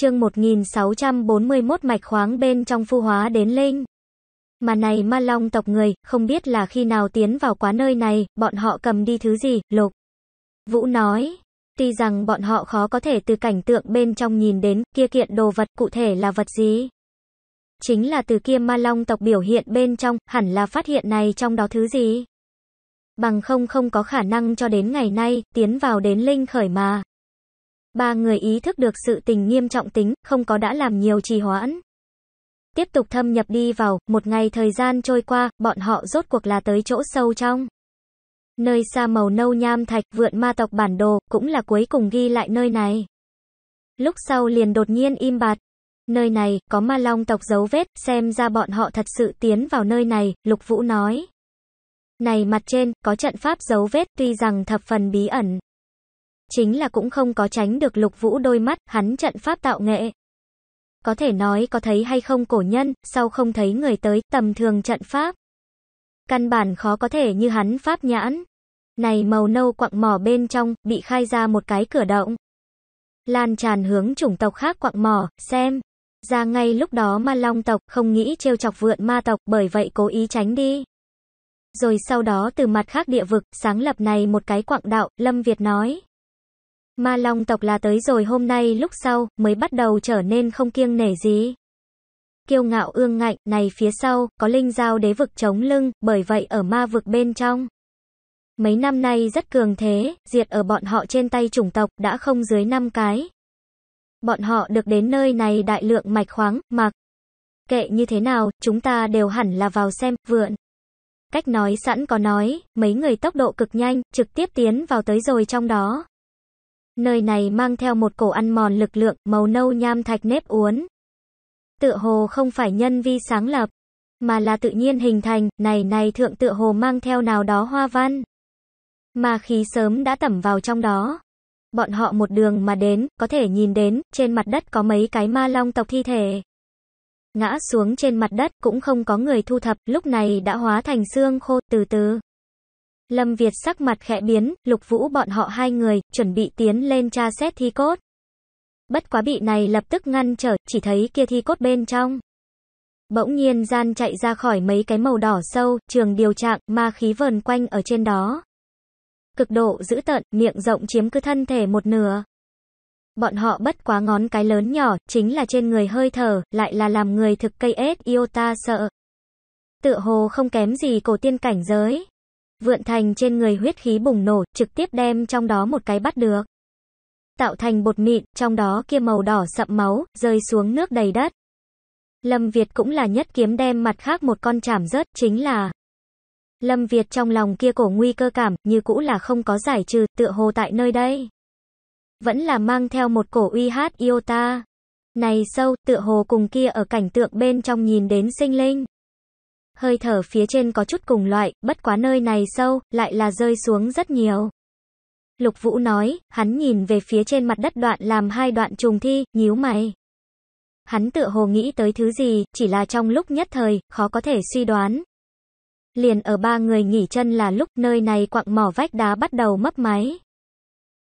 chương 1641 mạch khoáng bên trong phu hóa đến linh. Mà này ma long tộc người, không biết là khi nào tiến vào quá nơi này, bọn họ cầm đi thứ gì, lục. Vũ nói, tuy rằng bọn họ khó có thể từ cảnh tượng bên trong nhìn đến kia kiện đồ vật cụ thể là vật gì. Chính là từ kia ma long tộc biểu hiện bên trong, hẳn là phát hiện này trong đó thứ gì. Bằng không không có khả năng cho đến ngày nay, tiến vào đến linh khởi mà ba người ý thức được sự tình nghiêm trọng tính, không có đã làm nhiều trì hoãn. Tiếp tục thâm nhập đi vào, một ngày thời gian trôi qua, bọn họ rốt cuộc là tới chỗ sâu trong. Nơi xa màu nâu nham thạch vượn ma tộc bản đồ, cũng là cuối cùng ghi lại nơi này. Lúc sau liền đột nhiên im bạt. Nơi này, có ma long tộc dấu vết, xem ra bọn họ thật sự tiến vào nơi này, Lục Vũ nói. Này mặt trên, có trận pháp dấu vết tuy rằng thập phần bí ẩn, chính là cũng không có tránh được lục vũ đôi mắt, hắn trận pháp tạo nghệ. Có thể nói có thấy hay không cổ nhân, sau không thấy người tới, tầm thường trận pháp. Căn bản khó có thể như hắn pháp nhãn. Này màu nâu quặng mỏ bên trong, bị khai ra một cái cửa động. Lan tràn hướng chủng tộc khác quặng mỏ, xem. Ra ngay lúc đó ma long tộc không nghĩ trêu chọc vượn ma tộc bởi vậy cố ý tránh đi. Rồi sau đó từ mặt khác địa vực, sáng lập này một cái quạng đạo, Lâm Việt nói. Ma Long tộc là tới rồi hôm nay lúc sau, mới bắt đầu trở nên không kiêng nể gì. Kiêu ngạo ương ngạnh, này phía sau, có linh giao đế vực chống lưng, bởi vậy ở ma vực bên trong. Mấy năm nay rất cường thế, diệt ở bọn họ trên tay chủng tộc, đã không dưới 5 cái. Bọn họ được đến nơi này đại lượng mạch khoáng, mặc. Kệ như thế nào, chúng ta đều hẳn là vào xem, vượn. Cách nói sẵn có nói, mấy người tốc độ cực nhanh, trực tiếp tiến vào tới rồi trong đó. Nơi này mang theo một cổ ăn mòn lực lượng, màu nâu nham thạch nếp uốn. Tựa hồ không phải nhân vi sáng lập, mà là tự nhiên hình thành, này này thượng tựa hồ mang theo nào đó hoa văn. Mà khí sớm đã tẩm vào trong đó. Bọn họ một đường mà đến, có thể nhìn đến, trên mặt đất có mấy cái ma long tộc thi thể. Ngã xuống trên mặt đất cũng không có người thu thập, lúc này đã hóa thành xương khô, từ từ. Lâm Việt sắc mặt khẽ biến, Lục Vũ bọn họ hai người, chuẩn bị tiến lên tra xét thi cốt. Bất quá bị này lập tức ngăn trở, chỉ thấy kia thi cốt bên trong. Bỗng nhiên gian chạy ra khỏi mấy cái màu đỏ sâu, trường điều trạng, ma khí vờn quanh ở trên đó. Cực độ dữ tợn, miệng rộng chiếm cứ thân thể một nửa. Bọn họ bất quá ngón cái lớn nhỏ, chính là trên người hơi thở, lại là làm người thực cây ết yêu ta sợ. Tựa hồ không kém gì cổ tiên cảnh giới. Vượn thành trên người huyết khí bùng nổ, trực tiếp đem trong đó một cái bắt được. Tạo thành bột mịn, trong đó kia màu đỏ sậm máu, rơi xuống nước đầy đất. Lâm Việt cũng là nhất kiếm đem mặt khác một con chảm rớt, chính là Lâm Việt trong lòng kia cổ nguy cơ cảm, như cũ là không có giải trừ, tựa hồ tại nơi đây. Vẫn là mang theo một cổ uy hát yêu ta. Này sâu, tựa hồ cùng kia ở cảnh tượng bên trong nhìn đến sinh linh hơi thở phía trên có chút cùng loại, bất quá nơi này sâu, lại là rơi xuống rất nhiều. Lục Vũ nói, hắn nhìn về phía trên mặt đất đoạn làm hai đoạn trùng thi, nhíu mày. Hắn tựa hồ nghĩ tới thứ gì, chỉ là trong lúc nhất thời, khó có thể suy đoán. Liền ở ba người nghỉ chân là lúc nơi này quặng mỏ vách đá bắt đầu mấp máy.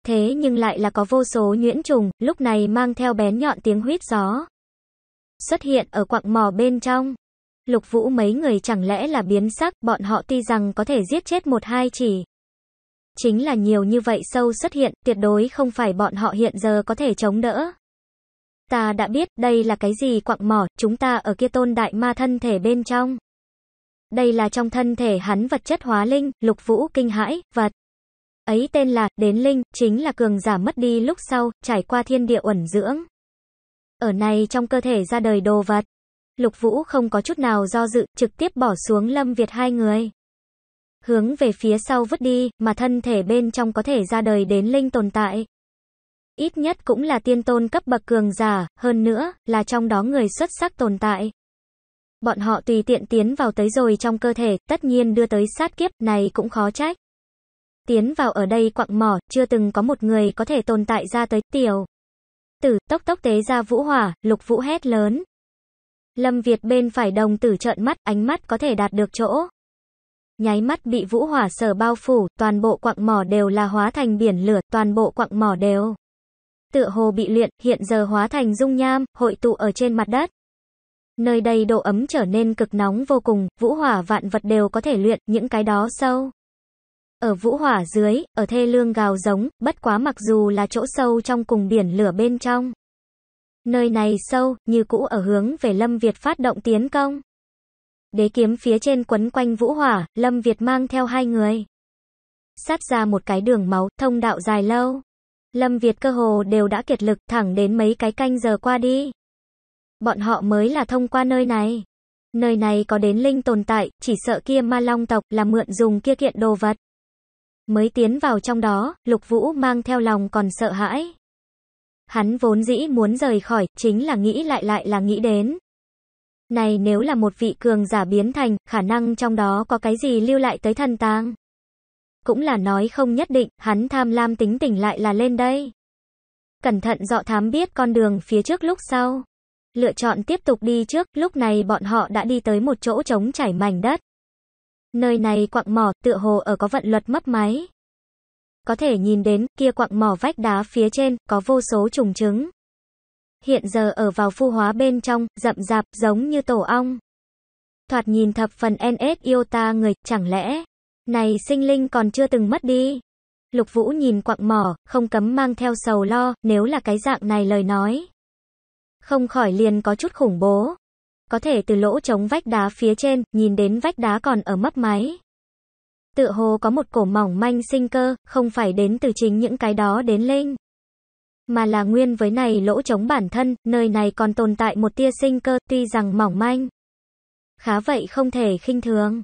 Thế nhưng lại là có vô số nhuyễn trùng, lúc này mang theo bén nhọn tiếng huyết gió. Xuất hiện ở quặng mỏ bên trong. Lục Vũ mấy người chẳng lẽ là biến sắc, bọn họ tuy rằng có thể giết chết một hai chỉ. Chính là nhiều như vậy sâu xuất hiện, tuyệt đối không phải bọn họ hiện giờ có thể chống đỡ. Ta đã biết, đây là cái gì quặng mỏ, chúng ta ở kia tôn đại ma thân thể bên trong. Đây là trong thân thể hắn vật chất hóa linh, lục vũ kinh hãi, vật. Ấy tên là, đến linh, chính là cường giả mất đi lúc sau, trải qua thiên địa ẩn dưỡng. Ở này trong cơ thể ra đời đồ vật, Lục Vũ không có chút nào do dự, trực tiếp bỏ xuống Lâm Việt hai người. Hướng về phía sau vứt đi, mà thân thể bên trong có thể ra đời đến linh tồn tại. Ít nhất cũng là tiên tôn cấp bậc cường giả, hơn nữa, là trong đó người xuất sắc tồn tại. Bọn họ tùy tiện tiến vào tới rồi trong cơ thể, tất nhiên đưa tới sát kiếp, này cũng khó trách. Tiến vào ở đây quặng mỏ, chưa từng có một người có thể tồn tại ra tới tiểu. Tử, tốc tốc tế ra vũ hỏa, lục vũ hét lớn, Lâm Việt bên phải đồng tử trợn mắt, ánh mắt có thể đạt được chỗ. Nháy mắt bị vũ hỏa sở bao phủ, toàn bộ quặng mỏ đều là hóa thành biển lửa, toàn bộ quặng mỏ đều. Tựa hồ bị luyện, hiện giờ hóa thành dung nham, hội tụ ở trên mặt đất. Nơi đây độ ấm trở nên cực nóng vô cùng, vũ hỏa vạn vật đều có thể luyện, những cái đó sâu. Ở vũ hỏa dưới, ở thê lương gào giống, bất quá mặc dù là chỗ sâu trong cùng biển lửa bên trong. Nơi này sâu, như cũ ở hướng về Lâm Việt phát động tiến công. Đế kiếm phía trên quấn quanh vũ hỏa, Lâm Việt mang theo hai người. Sát ra một cái đường máu, thông đạo dài lâu. Lâm Việt cơ hồ đều đã kiệt lực thẳng đến mấy cái canh giờ qua đi. Bọn họ mới là thông qua nơi này. Nơi này có đến linh tồn tại, chỉ sợ kia ma long tộc là mượn dùng kia kiện đồ vật. Mới tiến vào trong đó, lục vũ mang theo lòng còn sợ hãi. Hắn vốn dĩ muốn rời khỏi, chính là nghĩ lại lại là nghĩ đến. Này nếu là một vị cường giả biến thành, khả năng trong đó có cái gì lưu lại tới thần tang. Cũng là nói không nhất định, hắn tham lam tính tỉnh lại là lên đây. Cẩn thận dọ thám biết con đường phía trước lúc sau. Lựa chọn tiếp tục đi trước, lúc này bọn họ đã đi tới một chỗ trống trải mảnh đất. Nơi này quặng mỏ, tựa hồ ở có vận luật mấp máy có thể nhìn đến, kia quặng mỏ vách đá phía trên, có vô số trùng trứng. Hiện giờ ở vào phu hóa bên trong, rậm rạp, giống như tổ ong. Thoạt nhìn thập phần NS yêu ta người, chẳng lẽ, này sinh linh còn chưa từng mất đi. Lục Vũ nhìn quặng mỏ, không cấm mang theo sầu lo, nếu là cái dạng này lời nói. Không khỏi liền có chút khủng bố. Có thể từ lỗ trống vách đá phía trên, nhìn đến vách đá còn ở mấp máy tựa hồ có một cổ mỏng manh sinh cơ, không phải đến từ chính những cái đó đến linh. Mà là nguyên với này lỗ chống bản thân, nơi này còn tồn tại một tia sinh cơ, tuy rằng mỏng manh. Khá vậy không thể khinh thường.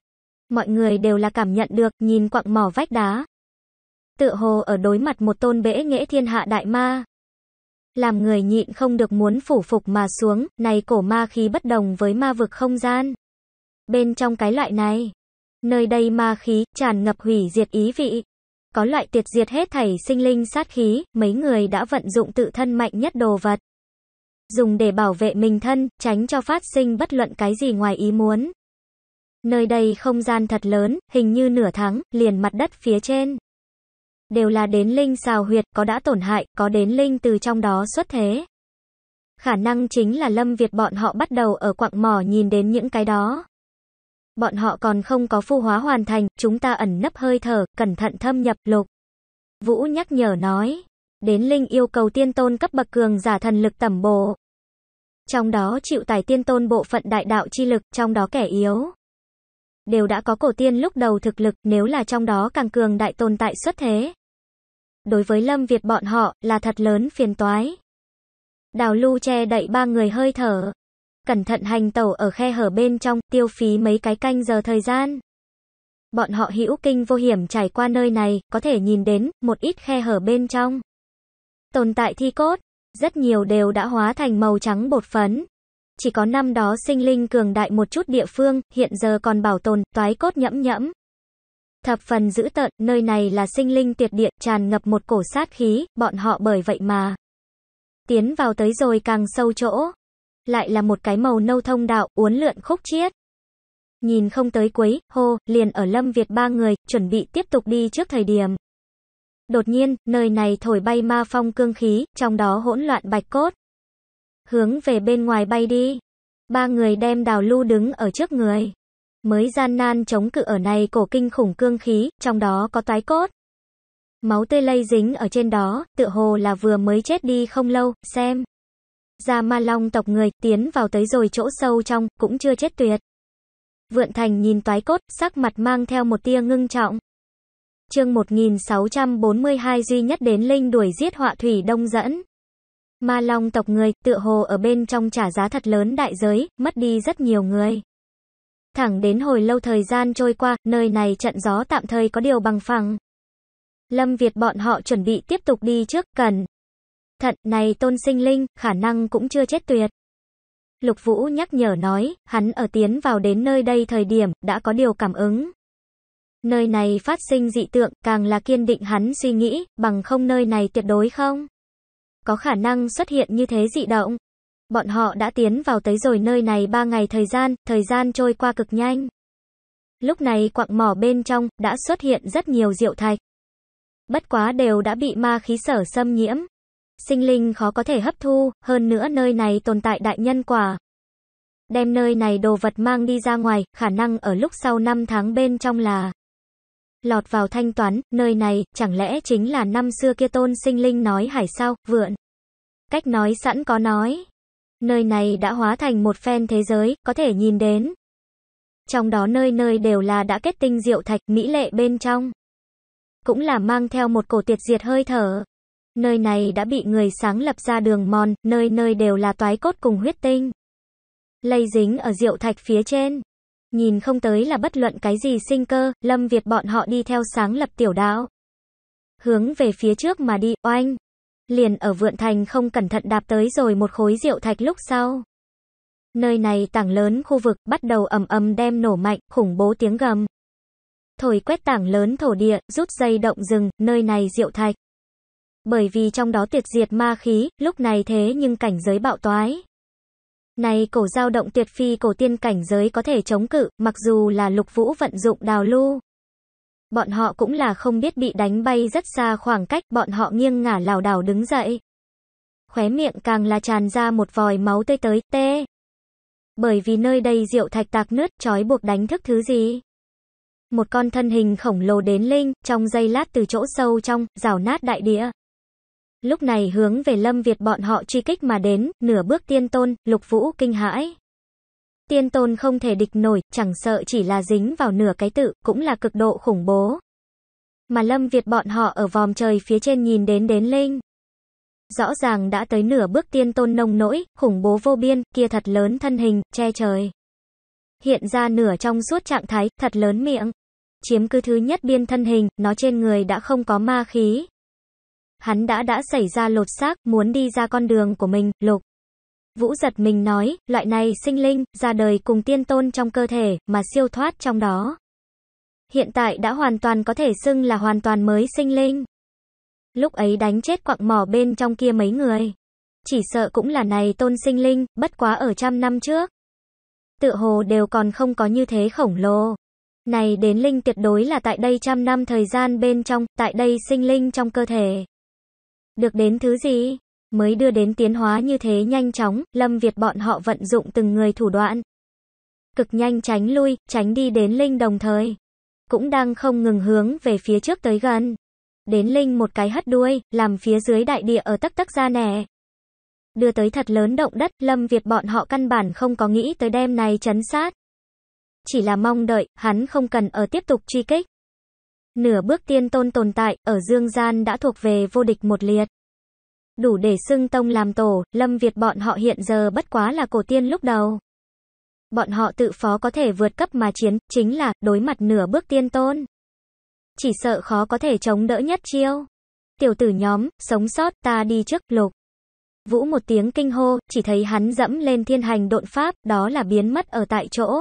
Mọi người đều là cảm nhận được, nhìn quặng mỏ vách đá. Tựa hồ ở đối mặt một tôn bể nghễ thiên hạ đại ma. Làm người nhịn không được muốn phủ phục mà xuống, này cổ ma khí bất đồng với ma vực không gian. Bên trong cái loại này, Nơi đây ma khí, tràn ngập hủy diệt ý vị. Có loại tiệt diệt hết thảy sinh linh sát khí, mấy người đã vận dụng tự thân mạnh nhất đồ vật. Dùng để bảo vệ mình thân, tránh cho phát sinh bất luận cái gì ngoài ý muốn. Nơi đây không gian thật lớn, hình như nửa tháng, liền mặt đất phía trên. Đều là đến linh xào huyệt, có đã tổn hại, có đến linh từ trong đó xuất thế. Khả năng chính là Lâm Việt bọn họ bắt đầu ở quặng mỏ nhìn đến những cái đó. Bọn họ còn không có phu hóa hoàn thành, chúng ta ẩn nấp hơi thở, cẩn thận thâm nhập, lục. Vũ nhắc nhở nói. Đến Linh yêu cầu tiên tôn cấp bậc cường giả thần lực tẩm bổ. Trong đó chịu tài tiên tôn bộ phận đại đạo chi lực, trong đó kẻ yếu. Đều đã có cổ tiên lúc đầu thực lực, nếu là trong đó càng cường đại tồn tại xuất thế. Đối với Lâm Việt bọn họ, là thật lớn phiền toái. Đào lưu che đậy ba người hơi thở, cẩn thận hành tẩu ở khe hở bên trong, tiêu phí mấy cái canh giờ thời gian. Bọn họ hữu kinh vô hiểm trải qua nơi này, có thể nhìn đến một ít khe hở bên trong. Tồn tại thi cốt, rất nhiều đều đã hóa thành màu trắng bột phấn. Chỉ có năm đó sinh linh cường đại một chút địa phương, hiện giờ còn bảo tồn, toái cốt nhẫm nhẫm. Thập phần giữ tợn, nơi này là sinh linh tuyệt địa, tràn ngập một cổ sát khí, bọn họ bởi vậy mà. Tiến vào tới rồi càng sâu chỗ, lại là một cái màu nâu thông đạo, uốn lượn khúc chiết. Nhìn không tới quấy, hô, liền ở Lâm Việt ba người, chuẩn bị tiếp tục đi trước thời điểm. Đột nhiên, nơi này thổi bay ma phong cương khí, trong đó hỗn loạn bạch cốt. Hướng về bên ngoài bay đi. Ba người đem đào lưu đứng ở trước người. Mới gian nan chống cự ở này cổ kinh khủng cương khí, trong đó có toái cốt. Máu tươi lây dính ở trên đó, tựa hồ là vừa mới chết đi không lâu, xem gia ma long tộc người, tiến vào tới rồi chỗ sâu trong, cũng chưa chết tuyệt. Vượn Thành nhìn toái cốt, sắc mặt mang theo một tia ngưng trọng. Chương 1642 duy nhất đến linh đuổi giết họa thủy đông dẫn. Ma Long tộc người, tựa hồ ở bên trong trả giá thật lớn đại giới, mất đi rất nhiều người. Thẳng đến hồi lâu thời gian trôi qua, nơi này trận gió tạm thời có điều bằng phẳng. Lâm Việt bọn họ chuẩn bị tiếp tục đi trước, cần Thận này tôn sinh linh, khả năng cũng chưa chết tuyệt. Lục Vũ nhắc nhở nói, hắn ở tiến vào đến nơi đây thời điểm, đã có điều cảm ứng. Nơi này phát sinh dị tượng, càng là kiên định hắn suy nghĩ, bằng không nơi này tuyệt đối không. Có khả năng xuất hiện như thế dị động. Bọn họ đã tiến vào tới rồi nơi này ba ngày thời gian, thời gian trôi qua cực nhanh. Lúc này quặng mỏ bên trong, đã xuất hiện rất nhiều diệu thạch. Bất quá đều đã bị ma khí sở xâm nhiễm, sinh linh khó có thể hấp thu, hơn nữa nơi này tồn tại đại nhân quả. Đem nơi này đồ vật mang đi ra ngoài, khả năng ở lúc sau 5 tháng bên trong là lọt vào thanh toán, nơi này chẳng lẽ chính là năm xưa kia tôn sinh linh nói hải sao, vượn. Cách nói sẵn có nói. Nơi này đã hóa thành một phen thế giới, có thể nhìn đến. Trong đó nơi nơi đều là đã kết tinh diệu thạch mỹ lệ bên trong. Cũng là mang theo một cổ tuyệt diệt hơi thở. Nơi này đã bị người sáng lập ra đường mòn, nơi nơi đều là toái cốt cùng huyết tinh. Lây dính ở rượu thạch phía trên. Nhìn không tới là bất luận cái gì sinh cơ, Lâm Việt bọn họ đi theo sáng lập tiểu đạo. Hướng về phía trước mà đi, oanh. Liền ở vượn thành không cẩn thận đạp tới rồi một khối rượu thạch lúc sau. Nơi này tảng lớn khu vực bắt đầu ầm ầm đem nổ mạnh, khủng bố tiếng gầm. Thổi quét tảng lớn thổ địa, rút dây động rừng, nơi này rượu thạch. Bởi vì trong đó tiệt diệt ma khí, lúc này thế nhưng cảnh giới bạo toái. Này cổ giao động tuyệt phi cổ tiên cảnh giới có thể chống cự, mặc dù là lục vũ vận dụng đào lưu. Bọn họ cũng là không biết bị đánh bay rất xa khoảng cách, bọn họ nghiêng ngả lảo đảo đứng dậy. Khóe miệng càng là tràn ra một vòi máu tươi tới, tê. Bởi vì nơi đây rượu thạch tạc nứt, trói buộc đánh thức thứ gì. Một con thân hình khổng lồ đến linh, trong giây lát từ chỗ sâu trong, rào nát đại địa. Lúc này hướng về Lâm Việt bọn họ truy kích mà đến, nửa bước tiên tôn, lục vũ kinh hãi. Tiên tôn không thể địch nổi, chẳng sợ chỉ là dính vào nửa cái tự, cũng là cực độ khủng bố. Mà Lâm Việt bọn họ ở vòm trời phía trên nhìn đến đến linh. Rõ ràng đã tới nửa bước tiên tôn nông nỗi, khủng bố vô biên, kia thật lớn thân hình, che trời. Hiện ra nửa trong suốt trạng thái, thật lớn miệng. Chiếm cứ thứ nhất biên thân hình, nó trên người đã không có ma khí, hắn đã đã xảy ra lột xác, muốn đi ra con đường của mình, lục. Vũ giật mình nói, loại này sinh linh, ra đời cùng tiên tôn trong cơ thể, mà siêu thoát trong đó. Hiện tại đã hoàn toàn có thể xưng là hoàn toàn mới sinh linh. Lúc ấy đánh chết quặng mỏ bên trong kia mấy người. Chỉ sợ cũng là này tôn sinh linh, bất quá ở trăm năm trước. Tự hồ đều còn không có như thế khổng lồ. Này đến linh tuyệt đối là tại đây trăm năm thời gian bên trong, tại đây sinh linh trong cơ thể. Được đến thứ gì? Mới đưa đến tiến hóa như thế nhanh chóng, Lâm Việt bọn họ vận dụng từng người thủ đoạn. Cực nhanh tránh lui, tránh đi đến Linh đồng thời. Cũng đang không ngừng hướng về phía trước tới gần. Đến Linh một cái hất đuôi, làm phía dưới đại địa ở tắc tắc ra nẻ. Đưa tới thật lớn động đất, Lâm Việt bọn họ căn bản không có nghĩ tới đêm này chấn sát. Chỉ là mong đợi, hắn không cần ở tiếp tục truy kích. Nửa bước tiên tôn tồn tại, ở dương gian đã thuộc về vô địch một liệt. Đủ để xưng tông làm tổ, lâm Việt bọn họ hiện giờ bất quá là cổ tiên lúc đầu. Bọn họ tự phó có thể vượt cấp mà chiến, chính là, đối mặt nửa bước tiên tôn. Chỉ sợ khó có thể chống đỡ nhất chiêu. Tiểu tử nhóm, sống sót, ta đi trước, lục. Vũ một tiếng kinh hô, chỉ thấy hắn dẫm lên thiên hành độn pháp, đó là biến mất ở tại chỗ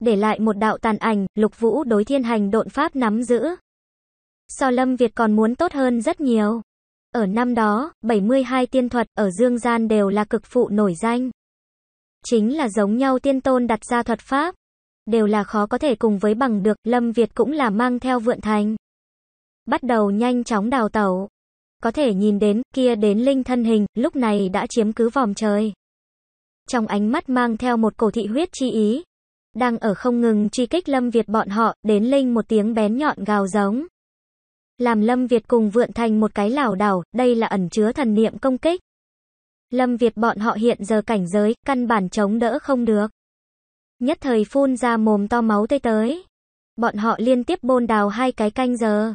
để lại một đạo tàn ảnh, Lục Vũ đối thiên hành độn pháp nắm giữ. So Lâm Việt còn muốn tốt hơn rất nhiều. Ở năm đó, 72 tiên thuật ở Dương Gian đều là cực phụ nổi danh. Chính là giống nhau tiên tôn đặt ra thuật pháp. Đều là khó có thể cùng với bằng được, Lâm Việt cũng là mang theo vượn thành. Bắt đầu nhanh chóng đào tẩu. Có thể nhìn đến, kia đến linh thân hình, lúc này đã chiếm cứ vòm trời. Trong ánh mắt mang theo một cổ thị huyết chi ý, đang ở không ngừng truy kích Lâm Việt bọn họ, đến linh một tiếng bén nhọn gào giống. Làm Lâm Việt cùng vượn thành một cái lảo đảo, đây là ẩn chứa thần niệm công kích. Lâm Việt bọn họ hiện giờ cảnh giới, căn bản chống đỡ không được. Nhất thời phun ra mồm to máu tới tới. Bọn họ liên tiếp bôn đào hai cái canh giờ.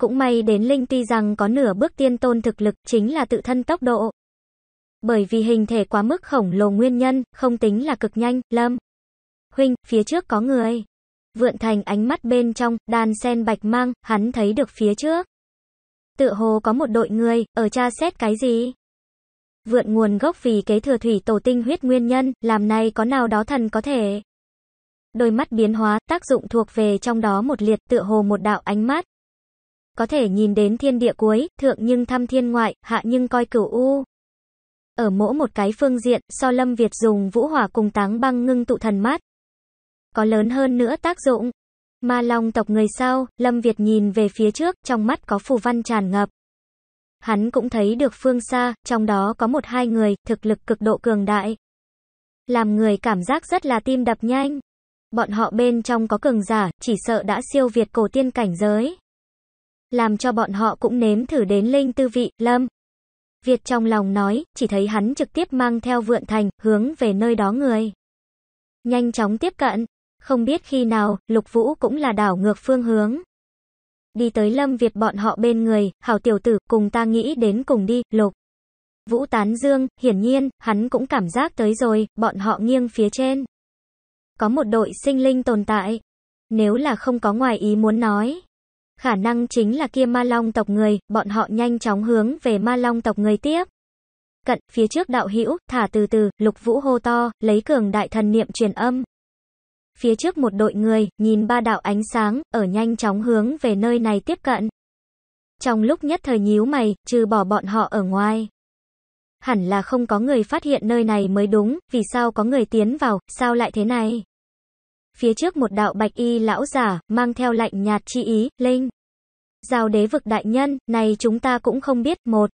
Cũng may đến Linh tuy rằng có nửa bước tiên tôn thực lực chính là tự thân tốc độ. Bởi vì hình thể quá mức khổng lồ nguyên nhân, không tính là cực nhanh, Lâm. Huynh, phía trước có người. Vượn thành ánh mắt bên trong, đàn sen bạch mang, hắn thấy được phía trước. tự hồ có một đội người, ở cha xét cái gì? Vượn nguồn gốc vì kế thừa thủy tổ tinh huyết nguyên nhân, làm này có nào đó thần có thể. Đôi mắt biến hóa, tác dụng thuộc về trong đó một liệt tự hồ một đạo ánh mắt. Có thể nhìn đến thiên địa cuối, thượng nhưng thăm thiên ngoại, hạ nhưng coi cửu u. Ở mỗi một cái phương diện, so lâm Việt dùng vũ hỏa cùng táng băng ngưng tụ thần mát, có lớn hơn nữa tác dụng. ma long tộc người sau, Lâm Việt nhìn về phía trước, trong mắt có phù văn tràn ngập. Hắn cũng thấy được phương xa, trong đó có một hai người, thực lực cực độ cường đại. Làm người cảm giác rất là tim đập nhanh. Bọn họ bên trong có cường giả, chỉ sợ đã siêu việt cổ tiên cảnh giới. Làm cho bọn họ cũng nếm thử đến linh tư vị, Lâm. Việt trong lòng nói, chỉ thấy hắn trực tiếp mang theo vượn thành, hướng về nơi đó người. Nhanh chóng tiếp cận, không biết khi nào, Lục Vũ cũng là đảo ngược phương hướng. Đi tới Lâm Việt bọn họ bên người, hảo tiểu tử, cùng ta nghĩ đến cùng đi, Lục. Vũ tán dương, hiển nhiên, hắn cũng cảm giác tới rồi, bọn họ nghiêng phía trên. Có một đội sinh linh tồn tại. Nếu là không có ngoài ý muốn nói. Khả năng chính là kia ma long tộc người, bọn họ nhanh chóng hướng về ma long tộc người tiếp. Cận, phía trước đạo hữu thả từ từ, lục vũ hô to, lấy cường đại thần niệm truyền âm, Phía trước một đội người, nhìn ba đạo ánh sáng, ở nhanh chóng hướng về nơi này tiếp cận. Trong lúc nhất thời nhíu mày, trừ bỏ bọn họ ở ngoài. Hẳn là không có người phát hiện nơi này mới đúng, vì sao có người tiến vào, sao lại thế này? Phía trước một đạo bạch y lão giả, mang theo lạnh nhạt chi ý, linh. Giao đế vực đại nhân, này chúng ta cũng không biết, một.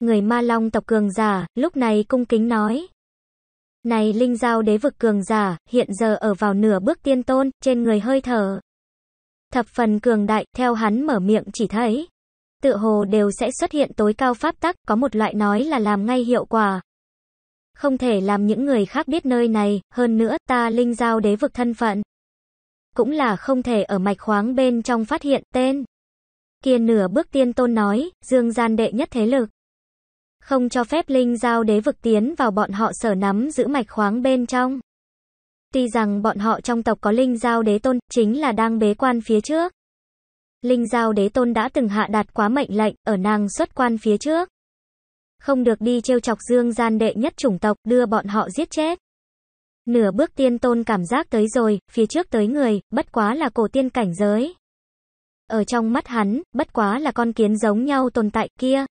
Người ma long tộc cường giả, lúc này cung kính nói. Này linh giao đế vực cường giả, hiện giờ ở vào nửa bước tiên tôn, trên người hơi thở. Thập phần cường đại, theo hắn mở miệng chỉ thấy. Tự hồ đều sẽ xuất hiện tối cao pháp tắc, có một loại nói là làm ngay hiệu quả. Không thể làm những người khác biết nơi này, hơn nữa ta linh giao đế vực thân phận. Cũng là không thể ở mạch khoáng bên trong phát hiện tên. Kia nửa bước tiên tôn nói, dương gian đệ nhất thế lực không cho phép linh giao đế vực tiến vào bọn họ sở nắm giữ mạch khoáng bên trong. Tuy rằng bọn họ trong tộc có linh giao đế tôn, chính là đang bế quan phía trước. Linh giao đế tôn đã từng hạ đạt quá mệnh lệnh, ở nàng xuất quan phía trước. Không được đi trêu chọc dương gian đệ nhất chủng tộc, đưa bọn họ giết chết. Nửa bước tiên tôn cảm giác tới rồi, phía trước tới người, bất quá là cổ tiên cảnh giới. Ở trong mắt hắn, bất quá là con kiến giống nhau tồn tại kia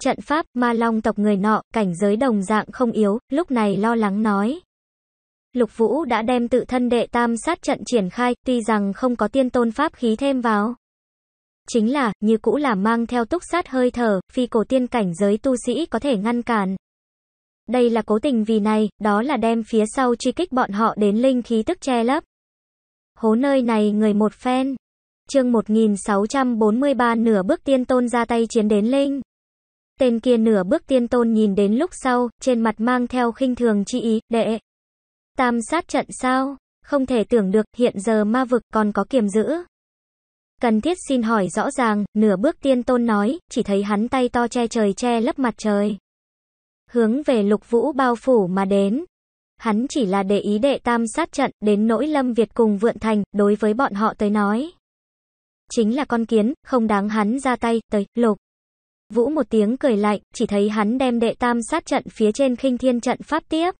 trận pháp, ma long tộc người nọ, cảnh giới đồng dạng không yếu, lúc này lo lắng nói. Lục Vũ đã đem tự thân đệ tam sát trận triển khai, tuy rằng không có tiên tôn pháp khí thêm vào. Chính là, như cũ là mang theo túc sát hơi thở, phi cổ tiên cảnh giới tu sĩ có thể ngăn cản. Đây là cố tình vì này, đó là đem phía sau truy kích bọn họ đến linh khí tức che lấp. Hố nơi này người một phen. Chương 1643 nửa bước tiên tôn ra tay chiến đến linh tên kia nửa bước tiên tôn nhìn đến lúc sau, trên mặt mang theo khinh thường chi ý, đệ. Tam sát trận sao? Không thể tưởng được, hiện giờ ma vực còn có kiềm giữ. Cần thiết xin hỏi rõ ràng, nửa bước tiên tôn nói, chỉ thấy hắn tay to che trời che lấp mặt trời. Hướng về lục vũ bao phủ mà đến. Hắn chỉ là để ý đệ tam sát trận, đến nỗi lâm Việt cùng vượn thành, đối với bọn họ tới nói. Chính là con kiến, không đáng hắn ra tay, tới, lục. Vũ một tiếng cười lạnh, chỉ thấy hắn đem đệ tam sát trận phía trên khinh thiên trận pháp tiếp.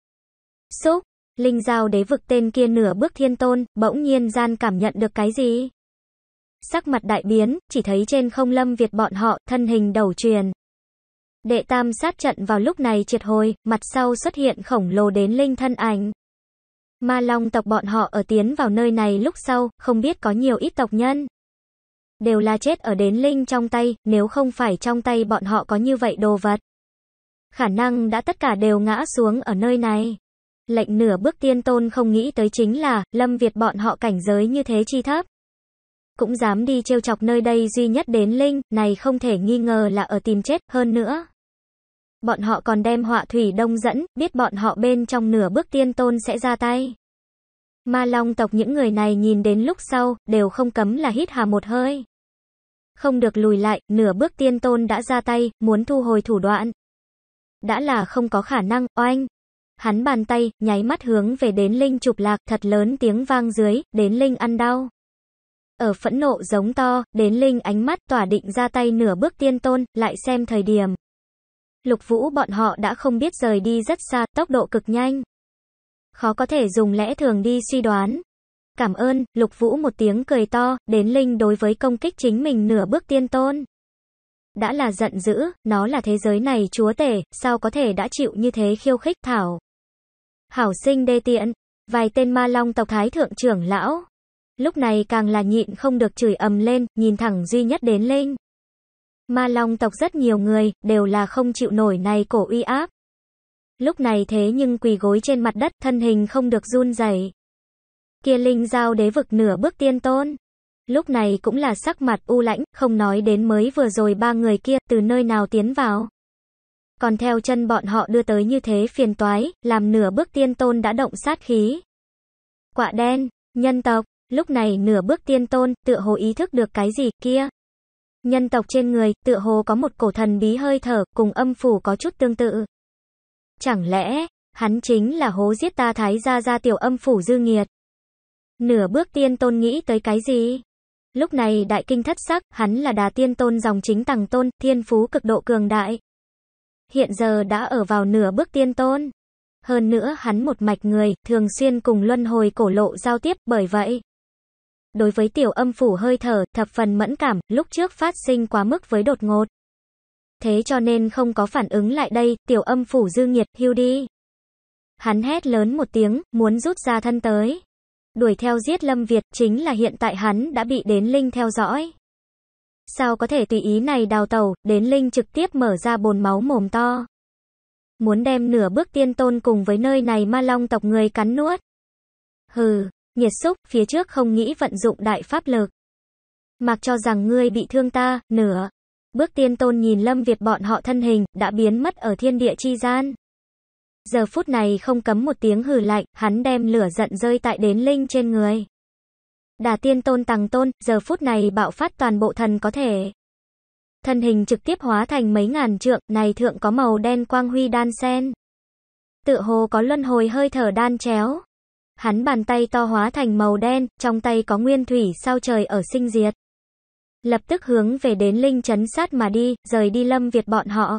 Xúc, linh giao đế vực tên kia nửa bước thiên tôn, bỗng nhiên gian cảm nhận được cái gì? Sắc mặt đại biến, chỉ thấy trên không lâm Việt bọn họ, thân hình đầu truyền. Đệ tam sát trận vào lúc này triệt hồi, mặt sau xuất hiện khổng lồ đến linh thân ảnh. Ma long tộc bọn họ ở tiến vào nơi này lúc sau, không biết có nhiều ít tộc nhân đều là chết ở đến Linh trong tay, nếu không phải trong tay bọn họ có như vậy đồ vật. Khả năng đã tất cả đều ngã xuống ở nơi này. Lệnh nửa bước tiên tôn không nghĩ tới chính là, Lâm Việt bọn họ cảnh giới như thế chi thấp. Cũng dám đi trêu chọc nơi đây duy nhất đến Linh, này không thể nghi ngờ là ở tìm chết, hơn nữa. Bọn họ còn đem họa thủy đông dẫn, biết bọn họ bên trong nửa bước tiên tôn sẽ ra tay. Ma Long tộc những người này nhìn đến lúc sau, đều không cấm là hít hà một hơi. Không được lùi lại, nửa bước tiên tôn đã ra tay, muốn thu hồi thủ đoạn. Đã là không có khả năng, oanh. Hắn bàn tay, nháy mắt hướng về đến linh chụp lạc, thật lớn tiếng vang dưới, đến linh ăn đau. Ở phẫn nộ giống to, đến linh ánh mắt tỏa định ra tay nửa bước tiên tôn, lại xem thời điểm. Lục vũ bọn họ đã không biết rời đi rất xa, tốc độ cực nhanh khó có thể dùng lẽ thường đi suy đoán cảm ơn, Lục Vũ một tiếng cười to, đến Linh đối với công kích chính mình nửa bước tiên tôn. Đã là giận dữ, nó là thế giới này chúa tể, sao có thể đã chịu như thế khiêu khích Thảo. Hảo sinh đê tiện, vài tên ma long tộc thái thượng trưởng lão. Lúc này càng là nhịn không được chửi ầm lên, nhìn thẳng duy nhất đến Linh. Ma long tộc rất nhiều người, đều là không chịu nổi này cổ uy áp. Lúc này thế nhưng quỳ gối trên mặt đất, thân hình không được run rẩy Kia linh giao đế vực nửa bước tiên tôn. Lúc này cũng là sắc mặt u lãnh, không nói đến mới vừa rồi ba người kia từ nơi nào tiến vào. Còn theo chân bọn họ đưa tới như thế phiền toái, làm nửa bước tiên tôn đã động sát khí. Quạ đen, nhân tộc, lúc này nửa bước tiên tôn, tựa hồ ý thức được cái gì kia. Nhân tộc trên người, tựa hồ có một cổ thần bí hơi thở, cùng âm phủ có chút tương tự. Chẳng lẽ, hắn chính là hố giết ta thái gia gia tiểu âm phủ dư nghiệt. Nửa bước tiên tôn nghĩ tới cái gì? Lúc này đại kinh thất sắc, hắn là đà tiên tôn dòng chính tầng tôn, thiên phú cực độ cường đại. Hiện giờ đã ở vào nửa bước tiên tôn. Hơn nữa hắn một mạch người, thường xuyên cùng luân hồi cổ lộ giao tiếp, bởi vậy. Đối với tiểu âm phủ hơi thở, thập phần mẫn cảm, lúc trước phát sinh quá mức với đột ngột. Thế cho nên không có phản ứng lại đây, tiểu âm phủ dư nghiệt, hưu đi. Hắn hét lớn một tiếng, muốn rút ra thân tới đuổi theo giết Lâm Việt, chính là hiện tại hắn đã bị đến Linh theo dõi. Sao có thể tùy ý này đào tàu, đến Linh trực tiếp mở ra bồn máu mồm to. Muốn đem nửa bước tiên tôn cùng với nơi này ma long tộc người cắn nuốt. Hừ, nhiệt xúc, phía trước không nghĩ vận dụng đại pháp lực. Mặc cho rằng ngươi bị thương ta, nửa. Bước tiên tôn nhìn Lâm Việt bọn họ thân hình, đã biến mất ở thiên địa chi gian. Giờ phút này không cấm một tiếng hừ lạnh, hắn đem lửa giận rơi tại đến linh trên người. Đà tiên tôn tăng tôn, giờ phút này bạo phát toàn bộ thần có thể. Thân hình trực tiếp hóa thành mấy ngàn trượng, này thượng có màu đen quang huy đan sen. Tựa hồ có luân hồi hơi thở đan chéo. Hắn bàn tay to hóa thành màu đen, trong tay có nguyên thủy sao trời ở sinh diệt. Lập tức hướng về đến linh chấn sát mà đi, rời đi lâm việt bọn họ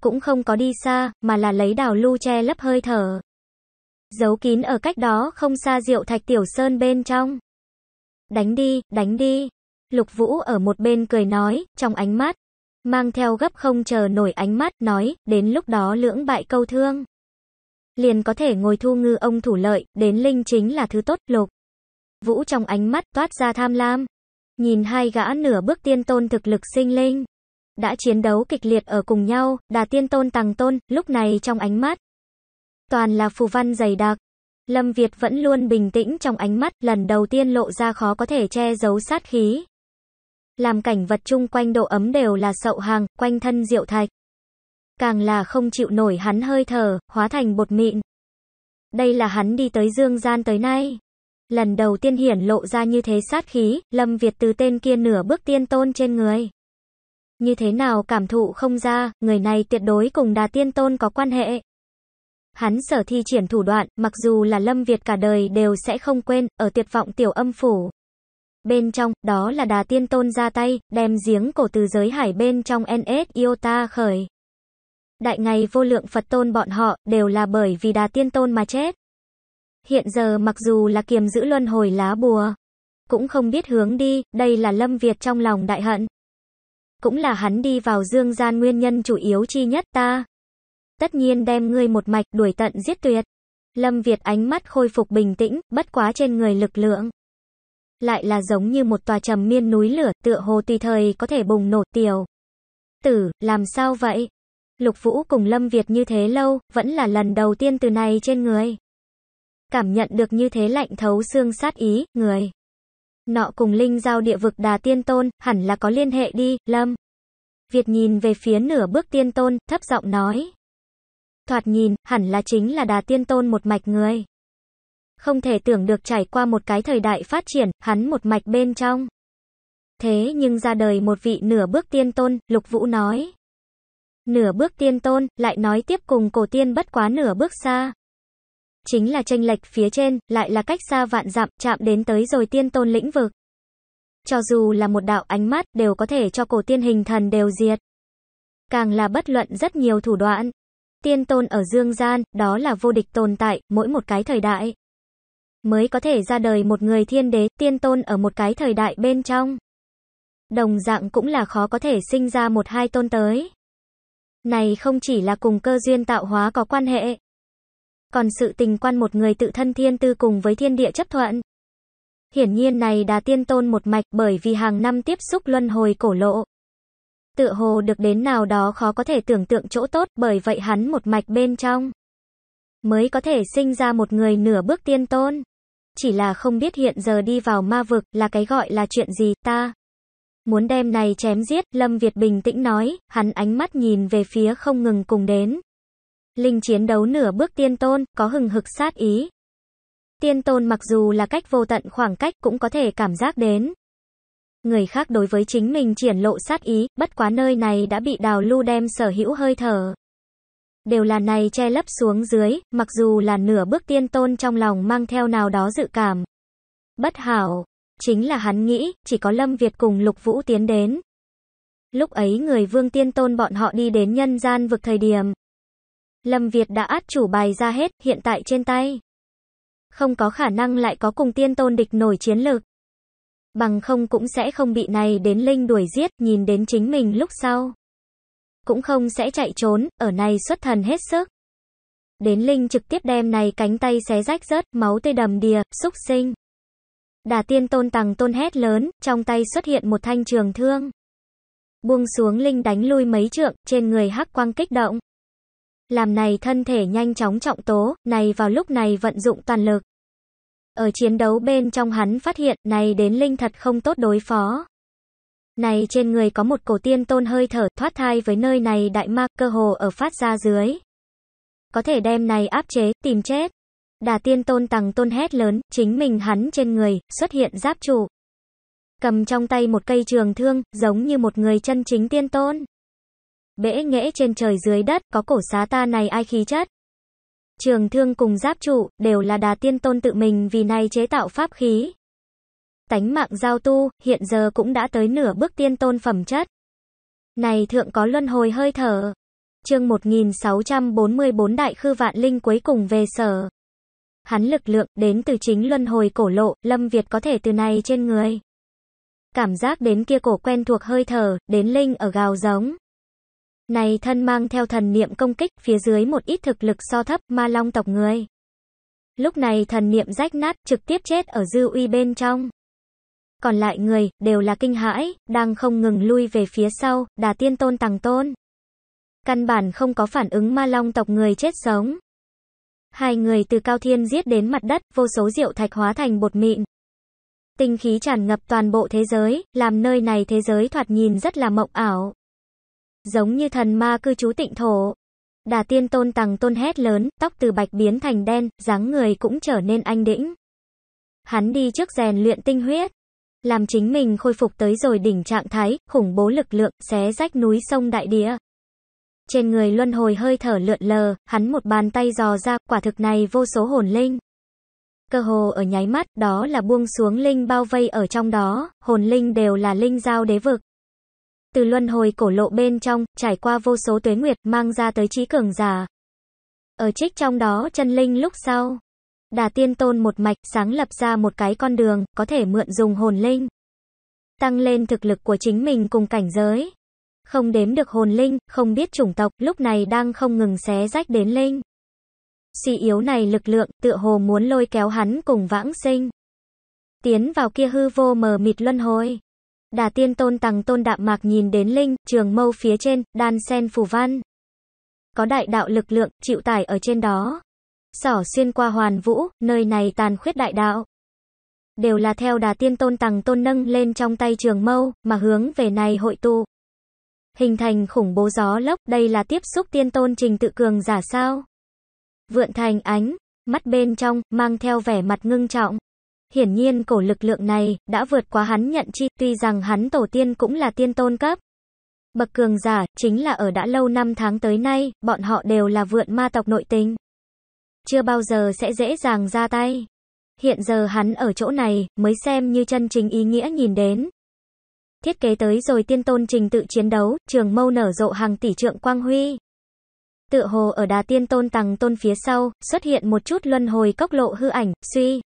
cũng không có đi xa, mà là lấy đào lưu che lấp hơi thở. Giấu kín ở cách đó không xa rượu thạch tiểu sơn bên trong. Đánh đi, đánh đi. Lục Vũ ở một bên cười nói, trong ánh mắt. Mang theo gấp không chờ nổi ánh mắt, nói, đến lúc đó lưỡng bại câu thương. Liền có thể ngồi thu ngư ông thủ lợi, đến linh chính là thứ tốt, lục. Vũ trong ánh mắt toát ra tham lam. Nhìn hai gã nửa bước tiên tôn thực lực sinh linh đã chiến đấu kịch liệt ở cùng nhau, đà tiên tôn tàng tôn, lúc này trong ánh mắt. Toàn là phù văn dày đặc. Lâm Việt vẫn luôn bình tĩnh trong ánh mắt, lần đầu tiên lộ ra khó có thể che giấu sát khí. Làm cảnh vật chung quanh độ ấm đều là sậu hàng, quanh thân diệu thạch. Càng là không chịu nổi hắn hơi thở, hóa thành bột mịn. Đây là hắn đi tới dương gian tới nay. Lần đầu tiên hiển lộ ra như thế sát khí, Lâm Việt từ tên kia nửa bước tiên tôn trên người như thế nào cảm thụ không ra, người này tuyệt đối cùng đà tiên tôn có quan hệ. Hắn sở thi triển thủ đoạn, mặc dù là Lâm Việt cả đời đều sẽ không quên, ở tuyệt vọng tiểu âm phủ. Bên trong, đó là đà tiên tôn ra tay, đem giếng cổ từ giới hải bên trong NS Iota khởi. Đại ngày vô lượng Phật tôn bọn họ, đều là bởi vì đà tiên tôn mà chết. Hiện giờ mặc dù là kiềm giữ luân hồi lá bùa, cũng không biết hướng đi, đây là Lâm Việt trong lòng đại hận cũng là hắn đi vào dương gian nguyên nhân chủ yếu chi nhất ta. Tất nhiên đem ngươi một mạch đuổi tận giết tuyệt. Lâm Việt ánh mắt khôi phục bình tĩnh, bất quá trên người lực lượng. Lại là giống như một tòa trầm miên núi lửa, tựa hồ tùy thời có thể bùng nổ tiểu. Tử, làm sao vậy? Lục Vũ cùng Lâm Việt như thế lâu, vẫn là lần đầu tiên từ này trên người. Cảm nhận được như thế lạnh thấu xương sát ý, người nọ cùng linh giao địa vực đà tiên tôn, hẳn là có liên hệ đi, lâm. Việt nhìn về phía nửa bước tiên tôn, thấp giọng nói. Thoạt nhìn, hẳn là chính là đà tiên tôn một mạch người. Không thể tưởng được trải qua một cái thời đại phát triển, hắn một mạch bên trong. Thế nhưng ra đời một vị nửa bước tiên tôn, Lục Vũ nói. Nửa bước tiên tôn, lại nói tiếp cùng cổ tiên bất quá nửa bước xa chính là tranh lệch phía trên, lại là cách xa vạn dặm, chạm đến tới rồi tiên tôn lĩnh vực. Cho dù là một đạo ánh mắt, đều có thể cho cổ tiên hình thần đều diệt. Càng là bất luận rất nhiều thủ đoạn. Tiên tôn ở dương gian, đó là vô địch tồn tại, mỗi một cái thời đại. Mới có thể ra đời một người thiên đế, tiên tôn ở một cái thời đại bên trong. Đồng dạng cũng là khó có thể sinh ra một hai tôn tới. Này không chỉ là cùng cơ duyên tạo hóa có quan hệ, còn sự tình quan một người tự thân thiên tư cùng với thiên địa chấp thuận. Hiển nhiên này đã tiên tôn một mạch bởi vì hàng năm tiếp xúc luân hồi cổ lộ. Tựa hồ được đến nào đó khó có thể tưởng tượng chỗ tốt bởi vậy hắn một mạch bên trong. Mới có thể sinh ra một người nửa bước tiên tôn. Chỉ là không biết hiện giờ đi vào ma vực là cái gọi là chuyện gì ta. Muốn đem này chém giết, Lâm Việt bình tĩnh nói, hắn ánh mắt nhìn về phía không ngừng cùng đến. Linh chiến đấu nửa bước tiên tôn, có hừng hực sát ý. Tiên tôn mặc dù là cách vô tận khoảng cách cũng có thể cảm giác đến. Người khác đối với chính mình triển lộ sát ý, bất quá nơi này đã bị đào lưu đem sở hữu hơi thở. Đều là này che lấp xuống dưới, mặc dù là nửa bước tiên tôn trong lòng mang theo nào đó dự cảm. Bất hảo, chính là hắn nghĩ, chỉ có Lâm Việt cùng Lục Vũ tiến đến. Lúc ấy người vương tiên tôn bọn họ đi đến nhân gian vực thời điểm, Lâm Việt đã át chủ bài ra hết, hiện tại trên tay. Không có khả năng lại có cùng tiên tôn địch nổi chiến lược. Bằng không cũng sẽ không bị này đến linh đuổi giết, nhìn đến chính mình lúc sau. Cũng không sẽ chạy trốn, ở này xuất thần hết sức. Đến linh trực tiếp đem này cánh tay xé rách rớt, máu tươi đầm đìa, xúc sinh. Đà tiên tôn tằng tôn hét lớn, trong tay xuất hiện một thanh trường thương. Buông xuống linh đánh lui mấy trượng, trên người hắc quang kích động. Làm này thân thể nhanh chóng trọng tố, này vào lúc này vận dụng toàn lực. Ở chiến đấu bên trong hắn phát hiện, này đến linh thật không tốt đối phó. Này trên người có một cổ tiên tôn hơi thở thoát thai với nơi này đại ma cơ hồ ở phát ra dưới. Có thể đem này áp chế, tìm chết. Đà tiên tôn tầng tôn hét lớn, chính mình hắn trên người, xuất hiện giáp trụ. Cầm trong tay một cây trường thương, giống như một người chân chính tiên tôn bể nghễ trên trời dưới đất, có cổ xá ta này ai khí chất. Trường thương cùng giáp trụ, đều là đà tiên tôn tự mình vì này chế tạo pháp khí. Tánh mạng giao tu, hiện giờ cũng đã tới nửa bước tiên tôn phẩm chất. Này thượng có luân hồi hơi thở. Chương 1644 Đại Khư Vạn Linh cuối cùng về sở. Hắn lực lượng đến từ chính luân hồi cổ lộ, Lâm Việt có thể từ này trên người. Cảm giác đến kia cổ quen thuộc hơi thở, đến linh ở gào giống. Này thân mang theo thần niệm công kích, phía dưới một ít thực lực so thấp ma long tộc người. Lúc này thần niệm rách nát, trực tiếp chết ở dư uy bên trong. Còn lại người, đều là kinh hãi, đang không ngừng lui về phía sau, đà tiên tôn tàng tôn. Căn bản không có phản ứng ma long tộc người chết sống. Hai người từ cao thiên giết đến mặt đất, vô số rượu thạch hóa thành bột mịn. Tinh khí tràn ngập toàn bộ thế giới, làm nơi này thế giới thoạt nhìn rất là mộng ảo giống như thần ma cư trú tịnh thổ. Đà tiên tôn tằng tôn hét lớn, tóc từ bạch biến thành đen, dáng người cũng trở nên anh đĩnh. Hắn đi trước rèn luyện tinh huyết, làm chính mình khôi phục tới rồi đỉnh trạng thái, khủng bố lực lượng, xé rách núi sông đại địa. Trên người luân hồi hơi thở lượn lờ, hắn một bàn tay dò ra, quả thực này vô số hồn linh. Cơ hồ ở nháy mắt, đó là buông xuống linh bao vây ở trong đó, hồn linh đều là linh giao đế vực từ luân hồi cổ lộ bên trong, trải qua vô số tuế nguyệt, mang ra tới trí cường giả. Ở trích trong đó chân linh lúc sau, đà tiên tôn một mạch, sáng lập ra một cái con đường, có thể mượn dùng hồn linh. Tăng lên thực lực của chính mình cùng cảnh giới. Không đếm được hồn linh, không biết chủng tộc, lúc này đang không ngừng xé rách đến linh. xì yếu này lực lượng, tựa hồ muốn lôi kéo hắn cùng vãng sinh. Tiến vào kia hư vô mờ mịt luân hồi. Đà tiên tôn tằng tôn đạm mạc nhìn đến linh, trường mâu phía trên, đan sen phù văn. Có đại đạo lực lượng, chịu tải ở trên đó. Sỏ xuyên qua hoàn vũ, nơi này tàn khuyết đại đạo. Đều là theo đà tiên tôn tằng tôn nâng lên trong tay trường mâu, mà hướng về này hội tụ. Hình thành khủng bố gió lốc, đây là tiếp xúc tiên tôn trình tự cường giả sao. Vượn thành ánh, mắt bên trong, mang theo vẻ mặt ngưng trọng. Hiển nhiên cổ lực lượng này đã vượt quá hắn nhận chi, tuy rằng hắn tổ tiên cũng là tiên tôn cấp. Bậc cường giả, chính là ở đã lâu năm tháng tới nay, bọn họ đều là vượn ma tộc nội tình. Chưa bao giờ sẽ dễ dàng ra tay. Hiện giờ hắn ở chỗ này, mới xem như chân trình ý nghĩa nhìn đến. Thiết kế tới rồi tiên tôn trình tự chiến đấu, trường mâu nở rộ hàng tỷ trượng quang huy. Tựa hồ ở đà tiên tôn tầng tôn phía sau, xuất hiện một chút luân hồi cốc lộ hư ảnh, suy.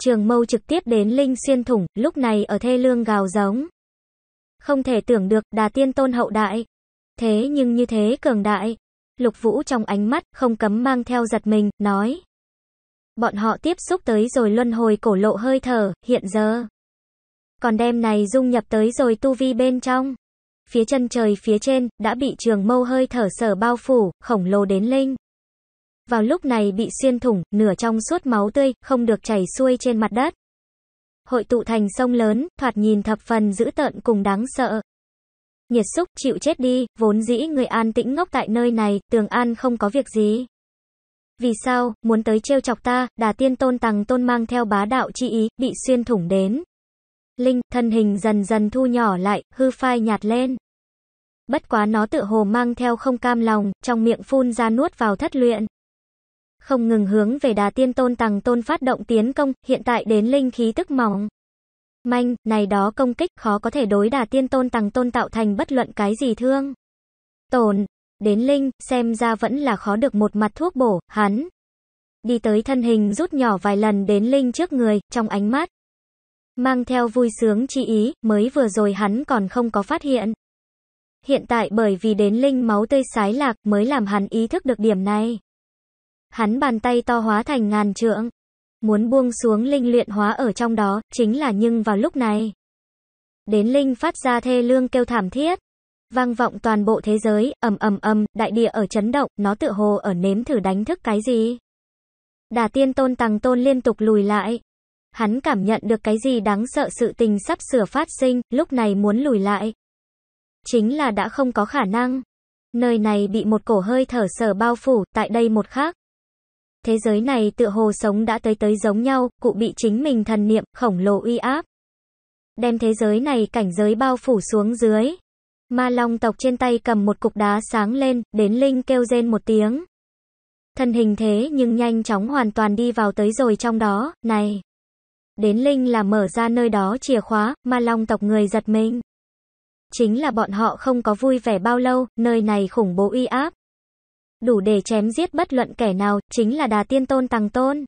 Trường Mâu trực tiếp đến Linh Xuyên Thủng, lúc này ở thê lương gào giống. Không thể tưởng được, đà tiên tôn hậu đại. Thế nhưng như thế cường đại. Lục Vũ trong ánh mắt, không cấm mang theo giật mình, nói. Bọn họ tiếp xúc tới rồi luân hồi cổ lộ hơi thở, hiện giờ. Còn đem này dung nhập tới rồi tu vi bên trong. Phía chân trời phía trên, đã bị trường mâu hơi thở sở bao phủ, khổng lồ đến linh vào lúc này bị xuyên thủng, nửa trong suốt máu tươi, không được chảy xuôi trên mặt đất. Hội tụ thành sông lớn, thoạt nhìn thập phần dữ tợn cùng đáng sợ. Nhiệt xúc, chịu chết đi, vốn dĩ người an tĩnh ngốc tại nơi này, tường an không có việc gì. Vì sao, muốn tới trêu chọc ta, đà tiên tôn tằng tôn mang theo bá đạo chi ý, bị xuyên thủng đến. Linh, thân hình dần dần thu nhỏ lại, hư phai nhạt lên. Bất quá nó tự hồ mang theo không cam lòng, trong miệng phun ra nuốt vào thất luyện không ngừng hướng về đà tiên tôn tàng tôn phát động tiến công, hiện tại đến linh khí tức mỏng. Manh, này đó công kích khó có thể đối đà tiên tôn tàng tôn tạo thành bất luận cái gì thương. Tồn, đến linh, xem ra vẫn là khó được một mặt thuốc bổ, hắn. Đi tới thân hình rút nhỏ vài lần đến linh trước người, trong ánh mắt. Mang theo vui sướng chi ý, mới vừa rồi hắn còn không có phát hiện. Hiện tại bởi vì đến linh máu tươi sái lạc mới làm hắn ý thức được điểm này hắn bàn tay to hóa thành ngàn trượng. Muốn buông xuống linh luyện hóa ở trong đó, chính là nhưng vào lúc này. Đến linh phát ra thê lương kêu thảm thiết. Vang vọng toàn bộ thế giới, ầm ầm ầm, đại địa ở chấn động, nó tựa hồ ở nếm thử đánh thức cái gì. Đà tiên tôn tàng tôn liên tục lùi lại. Hắn cảm nhận được cái gì đáng sợ sự tình sắp sửa phát sinh, lúc này muốn lùi lại. Chính là đã không có khả năng. Nơi này bị một cổ hơi thở sở bao phủ, tại đây một khác thế giới này tựa hồ sống đã tới tới giống nhau, cụ bị chính mình thần niệm, khổng lồ uy áp. Đem thế giới này cảnh giới bao phủ xuống dưới. Ma long tộc trên tay cầm một cục đá sáng lên, đến linh kêu rên một tiếng. Thân hình thế nhưng nhanh chóng hoàn toàn đi vào tới rồi trong đó, này. Đến linh là mở ra nơi đó chìa khóa, ma long tộc người giật mình. Chính là bọn họ không có vui vẻ bao lâu, nơi này khủng bố uy áp, đủ để chém giết bất luận kẻ nào, chính là đà tiên tôn tàng tôn.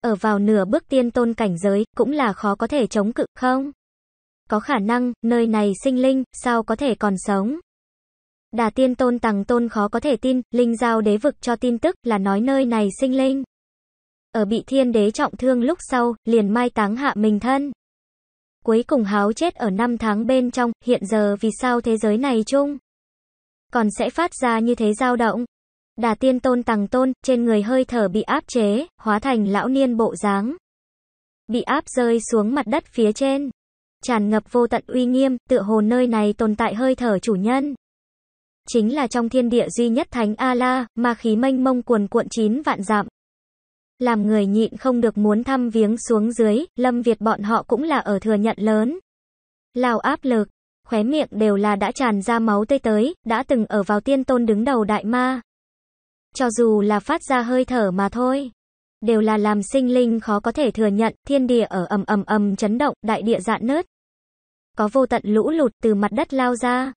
Ở vào nửa bước tiên tôn cảnh giới, cũng là khó có thể chống cự, không? Có khả năng, nơi này sinh linh, sao có thể còn sống? Đà tiên tôn tàng tôn khó có thể tin, linh giao đế vực cho tin tức là nói nơi này sinh linh. Ở bị thiên đế trọng thương lúc sau, liền mai táng hạ mình thân. Cuối cùng háo chết ở năm tháng bên trong, hiện giờ vì sao thế giới này chung? Còn sẽ phát ra như thế dao động, Đà tiên tôn tằng tôn, trên người hơi thở bị áp chế, hóa thành lão niên bộ dáng. Bị áp rơi xuống mặt đất phía trên. Tràn ngập vô tận uy nghiêm, tựa hồ nơi này tồn tại hơi thở chủ nhân. Chính là trong thiên địa duy nhất thánh A-la, mà khí mênh mông cuồn cuộn chín vạn dặm. Làm người nhịn không được muốn thăm viếng xuống dưới, lâm Việt bọn họ cũng là ở thừa nhận lớn. Lào áp lực, khóe miệng đều là đã tràn ra máu tươi tới, đã từng ở vào tiên tôn đứng đầu đại ma, cho dù là phát ra hơi thở mà thôi. Đều là làm sinh linh khó có thể thừa nhận, thiên địa ở ầm ầm ầm chấn động, đại địa dạn nứt. Có vô tận lũ lụt từ mặt đất lao ra.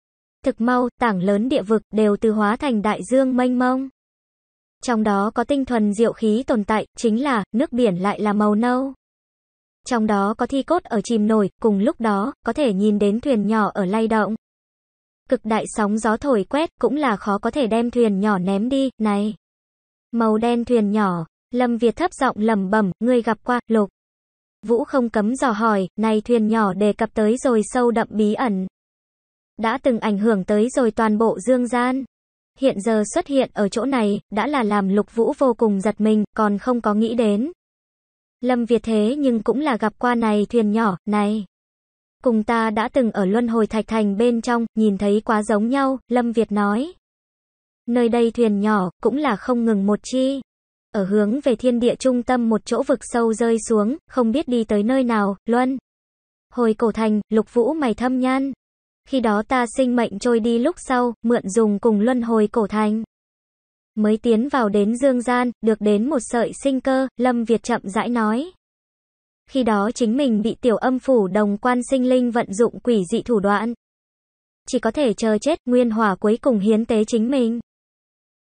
Thực mau, tảng lớn địa vực đều từ hóa thành đại dương mênh mông. Trong đó có tinh thuần diệu khí tồn tại, chính là, nước biển lại là màu nâu. Trong đó có thi cốt ở chìm nổi, cùng lúc đó, có thể nhìn đến thuyền nhỏ ở lay động. Cực đại sóng gió thổi quét cũng là khó có thể đem thuyền nhỏ ném đi, này. Màu đen thuyền nhỏ, Lâm Việt thấp giọng lầm bẩm người gặp qua, lục. Vũ không cấm dò hỏi, này thuyền nhỏ đề cập tới rồi sâu đậm bí ẩn. Đã từng ảnh hưởng tới rồi toàn bộ dương gian. Hiện giờ xuất hiện ở chỗ này, đã là làm lục vũ vô cùng giật mình, còn không có nghĩ đến. Lâm Việt thế nhưng cũng là gặp qua này thuyền nhỏ, này cùng ta đã từng ở luân hồi thạch thành bên trong, nhìn thấy quá giống nhau, Lâm Việt nói. Nơi đây thuyền nhỏ, cũng là không ngừng một chi. Ở hướng về thiên địa trung tâm một chỗ vực sâu rơi xuống, không biết đi tới nơi nào, Luân. Hồi cổ thành, lục vũ mày thâm nhan. Khi đó ta sinh mệnh trôi đi lúc sau, mượn dùng cùng luân hồi cổ thành. Mới tiến vào đến dương gian, được đến một sợi sinh cơ, Lâm Việt chậm rãi nói. Khi đó chính mình bị tiểu âm phủ đồng quan sinh linh vận dụng quỷ dị thủ đoạn. Chỉ có thể chờ chết nguyên hỏa cuối cùng hiến tế chính mình.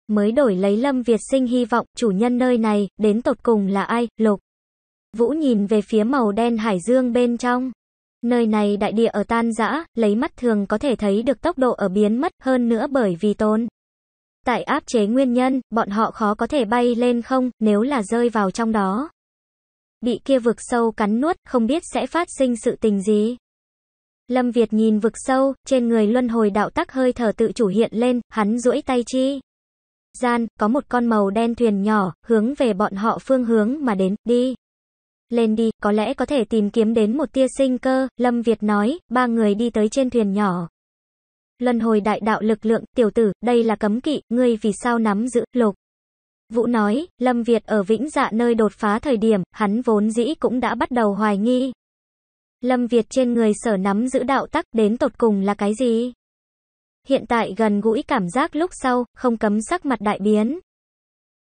Mới đổi lấy Lâm Việt sinh hy vọng chủ nhân nơi này đến tột cùng là ai, lục. Vũ nhìn về phía màu đen hải dương bên trong. Nơi này đại địa ở tan rã, lấy mắt thường có thể thấy được tốc độ ở biến mất hơn nữa bởi vì tôn. Tại áp chế nguyên nhân, bọn họ khó có thể bay lên không, nếu là rơi vào trong đó bị kia vực sâu cắn nuốt, không biết sẽ phát sinh sự tình gì. Lâm Việt nhìn vực sâu, trên người luân hồi đạo tắc hơi thở tự chủ hiện lên, hắn duỗi tay chi. Gian, có một con màu đen thuyền nhỏ, hướng về bọn họ phương hướng mà đến, đi. Lên đi, có lẽ có thể tìm kiếm đến một tia sinh cơ, Lâm Việt nói, ba người đi tới trên thuyền nhỏ. Luân hồi đại đạo lực lượng, tiểu tử, đây là cấm kỵ, ngươi vì sao nắm giữ, lục. Vũ nói, Lâm Việt ở Vĩnh Dạ nơi đột phá thời điểm, hắn vốn dĩ cũng đã bắt đầu hoài nghi. Lâm Việt trên người sở nắm giữ đạo tắc đến tột cùng là cái gì? Hiện tại gần gũi cảm giác lúc sau, không cấm sắc mặt đại biến.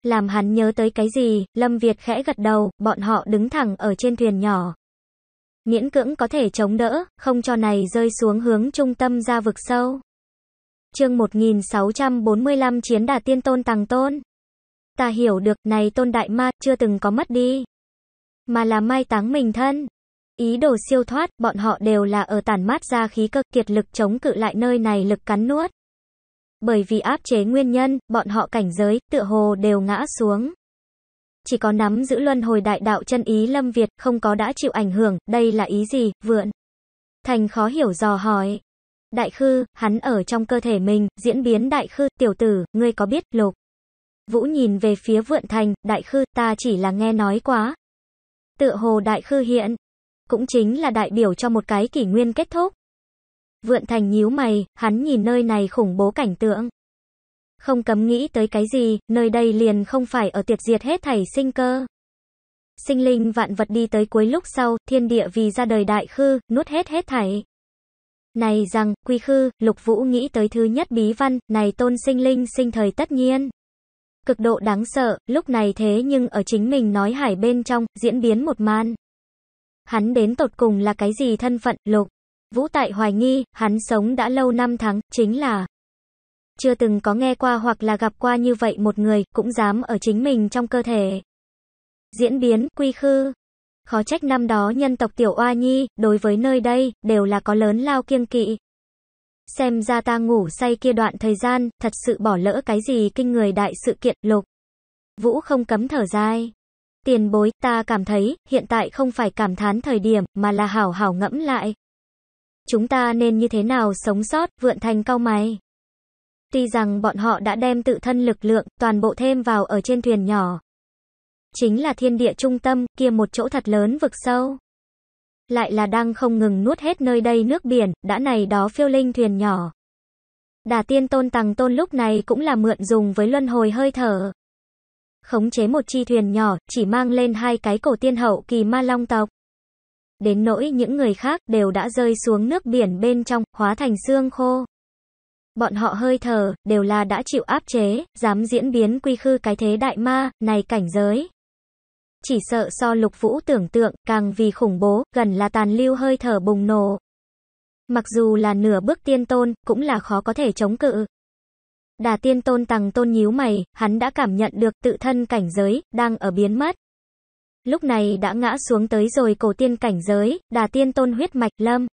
Làm hắn nhớ tới cái gì, Lâm Việt khẽ gật đầu, bọn họ đứng thẳng ở trên thuyền nhỏ. Miễn cưỡng có thể chống đỡ, không cho này rơi xuống hướng trung tâm ra vực sâu. Chương 1645 Chiến đà tiên tôn tàng tôn Ta hiểu được, này tôn đại ma, chưa từng có mất đi. Mà là mai táng mình thân. Ý đồ siêu thoát, bọn họ đều là ở tản mát ra khí cơ kiệt lực chống cự lại nơi này lực cắn nuốt. Bởi vì áp chế nguyên nhân, bọn họ cảnh giới, tựa hồ đều ngã xuống. Chỉ có nắm giữ luân hồi đại đạo chân ý lâm Việt, không có đã chịu ảnh hưởng, đây là ý gì, vượn. Thành khó hiểu dò hỏi. Đại khư, hắn ở trong cơ thể mình, diễn biến đại khư, tiểu tử, ngươi có biết, lục. Vũ nhìn về phía Vượn Thành, Đại Khư, ta chỉ là nghe nói quá. Tựa hồ Đại Khư hiện, cũng chính là đại biểu cho một cái kỷ nguyên kết thúc. Vượn Thành nhíu mày, hắn nhìn nơi này khủng bố cảnh tượng. Không cấm nghĩ tới cái gì, nơi đây liền không phải ở tiệt diệt hết thảy sinh cơ. Sinh linh vạn vật đi tới cuối lúc sau, thiên địa vì ra đời đại khư, nuốt hết hết thảy. Này rằng, quy khư, lục vũ nghĩ tới thứ nhất bí văn, này tôn sinh linh sinh thời tất nhiên cực độ đáng sợ, lúc này thế nhưng ở chính mình nói hải bên trong, diễn biến một man. Hắn đến tột cùng là cái gì thân phận, lục. Vũ Tại hoài nghi, hắn sống đã lâu năm tháng, chính là chưa từng có nghe qua hoặc là gặp qua như vậy một người, cũng dám ở chính mình trong cơ thể. Diễn biến, quy khư. Khó trách năm đó nhân tộc Tiểu Oa Nhi, đối với nơi đây, đều là có lớn lao kiêng kỵ. Xem ra ta ngủ say kia đoạn thời gian, thật sự bỏ lỡ cái gì kinh người đại sự kiện, lục. Vũ không cấm thở dài. Tiền bối, ta cảm thấy, hiện tại không phải cảm thán thời điểm, mà là hảo hảo ngẫm lại. Chúng ta nên như thế nào sống sót, vượn thành cao mày. Tuy rằng bọn họ đã đem tự thân lực lượng, toàn bộ thêm vào ở trên thuyền nhỏ. Chính là thiên địa trung tâm, kia một chỗ thật lớn vực sâu lại là đang không ngừng nuốt hết nơi đây nước biển, đã này đó phiêu linh thuyền nhỏ. Đà tiên tôn tàng tôn lúc này cũng là mượn dùng với luân hồi hơi thở. Khống chế một chi thuyền nhỏ, chỉ mang lên hai cái cổ tiên hậu kỳ ma long tộc. Đến nỗi những người khác đều đã rơi xuống nước biển bên trong, hóa thành xương khô. Bọn họ hơi thở, đều là đã chịu áp chế, dám diễn biến quy khư cái thế đại ma, này cảnh giới chỉ sợ so lục vũ tưởng tượng, càng vì khủng bố, gần là tàn lưu hơi thở bùng nổ. Mặc dù là nửa bước tiên tôn, cũng là khó có thể chống cự. Đà tiên tôn tằng tôn nhíu mày, hắn đã cảm nhận được tự thân cảnh giới, đang ở biến mất. Lúc này đã ngã xuống tới rồi cổ tiên cảnh giới, đà tiên tôn huyết mạch lâm.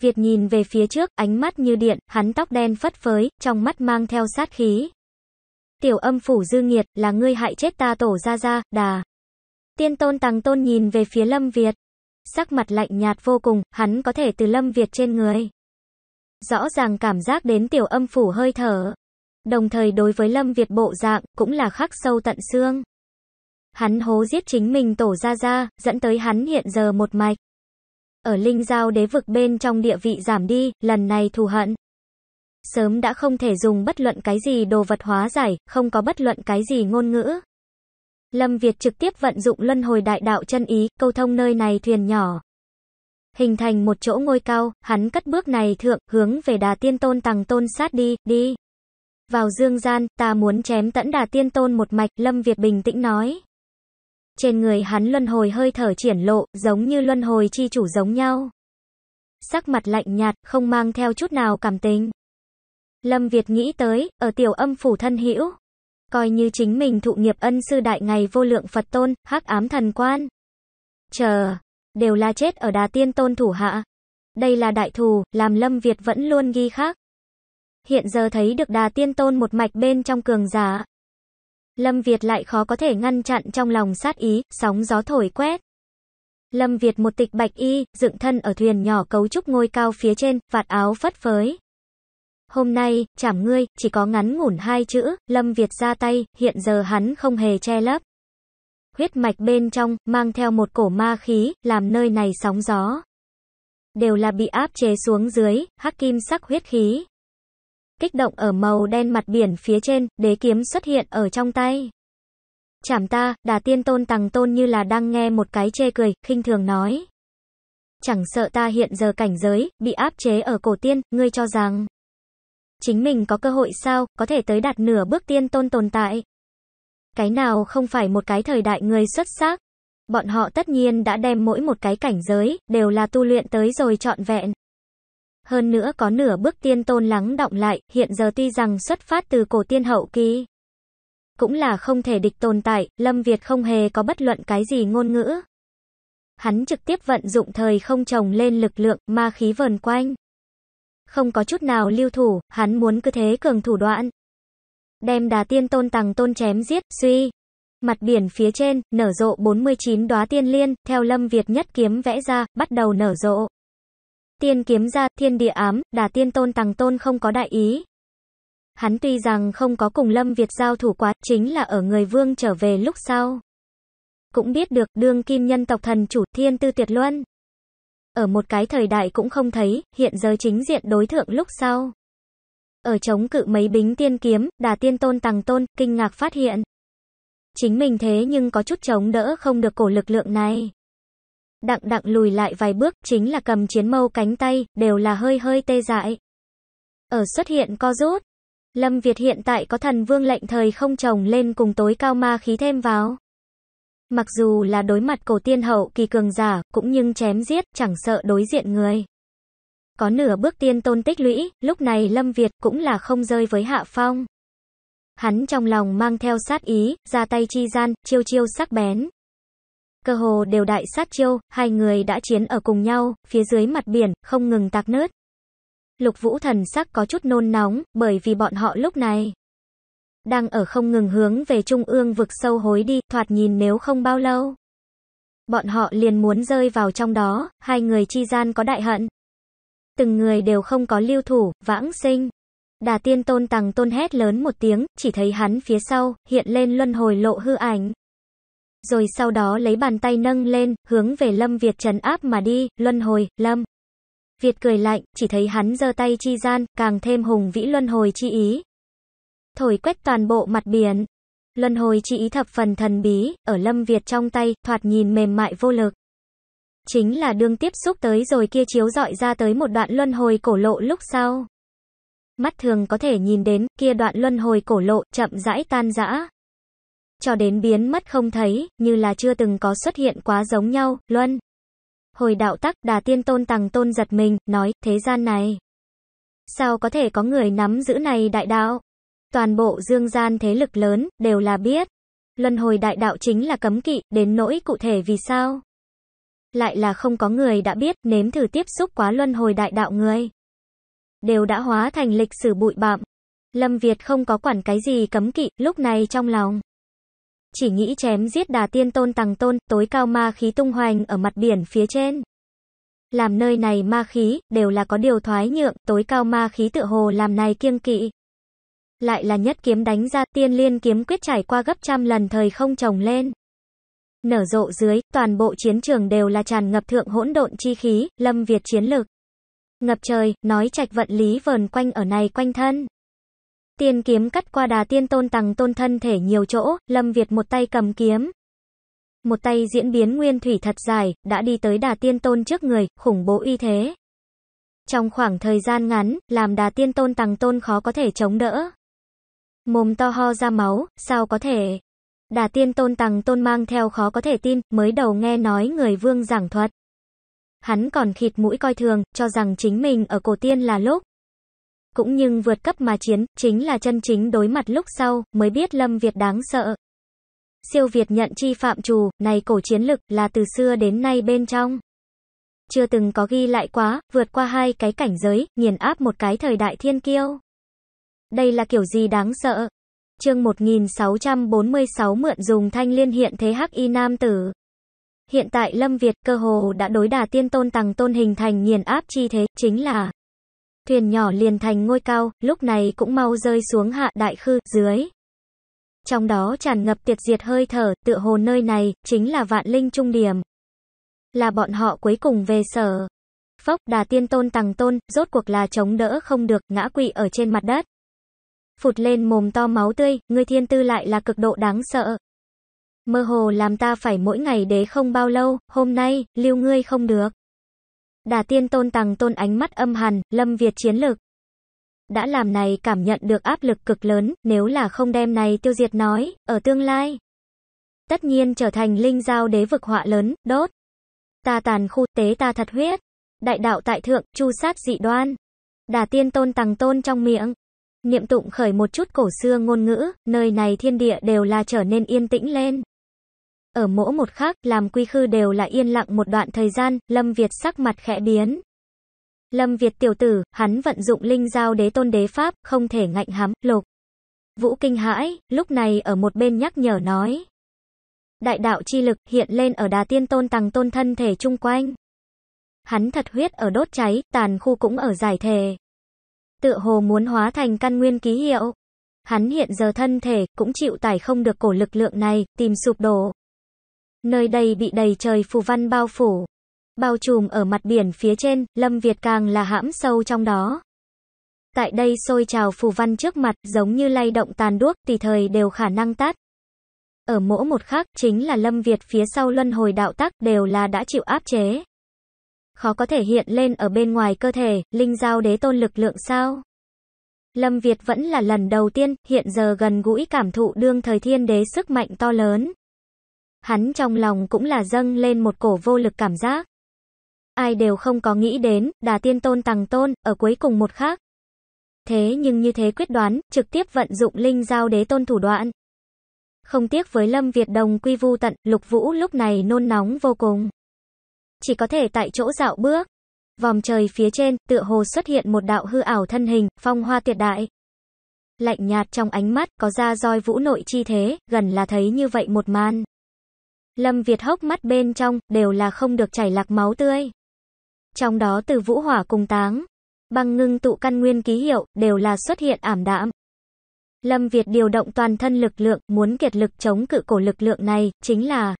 Việt nhìn về phía trước, ánh mắt như điện, hắn tóc đen phất phới, trong mắt mang theo sát khí. Tiểu âm phủ dư nghiệt, là ngươi hại chết ta tổ ra ra, đà. Tiên tôn tàng tôn nhìn về phía Lâm Việt. Sắc mặt lạnh nhạt vô cùng, hắn có thể từ Lâm Việt trên người. Rõ ràng cảm giác đến tiểu âm phủ hơi thở. Đồng thời đối với Lâm Việt bộ dạng, cũng là khắc sâu tận xương. Hắn hố giết chính mình tổ ra ra, dẫn tới hắn hiện giờ một mạch. Ở linh giao đế vực bên trong địa vị giảm đi, lần này thù hận. Sớm đã không thể dùng bất luận cái gì đồ vật hóa giải, không có bất luận cái gì ngôn ngữ. Lâm Việt trực tiếp vận dụng luân hồi đại đạo chân ý, câu thông nơi này thuyền nhỏ. Hình thành một chỗ ngôi cao, hắn cất bước này thượng, hướng về đà tiên tôn tàng tôn sát đi, đi. Vào dương gian, ta muốn chém tẫn đà tiên tôn một mạch, Lâm Việt bình tĩnh nói. Trên người hắn luân hồi hơi thở triển lộ, giống như luân hồi chi chủ giống nhau. Sắc mặt lạnh nhạt, không mang theo chút nào cảm tính Lâm Việt nghĩ tới, ở tiểu âm phủ thân hữu coi như chính mình thụ nghiệp ân sư đại ngày vô lượng Phật tôn, hắc ám thần quan. Chờ, đều là chết ở đà tiên tôn thủ hạ. Đây là đại thù, làm Lâm Việt vẫn luôn ghi khác. Hiện giờ thấy được đà tiên tôn một mạch bên trong cường giả. Lâm Việt lại khó có thể ngăn chặn trong lòng sát ý, sóng gió thổi quét. Lâm Việt một tịch bạch y, dựng thân ở thuyền nhỏ cấu trúc ngôi cao phía trên, vạt áo phất phới. Hôm nay, chảm ngươi, chỉ có ngắn ngủn hai chữ, Lâm Việt ra tay, hiện giờ hắn không hề che lấp. Huyết mạch bên trong, mang theo một cổ ma khí, làm nơi này sóng gió. Đều là bị áp chế xuống dưới, hắc kim sắc huyết khí. Kích động ở màu đen mặt biển phía trên, đế kiếm xuất hiện ở trong tay. Chảm ta, đà tiên tôn tằng tôn như là đang nghe một cái chê cười, khinh thường nói. Chẳng sợ ta hiện giờ cảnh giới, bị áp chế ở cổ tiên, ngươi cho rằng chính mình có cơ hội sao, có thể tới đạt nửa bước tiên tôn tồn tại. Cái nào không phải một cái thời đại người xuất sắc. Bọn họ tất nhiên đã đem mỗi một cái cảnh giới, đều là tu luyện tới rồi trọn vẹn. Hơn nữa có nửa bước tiên tôn lắng động lại, hiện giờ tuy rằng xuất phát từ cổ tiên hậu kỳ. Cũng là không thể địch tồn tại, Lâm Việt không hề có bất luận cái gì ngôn ngữ. Hắn trực tiếp vận dụng thời không trồng lên lực lượng, ma khí vờn quanh không có chút nào lưu thủ, hắn muốn cứ thế cường thủ đoạn. Đem đà tiên tôn tằng tôn chém giết, suy. Mặt biển phía trên, nở rộ 49 đóa tiên liên, theo lâm Việt nhất kiếm vẽ ra, bắt đầu nở rộ. Tiên kiếm ra, thiên địa ám, đà tiên tôn tằng tôn không có đại ý. Hắn tuy rằng không có cùng lâm Việt giao thủ quá, chính là ở người vương trở về lúc sau. Cũng biết được, đương kim nhân tộc thần chủ thiên tư tuyệt luân ở một cái thời đại cũng không thấy, hiện giờ chính diện đối thượng lúc sau. Ở chống cự mấy bính tiên kiếm, đà tiên tôn tăng tôn, kinh ngạc phát hiện. Chính mình thế nhưng có chút chống đỡ không được cổ lực lượng này. Đặng đặng lùi lại vài bước, chính là cầm chiến mâu cánh tay, đều là hơi hơi tê dại. Ở xuất hiện co rút. Lâm Việt hiện tại có thần vương lệnh thời không trồng lên cùng tối cao ma khí thêm vào. Mặc dù là đối mặt cổ tiên hậu kỳ cường giả, cũng nhưng chém giết, chẳng sợ đối diện người. Có nửa bước tiên tôn tích lũy, lúc này Lâm Việt cũng là không rơi với hạ phong. Hắn trong lòng mang theo sát ý, ra tay chi gian, chiêu chiêu sắc bén. Cơ hồ đều đại sát chiêu, hai người đã chiến ở cùng nhau, phía dưới mặt biển, không ngừng tạc nứt Lục vũ thần sắc có chút nôn nóng, bởi vì bọn họ lúc này đang ở không ngừng hướng về trung ương vực sâu hối đi, thoạt nhìn nếu không bao lâu. Bọn họ liền muốn rơi vào trong đó, hai người chi gian có đại hận. Từng người đều không có lưu thủ, vãng sinh. Đà tiên tôn tằng tôn hét lớn một tiếng, chỉ thấy hắn phía sau, hiện lên luân hồi lộ hư ảnh. Rồi sau đó lấy bàn tay nâng lên, hướng về Lâm Việt trấn áp mà đi, luân hồi, Lâm. Việt cười lạnh, chỉ thấy hắn giơ tay chi gian, càng thêm hùng vĩ luân hồi chi ý, thổi quét toàn bộ mặt biển. Luân hồi chỉ ý thập phần thần bí, ở Lâm Việt trong tay, thoạt nhìn mềm mại vô lực. Chính là đương tiếp xúc tới rồi kia chiếu dọi ra tới một đoạn luân hồi cổ lộ lúc sau. Mắt thường có thể nhìn đến, kia đoạn luân hồi cổ lộ, chậm rãi tan rã. Cho đến biến mất không thấy, như là chưa từng có xuất hiện quá giống nhau, luân. Hồi đạo tắc, đà tiên tôn tàng tôn giật mình, nói, thế gian này. Sao có thể có người nắm giữ này đại đạo? toàn bộ dương gian thế lực lớn, đều là biết. Luân hồi đại đạo chính là cấm kỵ, đến nỗi cụ thể vì sao? Lại là không có người đã biết, nếm thử tiếp xúc quá luân hồi đại đạo người. Đều đã hóa thành lịch sử bụi bạm. Lâm Việt không có quản cái gì cấm kỵ, lúc này trong lòng. Chỉ nghĩ chém giết đà tiên tôn tàng tôn, tối cao ma khí tung hoành ở mặt biển phía trên. Làm nơi này ma khí, đều là có điều thoái nhượng, tối cao ma khí tựa hồ làm này kiêng kỵ lại là nhất kiếm đánh ra tiên liên kiếm quyết trải qua gấp trăm lần thời không trồng lên. Nở rộ dưới, toàn bộ chiến trường đều là tràn ngập thượng hỗn độn chi khí, lâm Việt chiến lực. Ngập trời, nói trạch vận lý vờn quanh ở này quanh thân. Tiên kiếm cắt qua đà tiên tôn tầng tôn thân thể nhiều chỗ, lâm Việt một tay cầm kiếm. Một tay diễn biến nguyên thủy thật dài, đã đi tới đà tiên tôn trước người, khủng bố uy thế. Trong khoảng thời gian ngắn, làm đà tiên tôn tầng tôn khó có thể chống đỡ. Mồm to ho ra máu, sao có thể? Đà tiên tôn tằng tôn mang theo khó có thể tin, mới đầu nghe nói người vương giảng thuật. Hắn còn khịt mũi coi thường, cho rằng chính mình ở cổ tiên là lúc. Cũng nhưng vượt cấp mà chiến, chính là chân chính đối mặt lúc sau, mới biết Lâm Việt đáng sợ. Siêu Việt nhận chi phạm trù, này cổ chiến lực là từ xưa đến nay bên trong. Chưa từng có ghi lại quá, vượt qua hai cái cảnh giới, nghiền áp một cái thời đại thiên kiêu. Đây là kiểu gì đáng sợ? Chương 1646 mượn dùng thanh liên hiện thế hắc y nam tử. Hiện tại Lâm Việt cơ hồ đã đối đả tiên tôn tầng tôn hình thành nghiền áp chi thế, chính là thuyền nhỏ liền thành ngôi cao, lúc này cũng mau rơi xuống hạ đại khư dưới. Trong đó tràn ngập tiệt diệt hơi thở, tựa hồ nơi này chính là vạn linh trung điểm. Là bọn họ cuối cùng về sở. Phốc đà tiên tôn tầng tôn, rốt cuộc là chống đỡ không được, ngã quỵ ở trên mặt đất phụt lên mồm to máu tươi, ngươi thiên tư lại là cực độ đáng sợ. Mơ hồ làm ta phải mỗi ngày đế không bao lâu, hôm nay, lưu ngươi không được. Đà tiên tôn tàng tôn ánh mắt âm hàn, lâm Việt chiến lược. Đã làm này cảm nhận được áp lực cực lớn, nếu là không đem này tiêu diệt nói, ở tương lai. Tất nhiên trở thành linh giao đế vực họa lớn, đốt. Ta tàn khu tế ta thật huyết. Đại đạo tại thượng, chu sát dị đoan. Đà tiên tôn tàng tôn trong miệng. Niệm tụng khởi một chút cổ xưa ngôn ngữ, nơi này thiên địa đều là trở nên yên tĩnh lên. Ở mỗi một khắc, làm quy khư đều là yên lặng một đoạn thời gian, Lâm Việt sắc mặt khẽ biến. Lâm Việt tiểu tử, hắn vận dụng linh giao đế tôn đế pháp, không thể ngạnh hắm, lục. Vũ kinh hãi, lúc này ở một bên nhắc nhở nói. Đại đạo chi lực hiện lên ở đà tiên tôn tầng tôn thân thể chung quanh. Hắn thật huyết ở đốt cháy, tàn khu cũng ở giải thề tựa hồ muốn hóa thành căn nguyên ký hiệu. Hắn hiện giờ thân thể cũng chịu tải không được cổ lực lượng này, tìm sụp đổ. Nơi đây bị đầy trời phù văn bao phủ, bao trùm ở mặt biển phía trên, Lâm Việt càng là hãm sâu trong đó. Tại đây sôi trào phù văn trước mặt, giống như lay động tàn đuốc, tùy thời đều khả năng tát. Ở mỗi một khác, chính là Lâm Việt phía sau luân hồi đạo tắc đều là đã chịu áp chế khó có thể hiện lên ở bên ngoài cơ thể, linh giao đế tôn lực lượng sao? Lâm Việt vẫn là lần đầu tiên, hiện giờ gần gũi cảm thụ đương thời thiên đế sức mạnh to lớn. Hắn trong lòng cũng là dâng lên một cổ vô lực cảm giác. Ai đều không có nghĩ đến, đà tiên tôn tàng tôn, ở cuối cùng một khác. Thế nhưng như thế quyết đoán, trực tiếp vận dụng linh giao đế tôn thủ đoạn. Không tiếc với Lâm Việt đồng quy vu tận, lục vũ lúc này nôn nóng vô cùng chỉ có thể tại chỗ dạo bước. Vòng trời phía trên, tựa hồ xuất hiện một đạo hư ảo thân hình, phong hoa tuyệt đại. Lạnh nhạt trong ánh mắt, có ra roi vũ nội chi thế, gần là thấy như vậy một màn. Lâm Việt hốc mắt bên trong, đều là không được chảy lạc máu tươi. Trong đó từ vũ hỏa cùng táng, băng ngưng tụ căn nguyên ký hiệu, đều là xuất hiện ảm đạm. Lâm Việt điều động toàn thân lực lượng, muốn kiệt lực chống cự cổ lực lượng này, chính là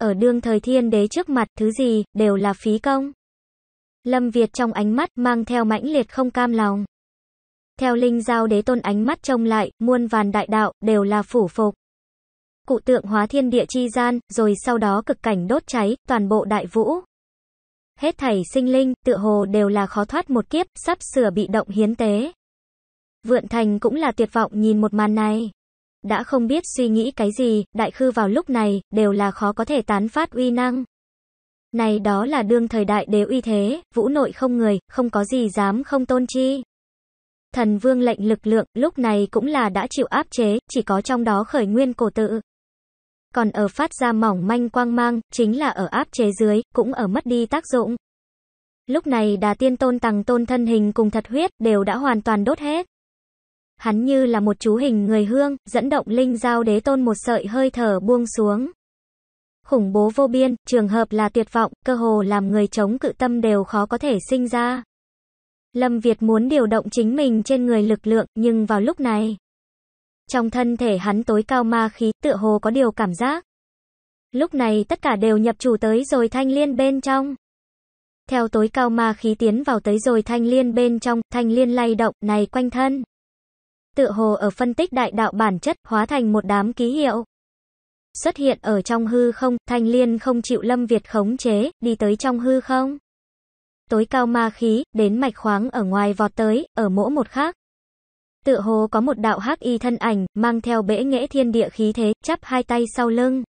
ở đương thời thiên đế trước mặt thứ gì, đều là phí công. Lâm Việt trong ánh mắt mang theo mãnh liệt không cam lòng. Theo linh giao đế tôn ánh mắt trông lại, muôn vàn đại đạo, đều là phủ phục. Cụ tượng hóa thiên địa chi gian, rồi sau đó cực cảnh đốt cháy, toàn bộ đại vũ. Hết thảy sinh linh, tựa hồ đều là khó thoát một kiếp, sắp sửa bị động hiến tế. Vượn thành cũng là tuyệt vọng nhìn một màn này đã không biết suy nghĩ cái gì, đại khư vào lúc này, đều là khó có thể tán phát uy năng. Này đó là đương thời đại đế uy thế, vũ nội không người, không có gì dám không tôn chi. Thần vương lệnh lực lượng, lúc này cũng là đã chịu áp chế, chỉ có trong đó khởi nguyên cổ tự. Còn ở phát ra mỏng manh quang mang, chính là ở áp chế dưới, cũng ở mất đi tác dụng. Lúc này đà tiên tôn tàng tôn thân hình cùng thật huyết, đều đã hoàn toàn đốt hết. Hắn như là một chú hình người hương, dẫn động linh giao đế tôn một sợi hơi thở buông xuống. Khủng bố vô biên, trường hợp là tuyệt vọng, cơ hồ làm người chống cự tâm đều khó có thể sinh ra. Lâm Việt muốn điều động chính mình trên người lực lượng, nhưng vào lúc này, trong thân thể hắn tối cao ma khí tựa hồ có điều cảm giác. Lúc này tất cả đều nhập chủ tới rồi thanh liên bên trong. Theo tối cao ma khí tiến vào tới rồi thanh liên bên trong, thanh liên lay động, này quanh thân tựa hồ ở phân tích đại đạo bản chất, hóa thành một đám ký hiệu. Xuất hiện ở trong hư không, thanh liên không chịu lâm Việt khống chế, đi tới trong hư không. Tối cao ma khí, đến mạch khoáng ở ngoài vọt tới, ở mỗi một khác. Tựa hồ có một đạo hắc y thân ảnh, mang theo bể nghệ thiên địa khí thế, chắp hai tay sau lưng.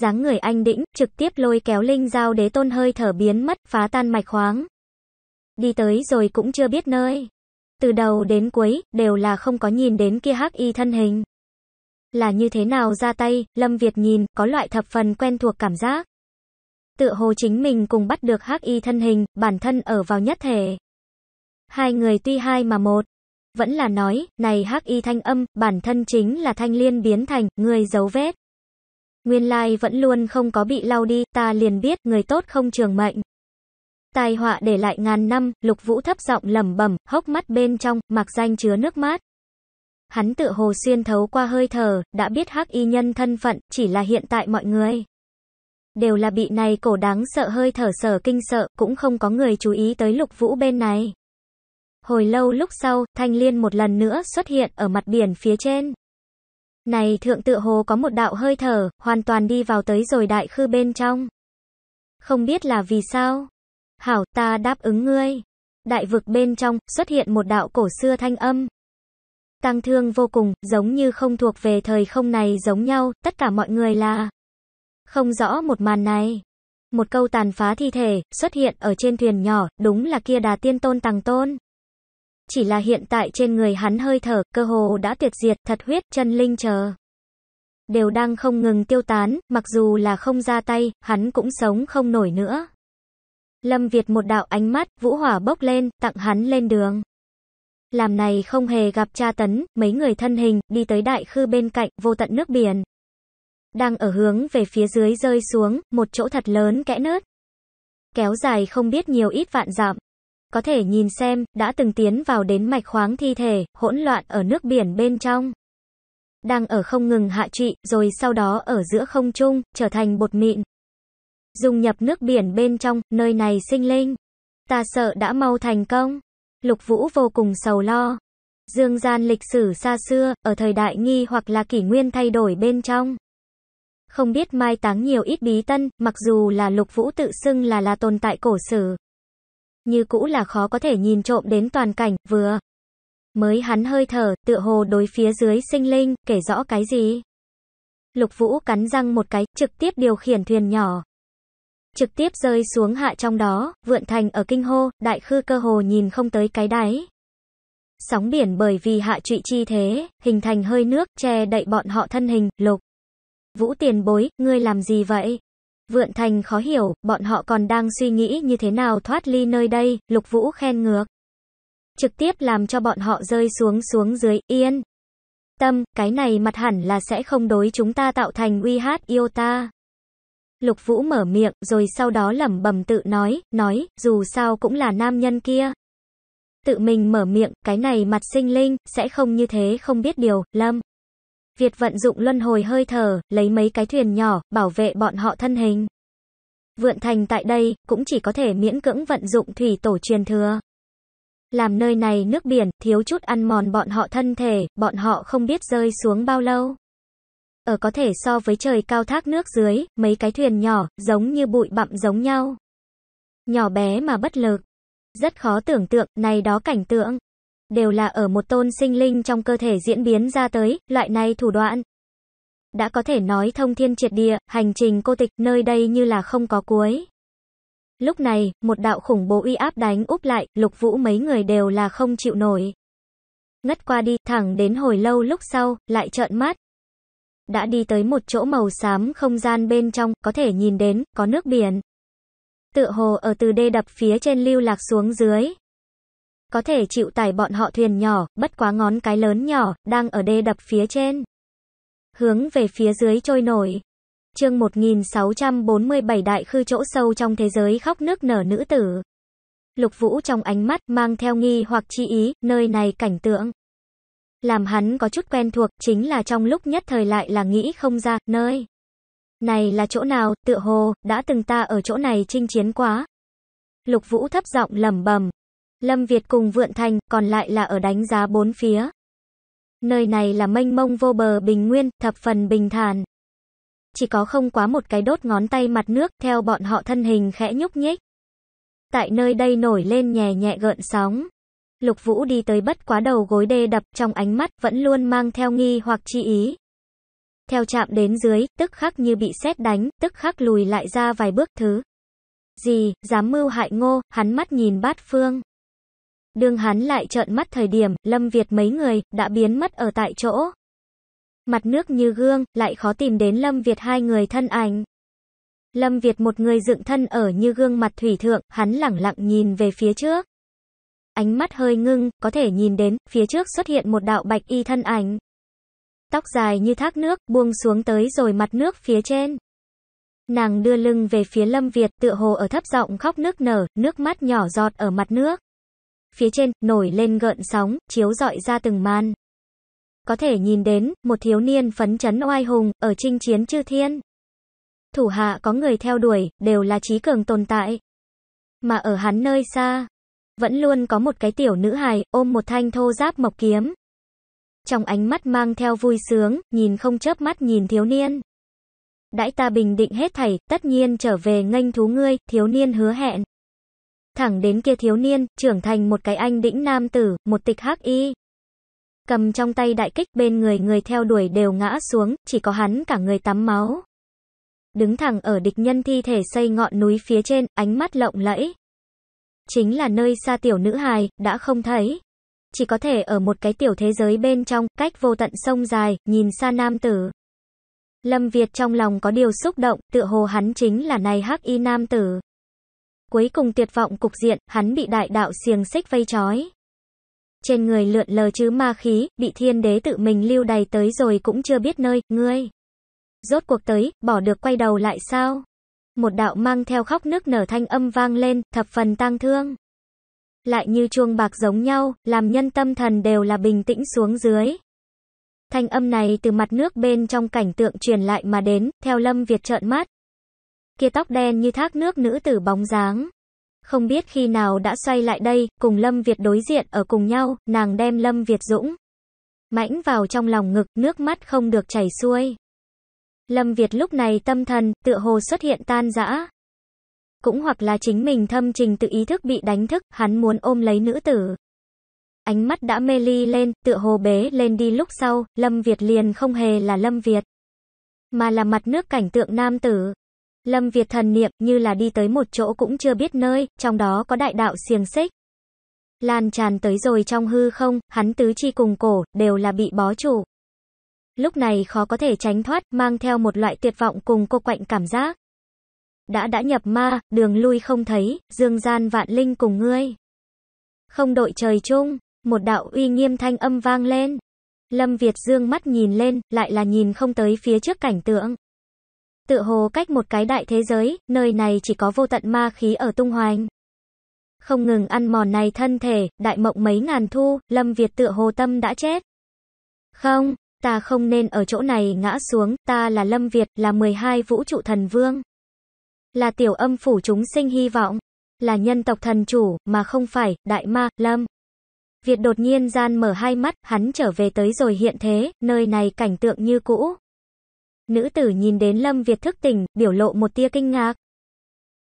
dáng người anh đĩnh, trực tiếp lôi kéo linh dao đế tôn hơi thở biến mất, phá tan mạch khoáng. Đi tới rồi cũng chưa biết nơi từ đầu đến cuối, đều là không có nhìn đến kia hắc y thân hình. Là như thế nào ra tay, Lâm Việt nhìn, có loại thập phần quen thuộc cảm giác. Tựa hồ chính mình cùng bắt được hắc y thân hình, bản thân ở vào nhất thể. Hai người tuy hai mà một. Vẫn là nói, này hắc y thanh âm, bản thân chính là thanh liên biến thành, người dấu vết. Nguyên lai vẫn luôn không có bị lau đi, ta liền biết, người tốt không trường mệnh tai họa để lại ngàn năm, Lục Vũ thấp giọng lẩm bẩm, hốc mắt bên trong, mặc danh chứa nước mắt Hắn tựa hồ xuyên thấu qua hơi thở, đã biết hắc y nhân thân phận, chỉ là hiện tại mọi người. Đều là bị này cổ đáng sợ hơi thở sở kinh sợ, cũng không có người chú ý tới lục vũ bên này. Hồi lâu lúc sau, thanh liên một lần nữa xuất hiện ở mặt biển phía trên. Này thượng tựa hồ có một đạo hơi thở, hoàn toàn đi vào tới rồi đại khư bên trong. Không biết là vì sao, Hảo ta đáp ứng ngươi. Đại vực bên trong, xuất hiện một đạo cổ xưa thanh âm. Tăng thương vô cùng, giống như không thuộc về thời không này giống nhau, tất cả mọi người là không rõ một màn này. Một câu tàn phá thi thể, xuất hiện ở trên thuyền nhỏ, đúng là kia đà tiên tôn tàng tôn. Chỉ là hiện tại trên người hắn hơi thở, cơ hồ đã tuyệt diệt, thật huyết, chân linh chờ. Đều đang không ngừng tiêu tán, mặc dù là không ra tay, hắn cũng sống không nổi nữa. Lâm Việt một đạo ánh mắt, vũ hỏa bốc lên, tặng hắn lên đường. Làm này không hề gặp cha tấn, mấy người thân hình, đi tới đại khư bên cạnh, vô tận nước biển. Đang ở hướng về phía dưới rơi xuống, một chỗ thật lớn kẽ nớt. Kéo dài không biết nhiều ít vạn dặm. Có thể nhìn xem, đã từng tiến vào đến mạch khoáng thi thể, hỗn loạn ở nước biển bên trong. Đang ở không ngừng hạ trị, rồi sau đó ở giữa không trung, trở thành bột mịn, dùng nhập nước biển bên trong, nơi này sinh linh. Ta sợ đã mau thành công. Lục Vũ vô cùng sầu lo. Dương gian lịch sử xa xưa, ở thời đại nghi hoặc là kỷ nguyên thay đổi bên trong. Không biết mai táng nhiều ít bí tân, mặc dù là lục vũ tự xưng là là tồn tại cổ sử. Như cũ là khó có thể nhìn trộm đến toàn cảnh, vừa. Mới hắn hơi thở, tựa hồ đối phía dưới sinh linh, kể rõ cái gì. Lục vũ cắn răng một cái, trực tiếp điều khiển thuyền nhỏ, trực tiếp rơi xuống hạ trong đó, vượn thành ở kinh hô, đại khư cơ hồ nhìn không tới cái đáy. Sóng biển bởi vì hạ trụy chi thế, hình thành hơi nước, che đậy bọn họ thân hình, lục. Vũ tiền bối, ngươi làm gì vậy? Vượn thành khó hiểu, bọn họ còn đang suy nghĩ như thế nào thoát ly nơi đây, lục vũ khen ngược. Trực tiếp làm cho bọn họ rơi xuống xuống dưới, yên. Tâm, cái này mặt hẳn là sẽ không đối chúng ta tạo thành uy hát yêu ta. Lục Vũ mở miệng, rồi sau đó lẩm bẩm tự nói, nói, dù sao cũng là nam nhân kia. Tự mình mở miệng, cái này mặt sinh linh, sẽ không như thế không biết điều, lâm. Việt vận dụng luân hồi hơi thở, lấy mấy cái thuyền nhỏ, bảo vệ bọn họ thân hình. Vượn thành tại đây, cũng chỉ có thể miễn cưỡng vận dụng thủy tổ truyền thừa. Làm nơi này nước biển, thiếu chút ăn mòn bọn họ thân thể, bọn họ không biết rơi xuống bao lâu ở có thể so với trời cao thác nước dưới, mấy cái thuyền nhỏ, giống như bụi bặm giống nhau. Nhỏ bé mà bất lực. Rất khó tưởng tượng, này đó cảnh tượng. Đều là ở một tôn sinh linh trong cơ thể diễn biến ra tới, loại này thủ đoạn. Đã có thể nói thông thiên triệt địa, hành trình cô tịch nơi đây như là không có cuối. Lúc này, một đạo khủng bố uy áp đánh úp lại, lục vũ mấy người đều là không chịu nổi. Ngất qua đi, thẳng đến hồi lâu lúc sau, lại trợn mắt, đã đi tới một chỗ màu xám không gian bên trong, có thể nhìn đến, có nước biển. Tựa hồ ở từ đê đập phía trên lưu lạc xuống dưới. Có thể chịu tải bọn họ thuyền nhỏ, bất quá ngón cái lớn nhỏ, đang ở đê đập phía trên. Hướng về phía dưới trôi nổi. chương 1647 đại khư chỗ sâu trong thế giới khóc nước nở nữ tử. Lục vũ trong ánh mắt mang theo nghi hoặc chi ý, nơi này cảnh tượng làm hắn có chút quen thuộc, chính là trong lúc nhất thời lại là nghĩ không ra, nơi. Này là chỗ nào, tựa hồ, đã từng ta ở chỗ này chinh chiến quá. Lục Vũ thấp giọng lầm bầm. Lâm Việt cùng Vượn Thành, còn lại là ở đánh giá bốn phía. Nơi này là mênh mông vô bờ bình nguyên, thập phần bình thản. Chỉ có không quá một cái đốt ngón tay mặt nước, theo bọn họ thân hình khẽ nhúc nhích. Tại nơi đây nổi lên nhẹ nhẹ gợn sóng. Lục Vũ đi tới bất quá đầu gối đê đập trong ánh mắt vẫn luôn mang theo nghi hoặc chi ý. Theo chạm đến dưới, tức khắc như bị sét đánh, tức khắc lùi lại ra vài bước thứ. Gì, dám mưu hại ngô, hắn mắt nhìn bát phương. Đường hắn lại trợn mắt thời điểm, Lâm Việt mấy người, đã biến mất ở tại chỗ. Mặt nước như gương, lại khó tìm đến Lâm Việt hai người thân ảnh. Lâm Việt một người dựng thân ở như gương mặt thủy thượng, hắn lẳng lặng nhìn về phía trước ánh mắt hơi ngưng, có thể nhìn đến, phía trước xuất hiện một đạo bạch y thân ảnh. Tóc dài như thác nước, buông xuống tới rồi mặt nước phía trên. Nàng đưa lưng về phía Lâm Việt tựa hồ ở thấp giọng khóc nước nở, nước mắt nhỏ giọt ở mặt nước. Phía trên, nổi lên gợn sóng, chiếu dọi ra từng màn. Có thể nhìn đến, một thiếu niên phấn chấn oai hùng, ở trinh chiến chư thiên. Thủ hạ có người theo đuổi, đều là trí cường tồn tại. Mà ở hắn nơi xa, vẫn luôn có một cái tiểu nữ hài ôm một thanh thô giáp mộc kiếm. Trong ánh mắt mang theo vui sướng, nhìn không chớp mắt nhìn thiếu niên. Đãi ta bình định hết thảy, tất nhiên trở về nghênh thú ngươi, thiếu niên hứa hẹn. Thẳng đến kia thiếu niên, trưởng thành một cái anh đĩnh nam tử, một tịch hắc y. Cầm trong tay đại kích bên người người theo đuổi đều ngã xuống, chỉ có hắn cả người tắm máu. Đứng thẳng ở địch nhân thi thể xây ngọn núi phía trên, ánh mắt lộng lẫy chính là nơi xa tiểu nữ hài, đã không thấy. Chỉ có thể ở một cái tiểu thế giới bên trong, cách vô tận sông dài, nhìn xa nam tử. Lâm Việt trong lòng có điều xúc động, tựa hồ hắn chính là này hắc y nam tử. Cuối cùng tuyệt vọng cục diện, hắn bị đại đạo xiềng xích vây trói. Trên người lượn lờ chứ ma khí, bị thiên đế tự mình lưu đầy tới rồi cũng chưa biết nơi, ngươi. Rốt cuộc tới, bỏ được quay đầu lại sao? một đạo mang theo khóc nức nở thanh âm vang lên, thập phần tang thương. Lại như chuông bạc giống nhau, làm nhân tâm thần đều là bình tĩnh xuống dưới. Thanh âm này từ mặt nước bên trong cảnh tượng truyền lại mà đến, theo Lâm Việt trợn mắt. Kia tóc đen như thác nước nữ tử bóng dáng. Không biết khi nào đã xoay lại đây, cùng Lâm Việt đối diện ở cùng nhau, nàng đem Lâm Việt dũng. Mãnh vào trong lòng ngực, nước mắt không được chảy xuôi. Lâm Việt lúc này tâm thần, tựa hồ xuất hiện tan rã. Cũng hoặc là chính mình thâm trình tự ý thức bị đánh thức, hắn muốn ôm lấy nữ tử. Ánh mắt đã mê ly lên, tựa hồ bế lên đi lúc sau, Lâm Việt liền không hề là Lâm Việt. Mà là mặt nước cảnh tượng nam tử. Lâm Việt thần niệm như là đi tới một chỗ cũng chưa biết nơi, trong đó có đại đạo xiềng xích. Lan tràn tới rồi trong hư không, hắn tứ chi cùng cổ, đều là bị bó chủ lúc này khó có thể tránh thoát, mang theo một loại tuyệt vọng cùng cô quạnh cảm giác. Đã đã nhập ma, đường lui không thấy, dương gian vạn linh cùng ngươi. Không đội trời chung, một đạo uy nghiêm thanh âm vang lên. Lâm Việt dương mắt nhìn lên, lại là nhìn không tới phía trước cảnh tượng. Tựa hồ cách một cái đại thế giới, nơi này chỉ có vô tận ma khí ở tung hoành. Không ngừng ăn mòn này thân thể, đại mộng mấy ngàn thu, Lâm Việt tựa hồ tâm đã chết. Không, ta không nên ở chỗ này ngã xuống, ta là Lâm Việt, là 12 vũ trụ thần vương. Là tiểu âm phủ chúng sinh hy vọng, là nhân tộc thần chủ, mà không phải, đại ma, Lâm. Việt đột nhiên gian mở hai mắt, hắn trở về tới rồi hiện thế, nơi này cảnh tượng như cũ. Nữ tử nhìn đến Lâm Việt thức tỉnh, biểu lộ một tia kinh ngạc.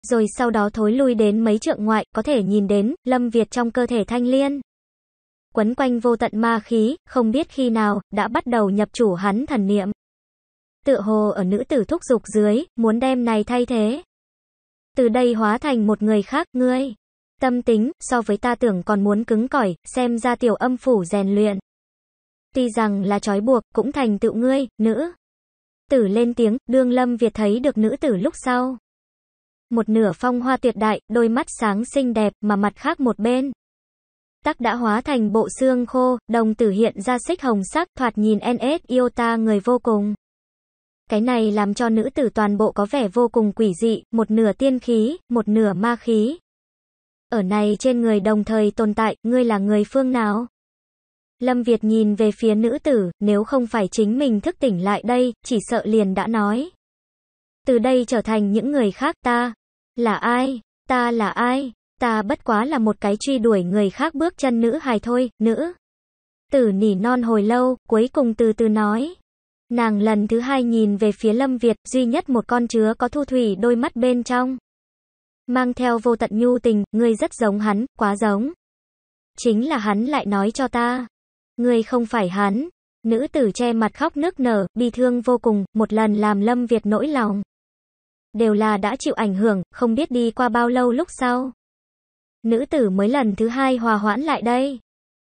Rồi sau đó thối lui đến mấy trượng ngoại, có thể nhìn đến, Lâm Việt trong cơ thể thanh liên quấn quanh vô tận ma khí, không biết khi nào, đã bắt đầu nhập chủ hắn thần niệm. Tự hồ ở nữ tử thúc dục dưới, muốn đem này thay thế. Từ đây hóa thành một người khác, ngươi. Tâm tính, so với ta tưởng còn muốn cứng cỏi, xem ra tiểu âm phủ rèn luyện. Tuy rằng là trói buộc, cũng thành tựu ngươi, nữ. Tử lên tiếng, đương lâm Việt thấy được nữ tử lúc sau. Một nửa phong hoa tuyệt đại, đôi mắt sáng xinh đẹp, mà mặt khác một bên tắc đã hóa thành bộ xương khô, đồng tử hiện ra xích hồng sắc, thoạt nhìn NS Iota người vô cùng. Cái này làm cho nữ tử toàn bộ có vẻ vô cùng quỷ dị, một nửa tiên khí, một nửa ma khí. Ở này trên người đồng thời tồn tại, ngươi là người phương nào? Lâm Việt nhìn về phía nữ tử, nếu không phải chính mình thức tỉnh lại đây, chỉ sợ liền đã nói. Từ đây trở thành những người khác ta. Là ai? Ta là ai? ta bất quá là một cái truy đuổi người khác bước chân nữ hài thôi, nữ. Tử nỉ non hồi lâu, cuối cùng từ từ nói. Nàng lần thứ hai nhìn về phía Lâm Việt, duy nhất một con chứa có thu thủy đôi mắt bên trong. Mang theo vô tận nhu tình, người rất giống hắn, quá giống. Chính là hắn lại nói cho ta. người không phải hắn. Nữ tử che mặt khóc nước nở, bi thương vô cùng, một lần làm Lâm Việt nỗi lòng. Đều là đã chịu ảnh hưởng, không biết đi qua bao lâu lúc sau. Nữ tử mới lần thứ hai hòa hoãn lại đây.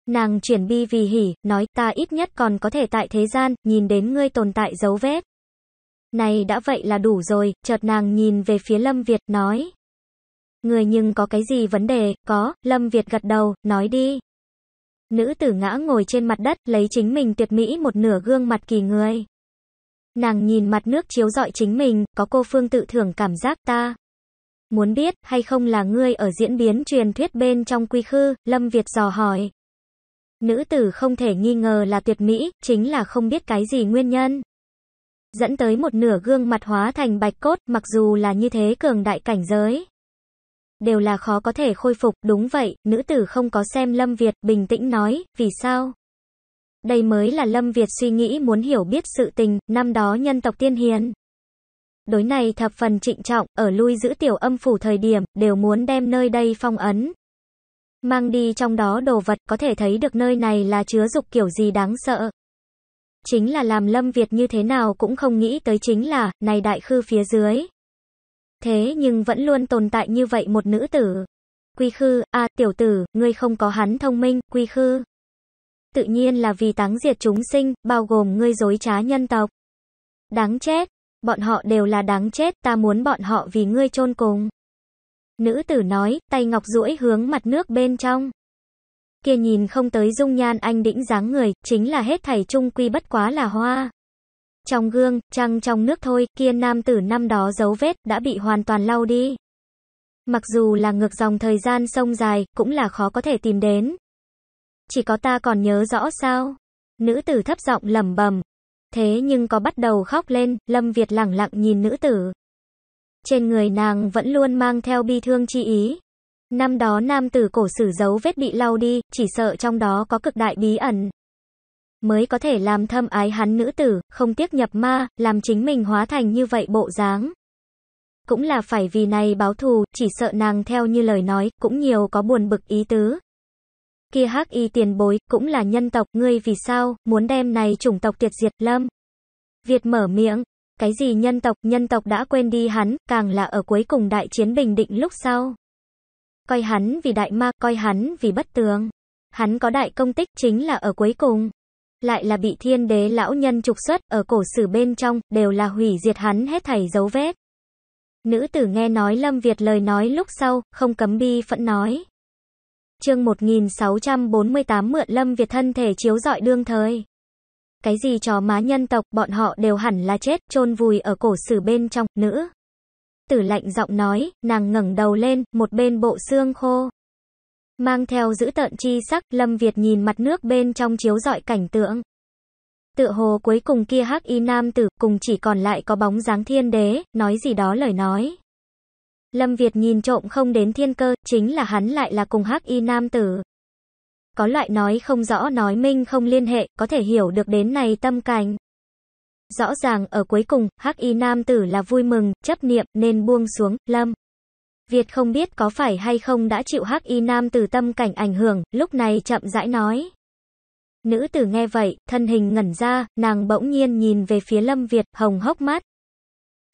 Nàng chuyển bi vì hỉ, nói ta ít nhất còn có thể tại thế gian, nhìn đến ngươi tồn tại dấu vết. Này đã vậy là đủ rồi, chợt nàng nhìn về phía Lâm Việt, nói. Người nhưng có cái gì vấn đề, có, Lâm Việt gật đầu, nói đi. Nữ tử ngã ngồi trên mặt đất, lấy chính mình tuyệt mỹ một nửa gương mặt kỳ người. Nàng nhìn mặt nước chiếu dọi chính mình, có cô phương tự thưởng cảm giác ta, Muốn biết hay không là ngươi ở diễn biến truyền thuyết bên trong quy khư, Lâm Việt dò hỏi. Nữ tử không thể nghi ngờ là tuyệt mỹ, chính là không biết cái gì nguyên nhân. Dẫn tới một nửa gương mặt hóa thành bạch cốt, mặc dù là như thế cường đại cảnh giới. Đều là khó có thể khôi phục, đúng vậy, nữ tử không có xem Lâm Việt, bình tĩnh nói, vì sao? Đây mới là Lâm Việt suy nghĩ muốn hiểu biết sự tình, năm đó nhân tộc tiên hiền đối này thập phần trịnh trọng, ở lui giữ tiểu âm phủ thời điểm, đều muốn đem nơi đây phong ấn. Mang đi trong đó đồ vật, có thể thấy được nơi này là chứa dục kiểu gì đáng sợ. Chính là làm Lâm Việt như thế nào cũng không nghĩ tới chính là, này đại khư phía dưới. Thế nhưng vẫn luôn tồn tại như vậy một nữ tử. Quy khư, a tiểu tử, ngươi không có hắn thông minh, quy khư. Tự nhiên là vì táng diệt chúng sinh, bao gồm ngươi dối trá nhân tộc. Đáng chết, Bọn họ đều là đáng chết, ta muốn bọn họ vì ngươi chôn cùng. Nữ tử nói, tay ngọc duỗi hướng mặt nước bên trong. Kia nhìn không tới dung nhan anh đĩnh dáng người, chính là hết thảy trung quy bất quá là hoa. Trong gương, trăng trong nước thôi, kia nam tử năm đó dấu vết, đã bị hoàn toàn lau đi. Mặc dù là ngược dòng thời gian sông dài, cũng là khó có thể tìm đến. Chỉ có ta còn nhớ rõ sao? Nữ tử thấp giọng lẩm bẩm, Thế nhưng có bắt đầu khóc lên, Lâm Việt lẳng lặng nhìn nữ tử. Trên người nàng vẫn luôn mang theo bi thương chi ý. Năm đó nam tử cổ sử dấu vết bị lau đi, chỉ sợ trong đó có cực đại bí ẩn. Mới có thể làm thâm ái hắn nữ tử, không tiếc nhập ma, làm chính mình hóa thành như vậy bộ dáng. Cũng là phải vì này báo thù, chỉ sợ nàng theo như lời nói, cũng nhiều có buồn bực ý tứ. Kia hắc y tiền bối, cũng là nhân tộc, ngươi vì sao, muốn đem này chủng tộc tiệt diệt, lâm. Việt mở miệng, cái gì nhân tộc, nhân tộc đã quên đi hắn, càng là ở cuối cùng đại chiến bình định lúc sau. Coi hắn vì đại ma, coi hắn vì bất tường. Hắn có đại công tích chính là ở cuối cùng. Lại là bị thiên đế lão nhân trục xuất, ở cổ sử bên trong, đều là hủy diệt hắn hết thảy dấu vết. Nữ tử nghe nói Lâm Việt lời nói lúc sau, không cấm bi phẫn nói. Chương 1648 Mượn Lâm Việt thân thể chiếu dọi đương thời. Cái gì chó má nhân tộc, bọn họ đều hẳn là chết, chôn vùi ở cổ sử bên trong, nữ. Tử lạnh giọng nói, nàng ngẩng đầu lên, một bên bộ xương khô. Mang theo giữ tợn chi sắc, Lâm Việt nhìn mặt nước bên trong chiếu dọi cảnh tượng. Tựa hồ cuối cùng kia hắc y nam tử, cùng chỉ còn lại có bóng dáng thiên đế, nói gì đó lời nói. Lâm Việt nhìn trộm không đến thiên cơ, chính là hắn lại là cùng hắc y nam tử. Có loại nói không rõ nói minh không liên hệ, có thể hiểu được đến này tâm cảnh. Rõ ràng ở cuối cùng, hắc y nam tử là vui mừng, chấp niệm nên buông xuống, Lâm. Việt không biết có phải hay không đã chịu hắc y nam tử tâm cảnh ảnh hưởng, lúc này chậm rãi nói. Nữ tử nghe vậy, thân hình ngẩn ra, nàng bỗng nhiên nhìn về phía Lâm Việt, hồng hốc mắt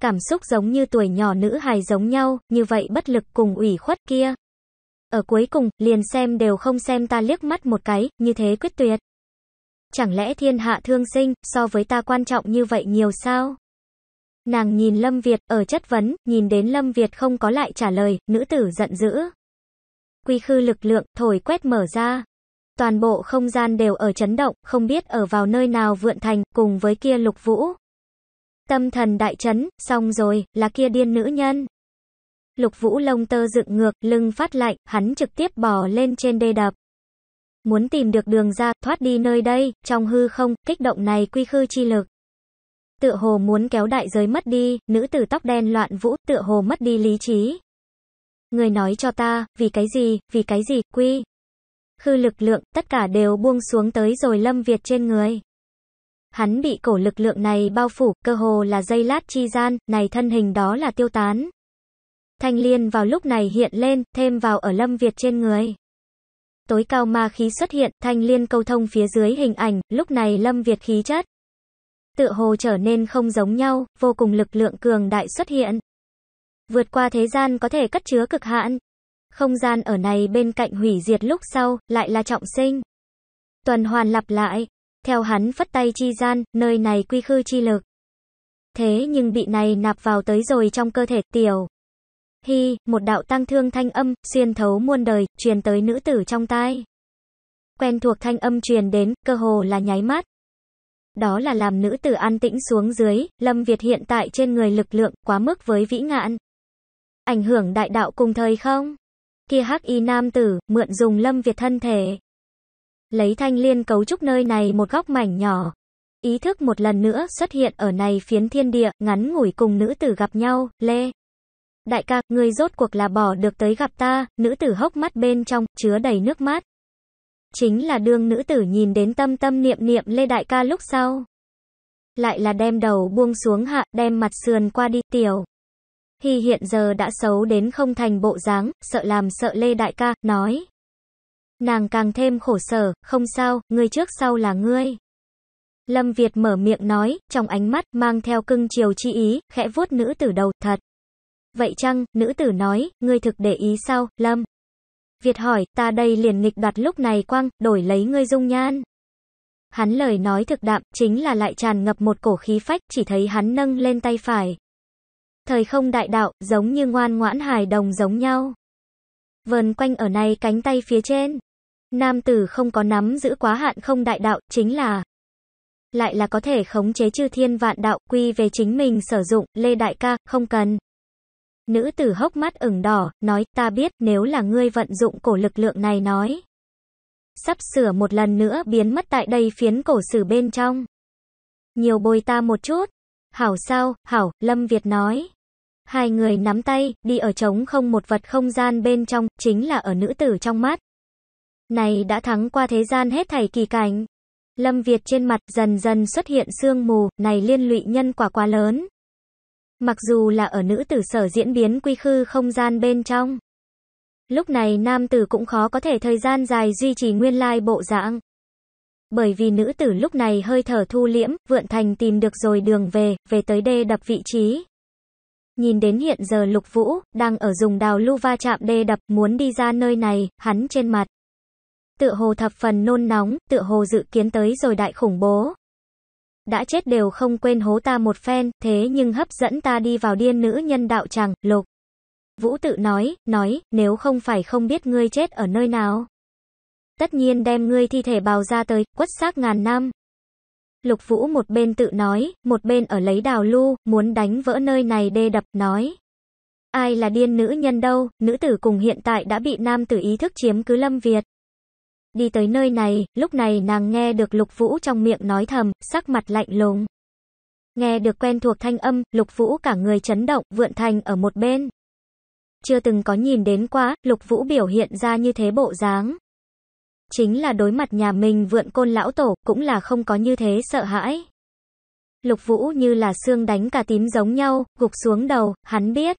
cảm xúc giống như tuổi nhỏ nữ hài giống nhau, như vậy bất lực cùng ủy khuất kia. Ở cuối cùng, liền xem đều không xem ta liếc mắt một cái, như thế quyết tuyệt. Chẳng lẽ thiên hạ thương sinh, so với ta quan trọng như vậy nhiều sao? Nàng nhìn Lâm Việt, ở chất vấn, nhìn đến Lâm Việt không có lại trả lời, nữ tử giận dữ. Quy khư lực lượng, thổi quét mở ra. Toàn bộ không gian đều ở chấn động, không biết ở vào nơi nào vượn thành, cùng với kia lục vũ. Tâm thần đại chấn, xong rồi, là kia điên nữ nhân. Lục Vũ lông tơ dựng ngược, lưng phát lạnh, hắn trực tiếp bỏ lên trên đê đập. Muốn tìm được đường ra, thoát đi nơi đây, trong hư không, kích động này quy khư chi lực. Tựa hồ muốn kéo đại giới mất đi, nữ tử tóc đen loạn vũ, tựa hồ mất đi lý trí. Người nói cho ta, vì cái gì, vì cái gì, quy. Khư lực lượng, tất cả đều buông xuống tới rồi lâm việt trên người. Hắn bị cổ lực lượng này bao phủ, cơ hồ là dây lát chi gian, này thân hình đó là tiêu tán. Thanh liên vào lúc này hiện lên, thêm vào ở lâm Việt trên người. Tối cao ma khí xuất hiện, thanh liên câu thông phía dưới hình ảnh, lúc này lâm Việt khí chất. tự hồ trở nên không giống nhau, vô cùng lực lượng cường đại xuất hiện. Vượt qua thế gian có thể cất chứa cực hạn. Không gian ở này bên cạnh hủy diệt lúc sau, lại là trọng sinh. Tuần hoàn lặp lại. Theo hắn phất tay chi gian, nơi này quy khư chi lực. Thế nhưng bị này nạp vào tới rồi trong cơ thể tiểu. Hi, một đạo tăng thương thanh âm, xuyên thấu muôn đời, truyền tới nữ tử trong tai. Quen thuộc thanh âm truyền đến, cơ hồ là nháy mắt. Đó là làm nữ tử an tĩnh xuống dưới, Lâm Việt hiện tại trên người lực lượng, quá mức với vĩ ngạn. Ảnh hưởng đại đạo cùng thời không? Kia hắc y nam tử, mượn dùng Lâm Việt thân thể lấy thanh liên cấu trúc nơi này một góc mảnh nhỏ. Ý thức một lần nữa xuất hiện ở này phiến thiên địa, ngắn ngủi cùng nữ tử gặp nhau, lê. Đại ca, ngươi rốt cuộc là bỏ được tới gặp ta, nữ tử hốc mắt bên trong, chứa đầy nước mắt. Chính là đương nữ tử nhìn đến tâm tâm niệm niệm lê đại ca lúc sau. Lại là đem đầu buông xuống hạ, đem mặt sườn qua đi tiểu. Hi hiện giờ đã xấu đến không thành bộ dáng, sợ làm sợ lê đại ca, nói. Nàng càng thêm khổ sở, không sao, ngươi trước sau là ngươi. Lâm Việt mở miệng nói, trong ánh mắt mang theo cưng chiều chi ý, khẽ vuốt nữ tử đầu, thật. Vậy chăng, nữ tử nói, ngươi thực để ý sao, Lâm? Việt hỏi, ta đây liền nghịch đoạt lúc này quăng đổi lấy ngươi dung nhan. Hắn lời nói thực đạm, chính là lại tràn ngập một cổ khí phách, chỉ thấy hắn nâng lên tay phải. Thời không đại đạo, giống như ngoan ngoãn hài đồng giống nhau vờn quanh ở này cánh tay phía trên. Nam tử không có nắm giữ quá hạn không đại đạo, chính là lại là có thể khống chế chư thiên vạn đạo quy về chính mình sử dụng, Lê Đại ca, không cần. Nữ tử hốc mắt ửng đỏ, nói, ta biết nếu là ngươi vận dụng cổ lực lượng này nói. Sắp sửa một lần nữa biến mất tại đây phiến cổ sử bên trong. Nhiều bồi ta một chút. Hảo sao, hảo, Lâm Việt nói. Hai người nắm tay, đi ở trống không một vật không gian bên trong, chính là ở nữ tử trong mắt. Này đã thắng qua thế gian hết thảy kỳ cảnh. Lâm Việt trên mặt dần dần xuất hiện sương mù, này liên lụy nhân quả quá lớn. Mặc dù là ở nữ tử sở diễn biến quy khư không gian bên trong. Lúc này nam tử cũng khó có thể thời gian dài duy trì nguyên lai bộ dạng. Bởi vì nữ tử lúc này hơi thở thu liễm, vượn thành tìm được rồi đường về, về tới đê đập vị trí. Nhìn đến hiện giờ Lục Vũ, đang ở dùng đào lưu va chạm đê đập, muốn đi ra nơi này, hắn trên mặt. Tựa hồ thập phần nôn nóng, tựa hồ dự kiến tới rồi đại khủng bố. Đã chết đều không quên hố ta một phen, thế nhưng hấp dẫn ta đi vào điên nữ nhân đạo chẳng, Lục. Vũ tự nói, nói, nếu không phải không biết ngươi chết ở nơi nào. Tất nhiên đem ngươi thi thể bào ra tới, quất xác ngàn năm. Lục Vũ một bên tự nói, một bên ở lấy đào lu, muốn đánh vỡ nơi này đê đập, nói. Ai là điên nữ nhân đâu, nữ tử cùng hiện tại đã bị nam tử ý thức chiếm cứ Lâm Việt. Đi tới nơi này, lúc này nàng nghe được Lục Vũ trong miệng nói thầm, sắc mặt lạnh lùng. Nghe được quen thuộc thanh âm, Lục Vũ cả người chấn động, vượn thành ở một bên. Chưa từng có nhìn đến quá, Lục Vũ biểu hiện ra như thế bộ dáng chính là đối mặt nhà mình vượn côn lão tổ, cũng là không có như thế sợ hãi. Lục Vũ như là xương đánh cả tím giống nhau, gục xuống đầu, hắn biết.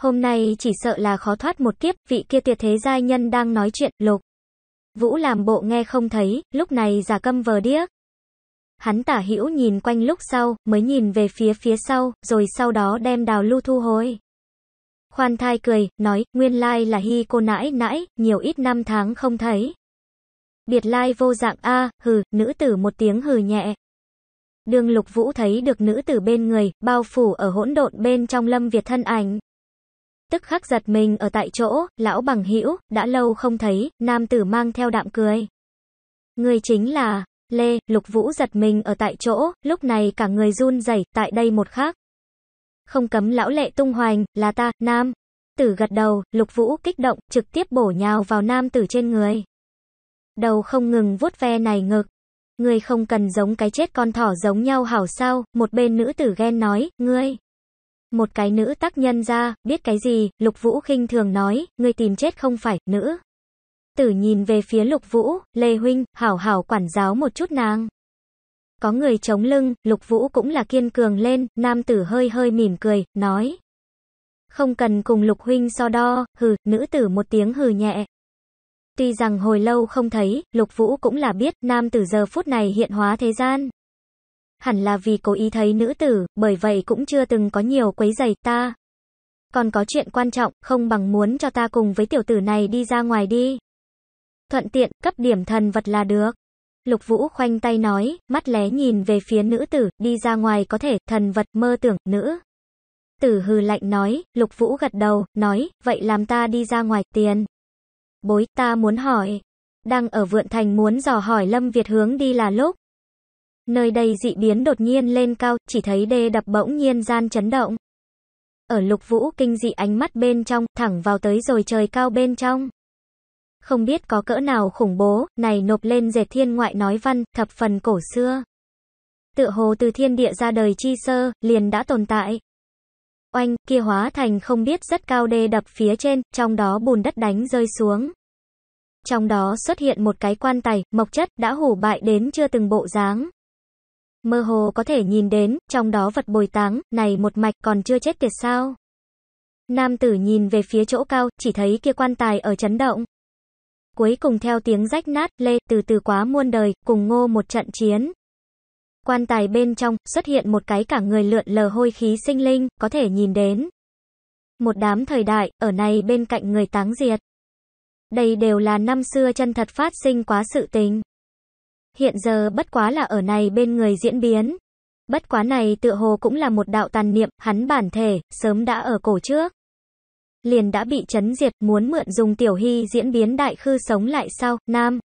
Hôm nay chỉ sợ là khó thoát một kiếp, vị kia tuyệt thế giai nhân đang nói chuyện, Lục. Vũ làm bộ nghe không thấy, lúc này giả câm vờ điếc. Hắn tả hữu nhìn quanh lúc sau, mới nhìn về phía phía sau, rồi sau đó đem đào lưu thu hồi. Khoan thai cười, nói, nguyên lai là hy cô nãi nãi, nhiều ít năm tháng không thấy. Biệt lai vô dạng a, hừ, nữ tử một tiếng hừ nhẹ. Đường Lục Vũ thấy được nữ tử bên người, bao phủ ở hỗn độn bên trong Lâm Việt thân ảnh. Tức khắc giật mình ở tại chỗ, lão bằng hữu đã lâu không thấy, nam tử mang theo đạm cười. Người chính là, Lê, Lục Vũ giật mình ở tại chỗ, lúc này cả người run rẩy tại đây một khắc. Không cấm lão lệ tung hoành, là ta, nam. Tử gật đầu, Lục Vũ kích động, trực tiếp bổ nhào vào nam tử trên người đầu không ngừng vuốt ve này ngực. Ngươi không cần giống cái chết con thỏ giống nhau hảo sao, một bên nữ tử ghen nói, ngươi. Một cái nữ tác nhân ra, biết cái gì, lục vũ khinh thường nói, ngươi tìm chết không phải, nữ. Tử nhìn về phía lục vũ, lê huynh, hảo hảo quản giáo một chút nàng. Có người chống lưng, lục vũ cũng là kiên cường lên, nam tử hơi hơi mỉm cười, nói. Không cần cùng lục huynh so đo, hừ, nữ tử một tiếng hừ nhẹ, Tuy rằng hồi lâu không thấy, Lục Vũ cũng là biết, nam tử giờ phút này hiện hóa thế gian. Hẳn là vì cố ý thấy nữ tử, bởi vậy cũng chưa từng có nhiều quấy giày ta. Còn có chuyện quan trọng, không bằng muốn cho ta cùng với tiểu tử này đi ra ngoài đi. Thuận tiện, cấp điểm thần vật là được. Lục Vũ khoanh tay nói, mắt lé nhìn về phía nữ tử, đi ra ngoài có thể, thần vật, mơ tưởng, nữ. Tử hư lạnh nói, Lục Vũ gật đầu, nói, vậy làm ta đi ra ngoài, tiền bối ta muốn hỏi. Đang ở vượn thành muốn dò hỏi Lâm Việt hướng đi là lúc. Nơi đây dị biến đột nhiên lên cao, chỉ thấy đê đập bỗng nhiên gian chấn động. Ở lục vũ kinh dị ánh mắt bên trong, thẳng vào tới rồi trời cao bên trong. Không biết có cỡ nào khủng bố, này nộp lên dệt thiên ngoại nói văn, thập phần cổ xưa. Tựa hồ từ thiên địa ra đời chi sơ, liền đã tồn tại oanh, kia hóa thành không biết rất cao đê đập phía trên, trong đó bùn đất đánh rơi xuống. Trong đó xuất hiện một cái quan tài, mộc chất, đã hủ bại đến chưa từng bộ dáng. Mơ hồ có thể nhìn đến, trong đó vật bồi táng, này một mạch còn chưa chết tiệt sao. Nam tử nhìn về phía chỗ cao, chỉ thấy kia quan tài ở chấn động. Cuối cùng theo tiếng rách nát, lê, từ từ quá muôn đời, cùng ngô một trận chiến. Quan tài bên trong, xuất hiện một cái cả người lượn lờ hôi khí sinh linh, có thể nhìn đến. Một đám thời đại, ở này bên cạnh người táng diệt. Đây đều là năm xưa chân thật phát sinh quá sự tình. Hiện giờ bất quá là ở này bên người diễn biến. Bất quá này tựa hồ cũng là một đạo tàn niệm, hắn bản thể, sớm đã ở cổ trước. Liền đã bị chấn diệt, muốn mượn dùng tiểu hy diễn biến đại khư sống lại sau, nam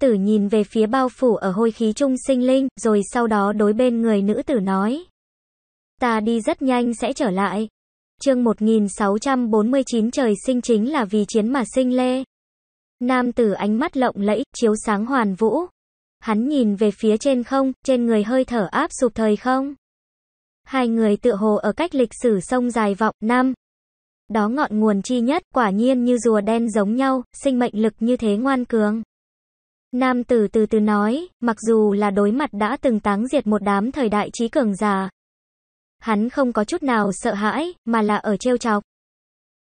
tử nhìn về phía bao phủ ở hôi khí trung sinh linh, rồi sau đó đối bên người nữ tử nói. Ta đi rất nhanh sẽ trở lại. Chương 1649 trời sinh chính là vì chiến mà sinh lê. Nam tử ánh mắt lộng lẫy, chiếu sáng hoàn vũ. Hắn nhìn về phía trên không, trên người hơi thở áp sụp thời không. Hai người tựa hồ ở cách lịch sử sông dài vọng, năm. Đó ngọn nguồn chi nhất, quả nhiên như rùa đen giống nhau, sinh mệnh lực như thế ngoan cường. Nam tử từ từ nói, mặc dù là đối mặt đã từng táng diệt một đám thời đại trí cường già. Hắn không có chút nào sợ hãi, mà là ở trêu chọc.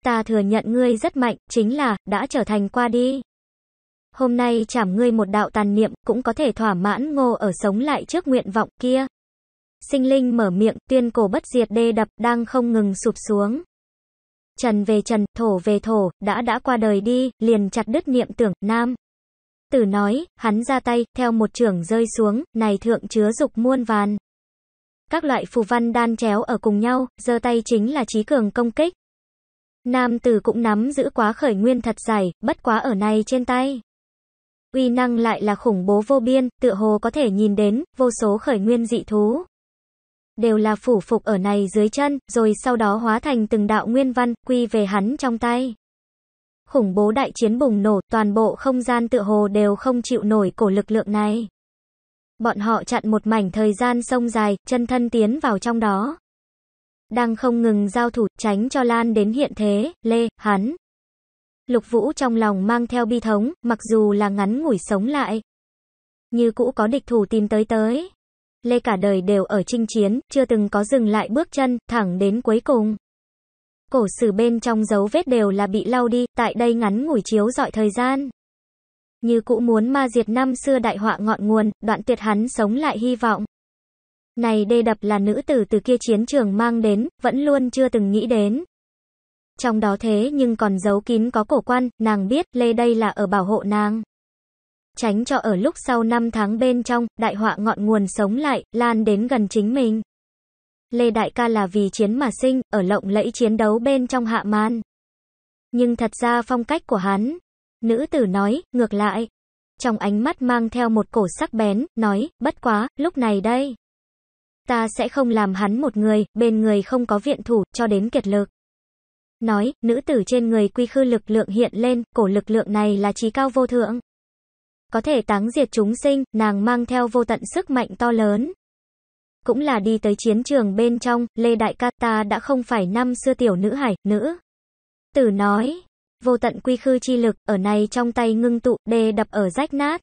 Ta thừa nhận ngươi rất mạnh, chính là, đã trở thành qua đi. Hôm nay chảm ngươi một đạo tàn niệm, cũng có thể thỏa mãn ngô ở sống lại trước nguyện vọng kia. Sinh linh mở miệng, tuyên cổ bất diệt đê đập, đang không ngừng sụp xuống. Trần về trần, thổ về thổ, đã đã qua đời đi, liền chặt đứt niệm tưởng, nam. Tử nói, hắn ra tay, theo một trưởng rơi xuống, này thượng chứa dục muôn vàn. Các loại phù văn đan chéo ở cùng nhau, giơ tay chính là trí cường công kích. Nam tử cũng nắm giữ quá khởi nguyên thật dài, bất quá ở này trên tay. Uy năng lại là khủng bố vô biên, tựa hồ có thể nhìn đến, vô số khởi nguyên dị thú. Đều là phủ phục ở này dưới chân, rồi sau đó hóa thành từng đạo nguyên văn, quy về hắn trong tay khủng bố đại chiến bùng nổ, toàn bộ không gian tựa hồ đều không chịu nổi cổ lực lượng này. Bọn họ chặn một mảnh thời gian sông dài, chân thân tiến vào trong đó. Đang không ngừng giao thủ, tránh cho Lan đến hiện thế, Lê, hắn. Lục Vũ trong lòng mang theo bi thống, mặc dù là ngắn ngủi sống lại. Như cũ có địch thủ tìm tới tới. Lê cả đời đều ở chinh chiến, chưa từng có dừng lại bước chân, thẳng đến cuối cùng. Cổ sử bên trong dấu vết đều là bị lau đi, tại đây ngắn ngủi chiếu dọi thời gian. Như cũ muốn ma diệt năm xưa đại họa ngọn nguồn, đoạn tuyệt hắn sống lại hy vọng. Này đê đập là nữ tử từ kia chiến trường mang đến, vẫn luôn chưa từng nghĩ đến. Trong đó thế nhưng còn giấu kín có cổ quan, nàng biết lê đây là ở bảo hộ nàng. Tránh cho ở lúc sau năm tháng bên trong, đại họa ngọn nguồn sống lại, lan đến gần chính mình. Lê Đại ca là vì chiến mà sinh, ở lộng lẫy chiến đấu bên trong hạ man. Nhưng thật ra phong cách của hắn, nữ tử nói, ngược lại. Trong ánh mắt mang theo một cổ sắc bén, nói, bất quá, lúc này đây. Ta sẽ không làm hắn một người, bên người không có viện thủ, cho đến kiệt lực. Nói, nữ tử trên người quy khư lực lượng hiện lên, cổ lực lượng này là trí cao vô thượng. Có thể táng diệt chúng sinh, nàng mang theo vô tận sức mạnh to lớn cũng là đi tới chiến trường bên trong, Lê Đại Ca ta đã không phải năm xưa tiểu nữ hải, nữ. Tử nói, vô tận quy khư chi lực, ở này trong tay ngưng tụ, đê đập ở rách nát.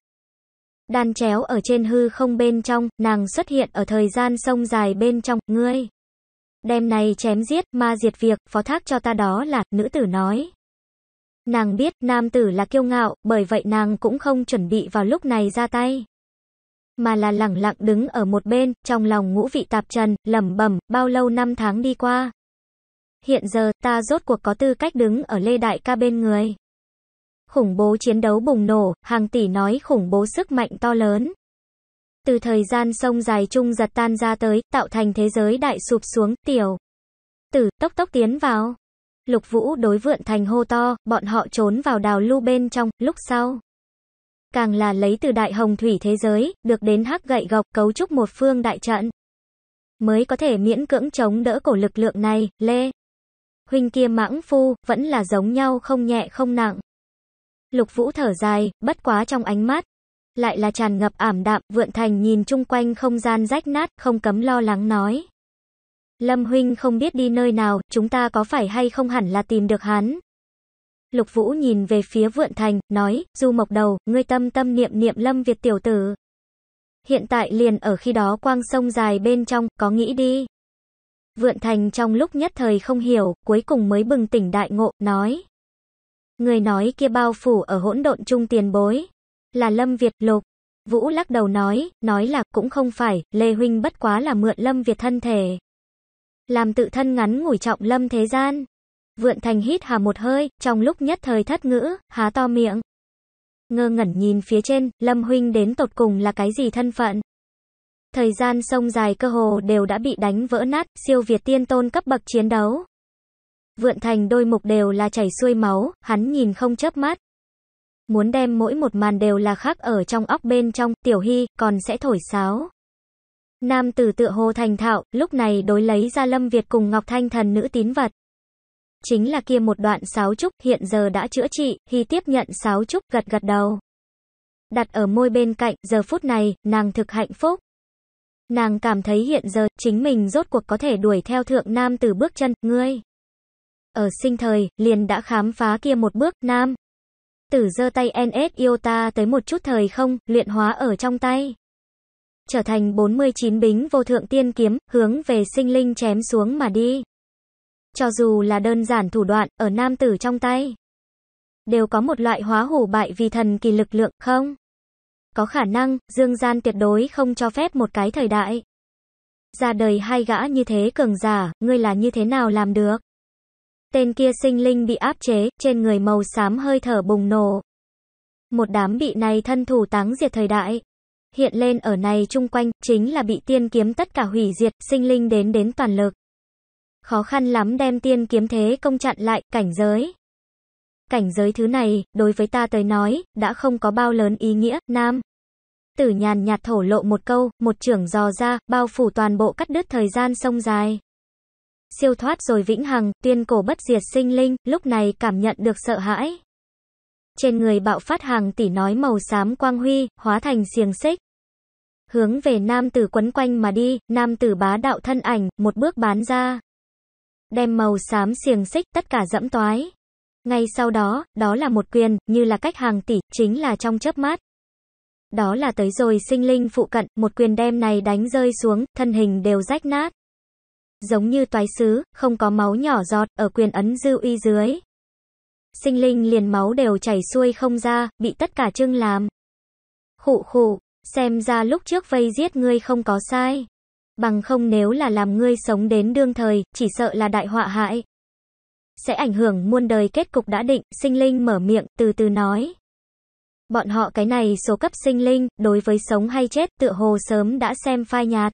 Đan chéo ở trên hư không bên trong, nàng xuất hiện ở thời gian sông dài bên trong, ngươi. Đêm này chém giết, ma diệt việc, phó thác cho ta đó là, nữ tử nói. Nàng biết, nam tử là kiêu ngạo, bởi vậy nàng cũng không chuẩn bị vào lúc này ra tay mà là lẳng lặng đứng ở một bên, trong lòng ngũ vị tạp trần, lẩm bẩm, bao lâu năm tháng đi qua. Hiện giờ, ta rốt cuộc có tư cách đứng ở Lê Đại ca bên người. Khủng bố chiến đấu bùng nổ, hàng tỷ nói khủng bố sức mạnh to lớn. Từ thời gian sông dài trung giật tan ra tới, tạo thành thế giới đại sụp xuống, tiểu. Tử, tốc tốc tiến vào. Lục vũ đối vượn thành hô to, bọn họ trốn vào đào lưu bên trong, lúc sau càng là lấy từ đại hồng thủy thế giới, được đến hắc gậy gộc cấu trúc một phương đại trận. Mới có thể miễn cưỡng chống đỡ cổ lực lượng này, Lê. Huynh kia mãng phu, vẫn là giống nhau không nhẹ không nặng. Lục vũ thở dài, bất quá trong ánh mắt. Lại là tràn ngập ảm đạm, vượn thành nhìn chung quanh không gian rách nát, không cấm lo lắng nói. Lâm huynh không biết đi nơi nào, chúng ta có phải hay không hẳn là tìm được hắn, Lục Vũ nhìn về phía Vượn Thành, nói, Du Mộc Đầu, ngươi tâm tâm niệm niệm lâm Việt tiểu tử. Hiện tại liền ở khi đó quang sông dài bên trong, có nghĩ đi. Vượn Thành trong lúc nhất thời không hiểu, cuối cùng mới bừng tỉnh đại ngộ, nói. Người nói kia bao phủ ở hỗn độn trung tiền bối. Là Lâm Việt Lục. Vũ lắc đầu nói, nói là cũng không phải, Lê Huynh bất quá là mượn Lâm Việt thân thể. Làm tự thân ngắn ngủi trọng Lâm thế gian. Vượn thành hít hà một hơi, trong lúc nhất thời thất ngữ, há to miệng. Ngơ ngẩn nhìn phía trên, Lâm Huynh đến tột cùng là cái gì thân phận? Thời gian sông dài cơ hồ đều đã bị đánh vỡ nát, siêu Việt tiên tôn cấp bậc chiến đấu. Vượn thành đôi mục đều là chảy xuôi máu, hắn nhìn không chớp mắt. Muốn đem mỗi một màn đều là khác ở trong óc bên trong, tiểu hy, còn sẽ thổi sáo. Nam tử tựa hồ thành thạo, lúc này đối lấy ra Lâm Việt cùng Ngọc Thanh thần nữ tín vật chính là kia một đoạn sáo trúc, hiện giờ đã chữa trị, khi tiếp nhận sáo trúc gật gật đầu. Đặt ở môi bên cạnh, giờ phút này, nàng thực hạnh phúc. Nàng cảm thấy hiện giờ, chính mình rốt cuộc có thể đuổi theo thượng nam từ bước chân, ngươi. Ở sinh thời, liền đã khám phá kia một bước, nam. Tử giơ tay NS yêu ta tới một chút thời không, luyện hóa ở trong tay. Trở thành 49 bính vô thượng tiên kiếm, hướng về sinh linh chém xuống mà đi. Cho dù là đơn giản thủ đoạn, ở nam tử trong tay, đều có một loại hóa hủ bại vì thần kỳ lực lượng, không? Có khả năng, dương gian tuyệt đối không cho phép một cái thời đại. Ra đời hai gã như thế cường giả, ngươi là như thế nào làm được? Tên kia sinh linh bị áp chế, trên người màu xám hơi thở bùng nổ. Một đám bị này thân thủ táng diệt thời đại. Hiện lên ở này chung quanh, chính là bị tiên kiếm tất cả hủy diệt, sinh linh đến đến toàn lực khó khăn lắm đem tiên kiếm thế công chặn lại, cảnh giới. Cảnh giới thứ này, đối với ta tới nói, đã không có bao lớn ý nghĩa, nam. Tử nhàn nhạt thổ lộ một câu, một trưởng dò ra, bao phủ toàn bộ cắt đứt thời gian sông dài. Siêu thoát rồi vĩnh hằng, tuyên cổ bất diệt sinh linh, lúc này cảm nhận được sợ hãi. Trên người bạo phát hàng tỷ nói màu xám quang huy, hóa thành xiềng xích. Hướng về nam tử quấn quanh mà đi, nam tử bá đạo thân ảnh, một bước bán ra đem màu xám xiềng xích tất cả dẫm toái. Ngay sau đó, đó là một quyền, như là cách hàng tỷ, chính là trong chớp mắt. Đó là tới rồi sinh linh phụ cận, một quyền đem này đánh rơi xuống, thân hình đều rách nát. Giống như toái sứ, không có máu nhỏ giọt, ở quyền ấn dư uy dưới. Sinh linh liền máu đều chảy xuôi không ra, bị tất cả trưng làm. Khụ khụ, xem ra lúc trước vây giết ngươi không có sai. Bằng không nếu là làm ngươi sống đến đương thời, chỉ sợ là đại họa hại. Sẽ ảnh hưởng muôn đời kết cục đã định, sinh linh mở miệng, từ từ nói. Bọn họ cái này số cấp sinh linh, đối với sống hay chết, tựa hồ sớm đã xem phai nhạt.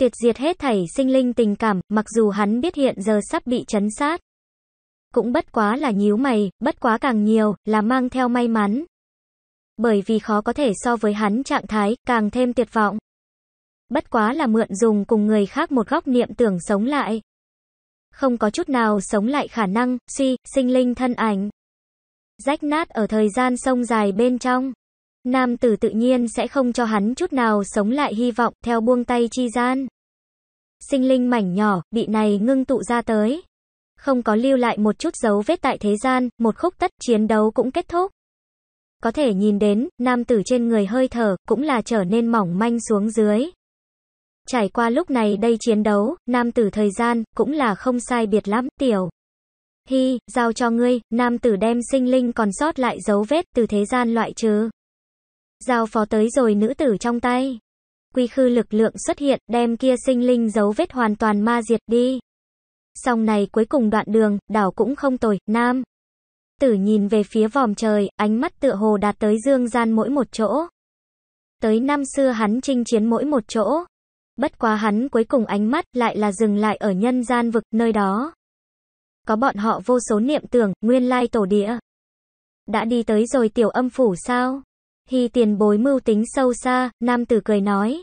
Tiệt diệt hết thảy sinh linh tình cảm, mặc dù hắn biết hiện giờ sắp bị chấn sát. Cũng bất quá là nhíu mày, bất quá càng nhiều, là mang theo may mắn. Bởi vì khó có thể so với hắn trạng thái, càng thêm tuyệt vọng bất quá là mượn dùng cùng người khác một góc niệm tưởng sống lại. Không có chút nào sống lại khả năng, suy, sinh linh thân ảnh. Rách nát ở thời gian sông dài bên trong. Nam tử tự nhiên sẽ không cho hắn chút nào sống lại hy vọng theo buông tay chi gian. Sinh linh mảnh nhỏ, bị này ngưng tụ ra tới. Không có lưu lại một chút dấu vết tại thế gian, một khúc tất chiến đấu cũng kết thúc. Có thể nhìn đến, nam tử trên người hơi thở, cũng là trở nên mỏng manh xuống dưới. Trải qua lúc này đây chiến đấu, nam tử thời gian, cũng là không sai biệt lắm, tiểu. Hi, giao cho ngươi, nam tử đem sinh linh còn sót lại dấu vết từ thế gian loại trừ. Giao phó tới rồi nữ tử trong tay. Quy khư lực lượng xuất hiện, đem kia sinh linh dấu vết hoàn toàn ma diệt đi. Song này cuối cùng đoạn đường, đảo cũng không tồi, nam. Tử nhìn về phía vòm trời, ánh mắt tựa hồ đạt tới dương gian mỗi một chỗ. Tới năm xưa hắn chinh chiến mỗi một chỗ, Bất quá hắn cuối cùng ánh mắt lại là dừng lại ở nhân gian vực nơi đó. Có bọn họ vô số niệm tưởng, nguyên lai tổ địa. Đã đi tới rồi tiểu âm phủ sao? Hy tiền bối mưu tính sâu xa, nam tử cười nói.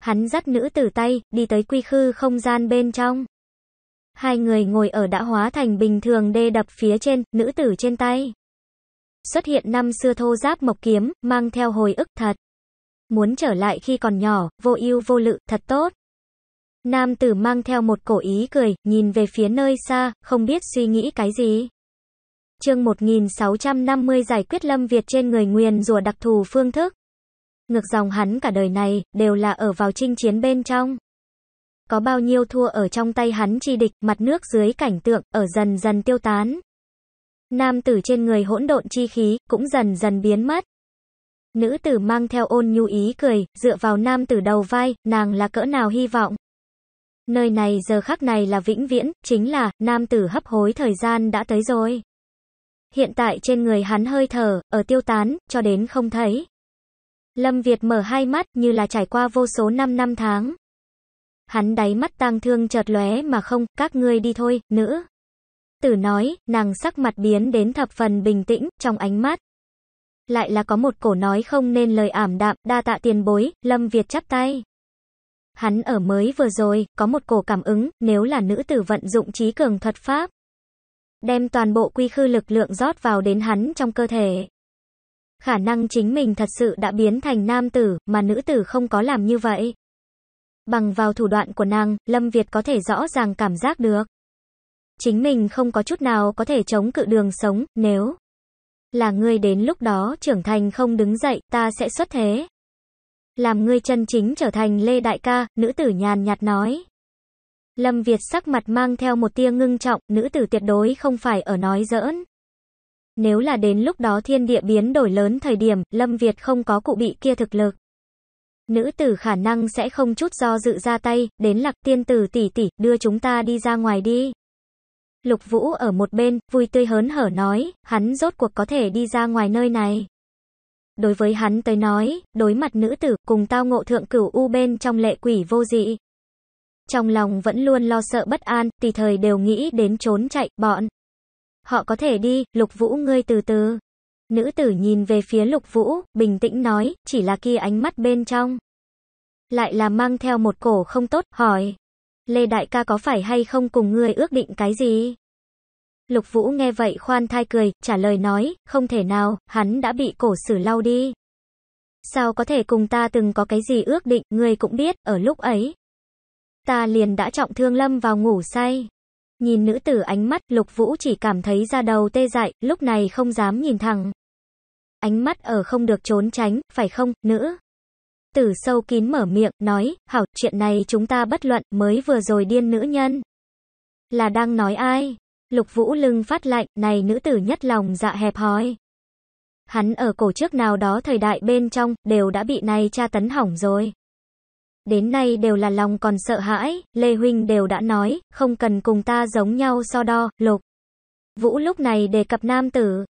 Hắn dắt nữ tử tay, đi tới quy khư không gian bên trong. Hai người ngồi ở đã hóa thành bình thường đê đập phía trên, nữ tử trên tay. Xuất hiện năm xưa thô giáp mộc kiếm, mang theo hồi ức thật muốn trở lại khi còn nhỏ, vô ưu vô lự, thật tốt. Nam tử mang theo một cổ ý cười, nhìn về phía nơi xa, không biết suy nghĩ cái gì. Chương 1650 giải quyết Lâm Việt trên người nguyền rủa đặc thù phương thức. Ngược dòng hắn cả đời này, đều là ở vào chinh chiến bên trong. Có bao nhiêu thua ở trong tay hắn chi địch, mặt nước dưới cảnh tượng, ở dần dần tiêu tán. Nam tử trên người hỗn độn chi khí, cũng dần dần biến mất. Nữ tử mang theo ôn nhu ý cười, dựa vào nam tử đầu vai, nàng là cỡ nào hy vọng. Nơi này giờ khắc này là vĩnh viễn, chính là, nam tử hấp hối thời gian đã tới rồi. Hiện tại trên người hắn hơi thở, ở tiêu tán, cho đến không thấy. Lâm Việt mở hai mắt như là trải qua vô số năm năm tháng. Hắn đáy mắt tang thương chợt lóe mà không, các ngươi đi thôi, nữ. Tử nói, nàng sắc mặt biến đến thập phần bình tĩnh, trong ánh mắt lại là có một cổ nói không nên lời ảm đạm, đa tạ tiền bối, Lâm Việt chắp tay. Hắn ở mới vừa rồi, có một cổ cảm ứng, nếu là nữ tử vận dụng trí cường thuật pháp. Đem toàn bộ quy khư lực lượng rót vào đến hắn trong cơ thể. Khả năng chính mình thật sự đã biến thành nam tử, mà nữ tử không có làm như vậy. Bằng vào thủ đoạn của nàng, Lâm Việt có thể rõ ràng cảm giác được. Chính mình không có chút nào có thể chống cự đường sống, nếu là ngươi đến lúc đó trưởng thành không đứng dậy, ta sẽ xuất thế. Làm ngươi chân chính trở thành Lê Đại ca, nữ tử nhàn nhạt nói. Lâm Việt sắc mặt mang theo một tia ngưng trọng, nữ tử tuyệt đối không phải ở nói giỡn. Nếu là đến lúc đó thiên địa biến đổi lớn thời điểm, Lâm Việt không có cụ bị kia thực lực. Nữ tử khả năng sẽ không chút do dự ra tay, đến lạc tiên tử tỷ tỷ, đưa chúng ta đi ra ngoài đi. Lục Vũ ở một bên, vui tươi hớn hở nói, hắn rốt cuộc có thể đi ra ngoài nơi này. Đối với hắn tới nói, đối mặt nữ tử, cùng tao ngộ thượng cửu u bên trong lệ quỷ vô dị. Trong lòng vẫn luôn lo sợ bất an, tùy thời đều nghĩ đến trốn chạy, bọn. Họ có thể đi, Lục Vũ ngươi từ từ. Nữ tử nhìn về phía Lục Vũ, bình tĩnh nói, chỉ là kia ánh mắt bên trong. Lại là mang theo một cổ không tốt, hỏi. Lê Đại ca có phải hay không cùng ngươi ước định cái gì? Lục Vũ nghe vậy khoan thai cười, trả lời nói, không thể nào, hắn đã bị cổ sử lau đi. Sao có thể cùng ta từng có cái gì ước định, ngươi cũng biết, ở lúc ấy. Ta liền đã trọng thương lâm vào ngủ say. Nhìn nữ tử ánh mắt, Lục Vũ chỉ cảm thấy ra đầu tê dại, lúc này không dám nhìn thẳng. Ánh mắt ở không được trốn tránh, phải không, nữ? Tử sâu kín mở miệng, nói, hảo, chuyện này chúng ta bất luận, mới vừa rồi điên nữ nhân. Là đang nói ai? Lục vũ lưng phát lạnh, này nữ tử nhất lòng dạ hẹp hòi. Hắn ở cổ trước nào đó thời đại bên trong, đều đã bị này cha tấn hỏng rồi. Đến nay đều là lòng còn sợ hãi, Lê Huynh đều đã nói, không cần cùng ta giống nhau so đo, lục. Vũ lúc này đề cập nam tử,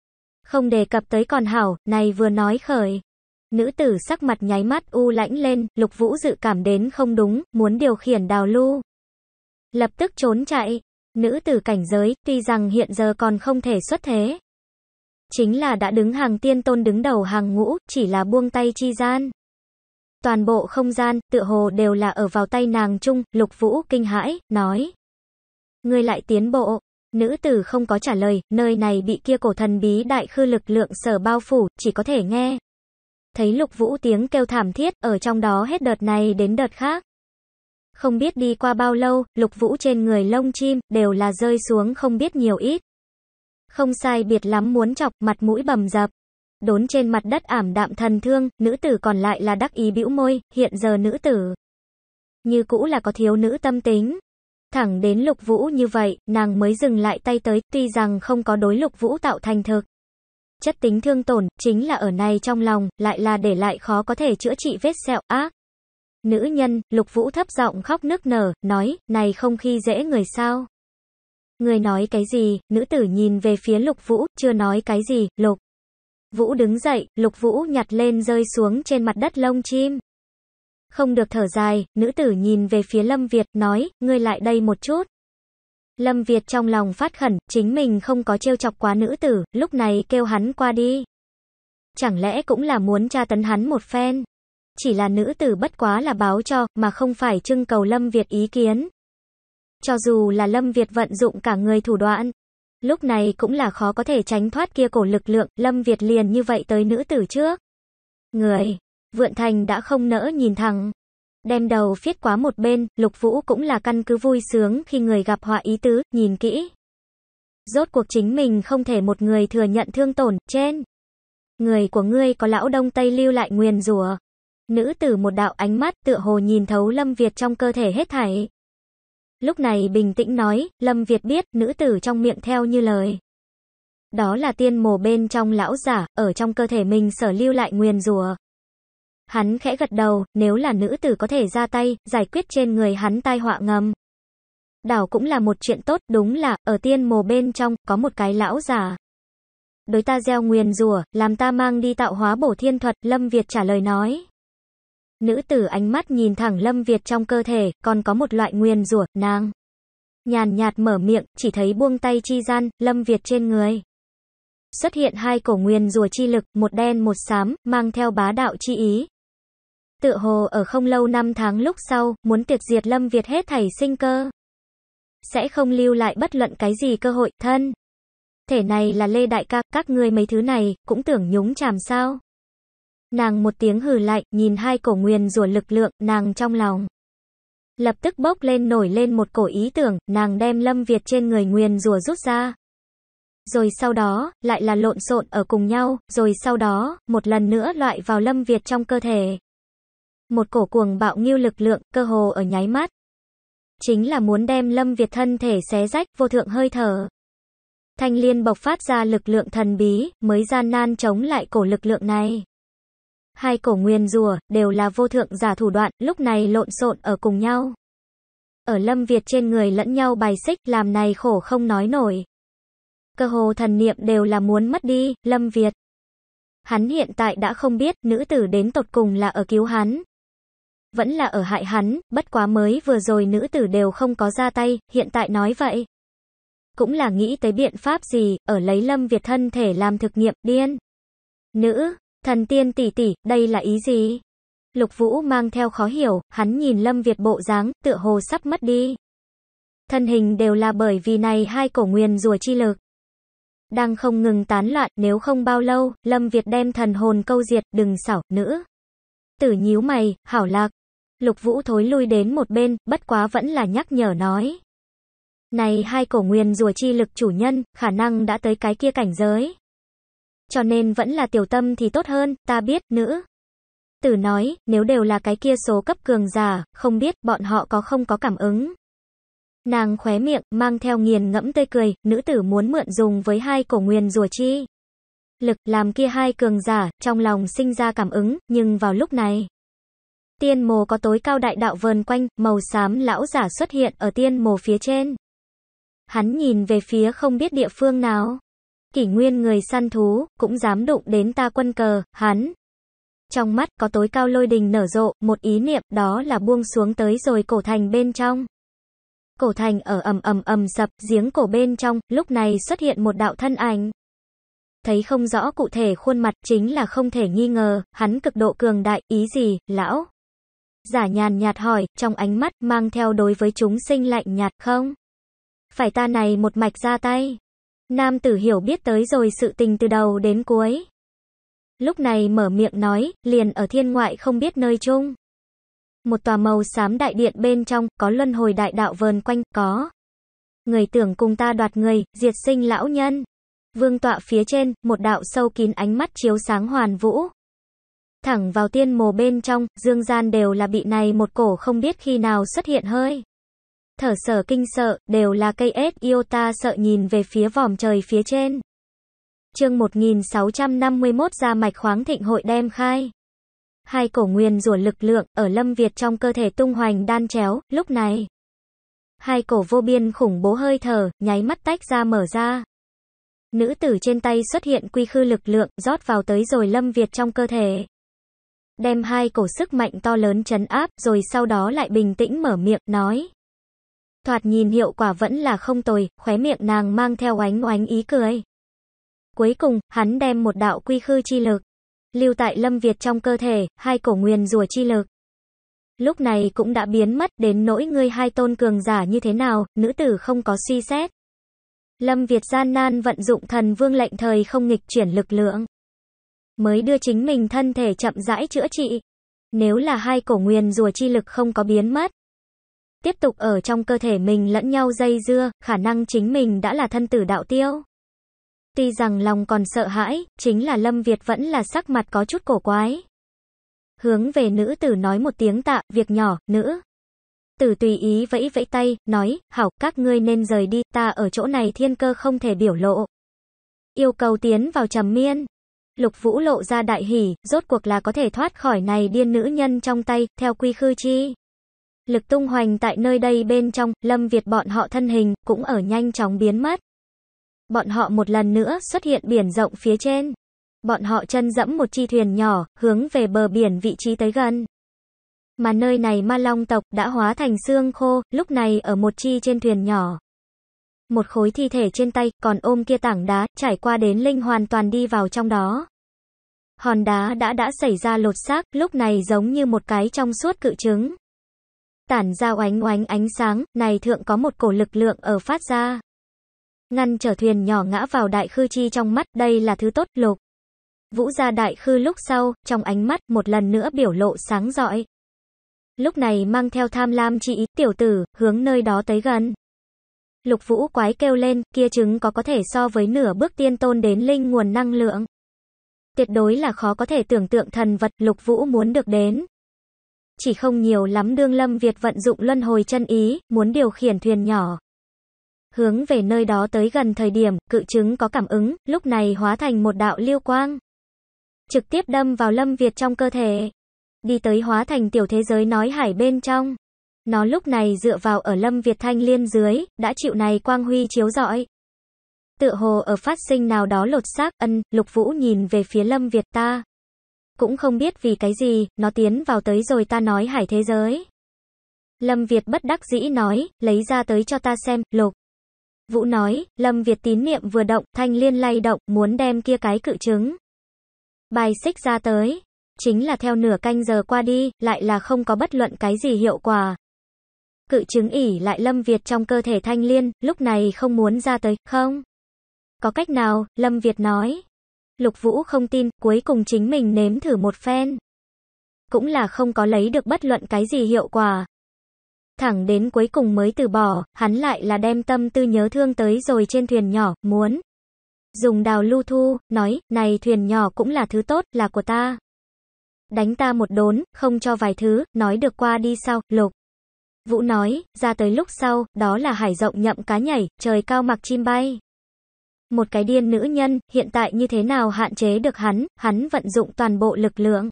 không đề cập tới còn hảo, này vừa nói khởi. Nữ tử sắc mặt nháy mắt u lãnh lên, Lục Vũ dự cảm đến không đúng, muốn điều khiển đào lưu. Lập tức trốn chạy, nữ tử cảnh giới, tuy rằng hiện giờ còn không thể xuất thế. Chính là đã đứng hàng tiên tôn đứng đầu hàng ngũ, chỉ là buông tay chi gian. Toàn bộ không gian, tựa hồ đều là ở vào tay nàng chung, Lục Vũ kinh hãi, nói. Ngươi lại tiến bộ, Nữ tử không có trả lời, nơi này bị kia cổ thần bí đại khư lực lượng sở bao phủ, chỉ có thể nghe thấy lục vũ tiếng kêu thảm thiết, ở trong đó hết đợt này đến đợt khác. Không biết đi qua bao lâu, lục vũ trên người lông chim, đều là rơi xuống không biết nhiều ít. Không sai biệt lắm muốn chọc, mặt mũi bầm dập. Đốn trên mặt đất ảm đạm thần thương, nữ tử còn lại là đắc ý bĩu môi, hiện giờ nữ tử. Như cũ là có thiếu nữ tâm tính. Thẳng đến lục vũ như vậy, nàng mới dừng lại tay tới, tuy rằng không có đối lục vũ tạo thành thực. Chất tính thương tổn, chính là ở này trong lòng, lại là để lại khó có thể chữa trị vết sẹo, ác. Nữ nhân, lục vũ thấp giọng khóc nức nở, nói, này không khi dễ người sao. Người nói cái gì, nữ tử nhìn về phía lục vũ, chưa nói cái gì, lục. Vũ đứng dậy, lục vũ nhặt lên rơi xuống trên mặt đất lông chim. Không được thở dài, nữ tử nhìn về phía Lâm Việt, nói, ngươi lại đây một chút. Lâm Việt trong lòng phát khẩn, chính mình không có trêu chọc quá nữ tử, lúc này kêu hắn qua đi. Chẳng lẽ cũng là muốn tra tấn hắn một phen? Chỉ là nữ tử bất quá là báo cho, mà không phải trưng cầu Lâm Việt ý kiến. Cho dù là Lâm Việt vận dụng cả người thủ đoạn, lúc này cũng là khó có thể tránh thoát kia cổ lực lượng, Lâm Việt liền như vậy tới nữ tử trước. Người, Vượn Thành đã không nỡ nhìn thẳng, đem đầu phiết quá một bên, Lục Vũ cũng là căn cứ vui sướng khi người gặp họa ý tứ, nhìn kỹ. Rốt cuộc chính mình không thể một người thừa nhận thương tổn, trên. Người của ngươi có lão đông tây lưu lại nguyền rủa. Nữ tử một đạo ánh mắt tựa hồ nhìn thấu Lâm Việt trong cơ thể hết thảy. Lúc này bình tĩnh nói, Lâm Việt biết, nữ tử trong miệng theo như lời. Đó là tiên mồ bên trong lão giả, ở trong cơ thể mình sở lưu lại nguyền rùa. Hắn khẽ gật đầu, nếu là nữ tử có thể ra tay, giải quyết trên người hắn tai họa ngầm. Đảo cũng là một chuyện tốt, đúng là, ở tiên mồ bên trong, có một cái lão giả. Đối ta gieo nguyền rủa làm ta mang đi tạo hóa bổ thiên thuật, Lâm Việt trả lời nói. Nữ tử ánh mắt nhìn thẳng Lâm Việt trong cơ thể, còn có một loại nguyền rủa nàng. Nhàn nhạt mở miệng, chỉ thấy buông tay chi gian, Lâm Việt trên người. Xuất hiện hai cổ nguyên rùa chi lực, một đen một xám, mang theo bá đạo chi ý, Tựa hồ ở không lâu năm tháng lúc sau, muốn tiệt diệt Lâm Việt hết thảy sinh cơ. Sẽ không lưu lại bất luận cái gì cơ hội, thân. Thể này là Lê Đại ca, các ngươi mấy thứ này, cũng tưởng nhúng chàm sao. Nàng một tiếng hừ lại, nhìn hai cổ nguyên rủa lực lượng, nàng trong lòng. Lập tức bốc lên nổi lên một cổ ý tưởng, nàng đem Lâm Việt trên người nguyên rùa rút ra. Rồi sau đó, lại là lộn xộn ở cùng nhau, rồi sau đó, một lần nữa loại vào Lâm Việt trong cơ thể. Một cổ cuồng bạo nghiêu lực lượng, cơ hồ ở nháy mắt. Chính là muốn đem Lâm Việt thân thể xé rách, vô thượng hơi thở. Thanh liên bộc phát ra lực lượng thần bí, mới gian nan chống lại cổ lực lượng này. Hai cổ nguyên rùa, đều là vô thượng giả thủ đoạn, lúc này lộn xộn ở cùng nhau. Ở Lâm Việt trên người lẫn nhau bài xích, làm này khổ không nói nổi. Cơ hồ thần niệm đều là muốn mất đi, Lâm Việt. Hắn hiện tại đã không biết, nữ tử đến tột cùng là ở cứu hắn, vẫn là ở hại hắn, bất quá mới vừa rồi nữ tử đều không có ra tay, hiện tại nói vậy. Cũng là nghĩ tới biện pháp gì, ở lấy Lâm Việt thân thể làm thực nghiệm, điên. Nữ, thần tiên tỷ tỷ, đây là ý gì? Lục Vũ mang theo khó hiểu, hắn nhìn Lâm Việt bộ dáng, tựa hồ sắp mất đi. Thân hình đều là bởi vì này hai cổ nguyên rùa chi lực. Đang không ngừng tán loạn, nếu không bao lâu, Lâm Việt đem thần hồn câu diệt, đừng xảo, nữ. Tử nhíu mày, hảo lạc, Lục Vũ thối lui đến một bên, bất quá vẫn là nhắc nhở nói. Này hai cổ nguyên rùa chi lực chủ nhân, khả năng đã tới cái kia cảnh giới. Cho nên vẫn là tiểu tâm thì tốt hơn, ta biết, nữ. Tử nói, nếu đều là cái kia số cấp cường giả, không biết bọn họ có không có cảm ứng. Nàng khóe miệng, mang theo nghiền ngẫm tươi cười, nữ tử muốn mượn dùng với hai cổ nguyên rùa chi. Lực làm kia hai cường giả, trong lòng sinh ra cảm ứng, nhưng vào lúc này. Tiên mồ có tối cao đại đạo vờn quanh, màu xám lão giả xuất hiện ở tiên mồ phía trên. Hắn nhìn về phía không biết địa phương nào. Kỷ nguyên người săn thú, cũng dám đụng đến ta quân cờ, hắn. Trong mắt có tối cao lôi đình nở rộ, một ý niệm đó là buông xuống tới rồi cổ thành bên trong. Cổ thành ở ầm ầm ầm sập, giếng cổ bên trong, lúc này xuất hiện một đạo thân ảnh. Thấy không rõ cụ thể khuôn mặt chính là không thể nghi ngờ, hắn cực độ cường đại, ý gì, lão giả nhàn nhạt hỏi, trong ánh mắt mang theo đối với chúng sinh lạnh nhạt không? Phải ta này một mạch ra tay. Nam tử hiểu biết tới rồi sự tình từ đầu đến cuối. Lúc này mở miệng nói, liền ở thiên ngoại không biết nơi chung. Một tòa màu xám đại điện bên trong, có luân hồi đại đạo vờn quanh, có. Người tưởng cùng ta đoạt người, diệt sinh lão nhân. Vương tọa phía trên, một đạo sâu kín ánh mắt chiếu sáng hoàn vũ thẳng vào tiên mồ bên trong, dương gian đều là bị này một cổ không biết khi nào xuất hiện hơi. Thở sở kinh sợ, đều là cây ếch Iota sợ nhìn về phía vòm trời phía trên. chương 1651 ra mạch khoáng thịnh hội đem khai. Hai cổ nguyên rủa lực lượng, ở lâm Việt trong cơ thể tung hoành đan chéo, lúc này. Hai cổ vô biên khủng bố hơi thở, nháy mắt tách ra mở ra. Nữ tử trên tay xuất hiện quy khư lực lượng, rót vào tới rồi lâm Việt trong cơ thể đem hai cổ sức mạnh to lớn chấn áp, rồi sau đó lại bình tĩnh mở miệng, nói. Thoạt nhìn hiệu quả vẫn là không tồi, khóe miệng nàng mang theo oánh oánh ý cười. Cuối cùng, hắn đem một đạo quy khư chi lực, lưu tại Lâm Việt trong cơ thể, hai cổ nguyên rùa chi lực. Lúc này cũng đã biến mất đến nỗi ngươi hai tôn cường giả như thế nào, nữ tử không có suy xét. Lâm Việt gian nan vận dụng thần vương lệnh thời không nghịch chuyển lực lượng mới đưa chính mình thân thể chậm rãi chữa trị. Nếu là hai cổ nguyên rùa chi lực không có biến mất, tiếp tục ở trong cơ thể mình lẫn nhau dây dưa, khả năng chính mình đã là thân tử đạo tiêu. Tuy rằng lòng còn sợ hãi, chính là Lâm Việt vẫn là sắc mặt có chút cổ quái. Hướng về nữ tử nói một tiếng tạ, việc nhỏ, nữ. Tử tùy ý vẫy vẫy tay, nói, hảo, các ngươi nên rời đi, ta ở chỗ này thiên cơ không thể biểu lộ. Yêu cầu tiến vào trầm miên. Lục Vũ lộ ra đại hỉ, rốt cuộc là có thể thoát khỏi này điên nữ nhân trong tay, theo quy khư chi. Lực tung hoành tại nơi đây bên trong, Lâm Việt bọn họ thân hình, cũng ở nhanh chóng biến mất. Bọn họ một lần nữa xuất hiện biển rộng phía trên. Bọn họ chân dẫm một chi thuyền nhỏ, hướng về bờ biển vị trí tới gần. Mà nơi này ma long tộc đã hóa thành xương khô, lúc này ở một chi trên thuyền nhỏ một khối thi thể trên tay, còn ôm kia tảng đá, trải qua đến Linh hoàn toàn đi vào trong đó. Hòn đá đã đã xảy ra lột xác, lúc này giống như một cái trong suốt cự trứng. Tản ra oánh oánh ánh sáng, này thượng có một cổ lực lượng ở phát ra. Ngăn trở thuyền nhỏ ngã vào đại khư chi trong mắt, đây là thứ tốt, lục. Vũ ra đại khư lúc sau, trong ánh mắt, một lần nữa biểu lộ sáng rọi. Lúc này mang theo tham lam chị ý, tiểu tử, hướng nơi đó tới gần. Lục Vũ quái kêu lên, kia trứng có có thể so với nửa bước tiên tôn đến linh nguồn năng lượng. Tuyệt đối là khó có thể tưởng tượng thần vật Lục Vũ muốn được đến. Chỉ không nhiều lắm đương lâm Việt vận dụng luân hồi chân ý, muốn điều khiển thuyền nhỏ. Hướng về nơi đó tới gần thời điểm, cự trứng có cảm ứng, lúc này hóa thành một đạo lưu quang. Trực tiếp đâm vào lâm Việt trong cơ thể. Đi tới hóa thành tiểu thế giới nói hải bên trong. Nó lúc này dựa vào ở Lâm Việt Thanh Liên dưới, đã chịu này quang huy chiếu rọi. Tựa hồ ở phát sinh nào đó lột xác, ân, Lục Vũ nhìn về phía Lâm Việt ta. Cũng không biết vì cái gì, nó tiến vào tới rồi ta nói hải thế giới. Lâm Việt bất đắc dĩ nói, lấy ra tới cho ta xem, Lục. Vũ nói, Lâm Việt tín niệm vừa động, Thanh Liên lay động, muốn đem kia cái cự trứng. Bài xích ra tới, chính là theo nửa canh giờ qua đi, lại là không có bất luận cái gì hiệu quả, Cự chứng ỉ lại Lâm Việt trong cơ thể thanh liên, lúc này không muốn ra tới, không? Có cách nào, Lâm Việt nói. Lục Vũ không tin, cuối cùng chính mình nếm thử một phen. Cũng là không có lấy được bất luận cái gì hiệu quả. Thẳng đến cuối cùng mới từ bỏ, hắn lại là đem tâm tư nhớ thương tới rồi trên thuyền nhỏ, muốn. Dùng đào lưu thu, nói, này thuyền nhỏ cũng là thứ tốt, là của ta. Đánh ta một đốn, không cho vài thứ, nói được qua đi sau lục. Vũ nói, ra tới lúc sau, đó là hải rộng nhậm cá nhảy, trời cao mặc chim bay. Một cái điên nữ nhân, hiện tại như thế nào hạn chế được hắn, hắn vận dụng toàn bộ lực lượng.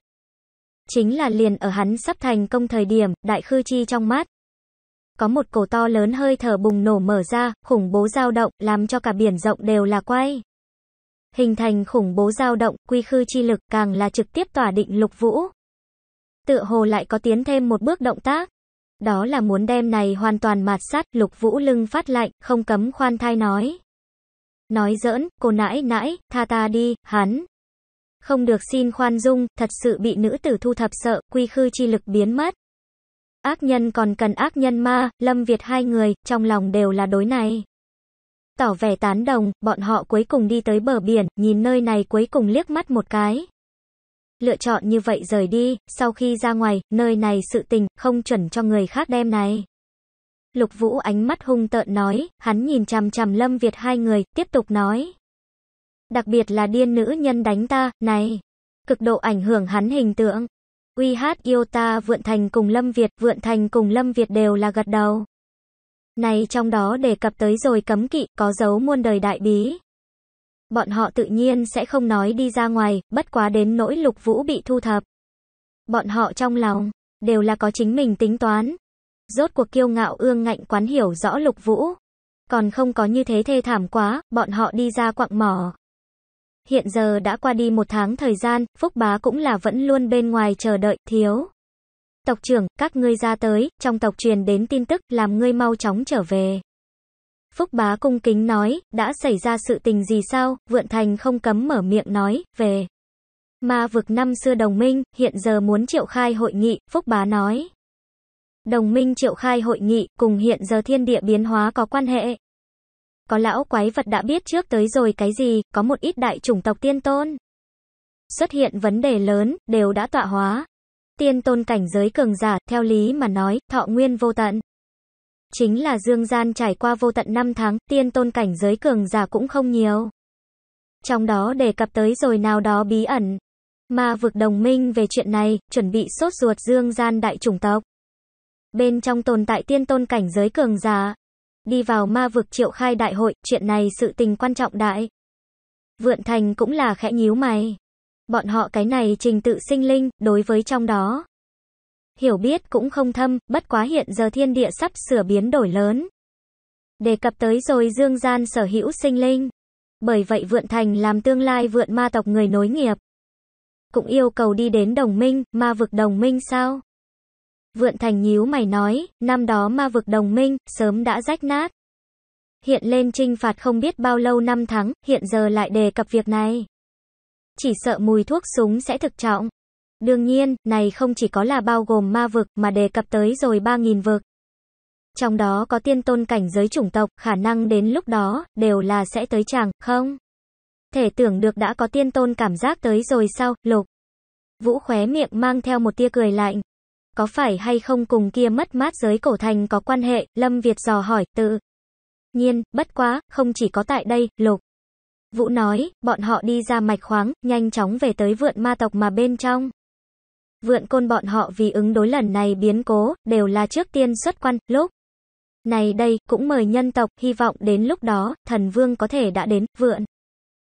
Chính là liền ở hắn sắp thành công thời điểm, đại khư chi trong mắt, Có một cổ to lớn hơi thở bùng nổ mở ra, khủng bố dao động, làm cho cả biển rộng đều là quay. Hình thành khủng bố dao động, quy khư chi lực càng là trực tiếp tỏa định lục vũ. Tựa hồ lại có tiến thêm một bước động tác đó là muốn đem này hoàn toàn mạt sát, lục vũ lưng phát lạnh, không cấm khoan thai nói. Nói giỡn, cô nãi nãi, tha ta đi, hắn. Không được xin khoan dung, thật sự bị nữ tử thu thập sợ, quy khư chi lực biến mất. Ác nhân còn cần ác nhân ma, Lâm Việt hai người, trong lòng đều là đối này. Tỏ vẻ tán đồng, bọn họ cuối cùng đi tới bờ biển, nhìn nơi này cuối cùng liếc mắt một cái. Lựa chọn như vậy rời đi, sau khi ra ngoài, nơi này sự tình, không chuẩn cho người khác đem này. Lục Vũ ánh mắt hung tợn nói, hắn nhìn chằm chằm Lâm Việt hai người, tiếp tục nói. Đặc biệt là điên nữ nhân đánh ta, này. Cực độ ảnh hưởng hắn hình tượng. Uy hát yêu ta vượn thành cùng Lâm Việt, vượn thành cùng Lâm Việt đều là gật đầu. Này trong đó đề cập tới rồi cấm kỵ, có dấu muôn đời đại bí. Bọn họ tự nhiên sẽ không nói đi ra ngoài, bất quá đến nỗi lục vũ bị thu thập. Bọn họ trong lòng, đều là có chính mình tính toán. Rốt cuộc kiêu ngạo ương ngạnh quán hiểu rõ lục vũ. Còn không có như thế thê thảm quá, bọn họ đi ra quặng mỏ. Hiện giờ đã qua đi một tháng thời gian, Phúc Bá cũng là vẫn luôn bên ngoài chờ đợi, thiếu. Tộc trưởng, các ngươi ra tới, trong tộc truyền đến tin tức, làm ngươi mau chóng trở về. Phúc bá cung kính nói, đã xảy ra sự tình gì sao, vượn thành không cấm mở miệng nói, về. Ma vực năm xưa đồng minh, hiện giờ muốn triệu khai hội nghị, Phúc bá nói. Đồng minh triệu khai hội nghị, cùng hiện giờ thiên địa biến hóa có quan hệ. Có lão quái vật đã biết trước tới rồi cái gì, có một ít đại chủng tộc tiên tôn. Xuất hiện vấn đề lớn, đều đã tọa hóa. Tiên tôn cảnh giới cường giả, theo lý mà nói, thọ nguyên vô tận. Chính là dương gian trải qua vô tận năm tháng, tiên tôn cảnh giới cường giả cũng không nhiều. Trong đó đề cập tới rồi nào đó bí ẩn. Mà vực đồng minh về chuyện này, chuẩn bị sốt ruột dương gian đại chủng tộc. Bên trong tồn tại tiên tôn cảnh giới cường giả. Đi vào ma vực triệu khai đại hội, chuyện này sự tình quan trọng đại. Vượn thành cũng là khẽ nhíu mày. Bọn họ cái này trình tự sinh linh, đối với trong đó hiểu biết cũng không thâm, bất quá hiện giờ thiên địa sắp sửa biến đổi lớn. Đề cập tới rồi dương gian sở hữu sinh linh. Bởi vậy vượn thành làm tương lai vượn ma tộc người nối nghiệp. Cũng yêu cầu đi đến đồng minh, ma vực đồng minh sao? Vượn thành nhíu mày nói, năm đó ma vực đồng minh, sớm đã rách nát. Hiện lên trinh phạt không biết bao lâu năm tháng, hiện giờ lại đề cập việc này. Chỉ sợ mùi thuốc súng sẽ thực trọng. Đương nhiên, này không chỉ có là bao gồm ma vực mà đề cập tới rồi 3.000 vực. Trong đó có tiên tôn cảnh giới chủng tộc, khả năng đến lúc đó, đều là sẽ tới chẳng không? Thể tưởng được đã có tiên tôn cảm giác tới rồi sao, lục. Vũ khóe miệng mang theo một tia cười lạnh. Có phải hay không cùng kia mất mát giới cổ thành có quan hệ, Lâm Việt dò hỏi, tự. Nhiên, bất quá, không chỉ có tại đây, lục. Vũ nói, bọn họ đi ra mạch khoáng, nhanh chóng về tới vượn ma tộc mà bên trong vượn côn bọn họ vì ứng đối lần này biến cố, đều là trước tiên xuất quan, lúc. Này đây, cũng mời nhân tộc, hy vọng đến lúc đó, thần vương có thể đã đến, vượn.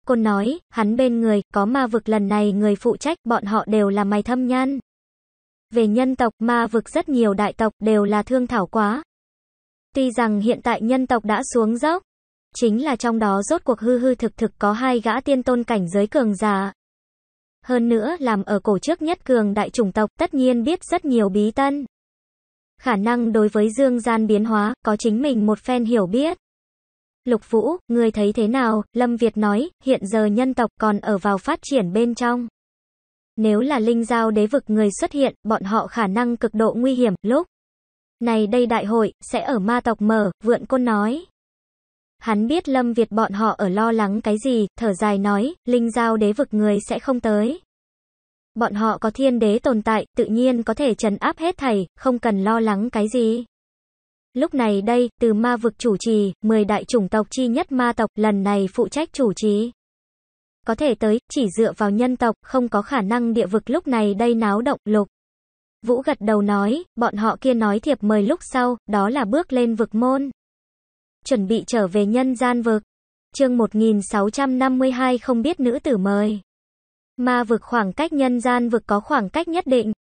Côn nói, hắn bên người, có ma vực lần này người phụ trách, bọn họ đều là mày thâm nhan. Về nhân tộc, ma vực rất nhiều đại tộc, đều là thương thảo quá. Tuy rằng hiện tại nhân tộc đã xuống dốc, chính là trong đó rốt cuộc hư hư thực thực có hai gã tiên tôn cảnh giới cường giả, hơn nữa làm ở cổ trước nhất cường đại chủng tộc, tất nhiên biết rất nhiều bí tân. Khả năng đối với dương gian biến hóa, có chính mình một phen hiểu biết. Lục Vũ, người thấy thế nào? Lâm Việt nói, hiện giờ nhân tộc còn ở vào phát triển bên trong. Nếu là linh giao đế vực người xuất hiện, bọn họ khả năng cực độ nguy hiểm, lúc này đây đại hội, sẽ ở ma tộc mở, vượn côn nói. Hắn biết Lâm Việt bọn họ ở lo lắng cái gì, thở dài nói, linh giao đế vực người sẽ không tới. Bọn họ có thiên đế tồn tại, tự nhiên có thể trấn áp hết thầy không cần lo lắng cái gì. Lúc này đây, từ ma vực chủ trì, 10 đại chủng tộc chi nhất ma tộc, lần này phụ trách chủ trì. Có thể tới, chỉ dựa vào nhân tộc, không có khả năng địa vực lúc này đây náo động, lục. Vũ gật đầu nói, bọn họ kia nói thiệp mời lúc sau, đó là bước lên vực môn chuẩn bị trở về nhân gian vực. Chương 1652 không biết nữ tử mời. Ma vực khoảng cách nhân gian vực có khoảng cách nhất định.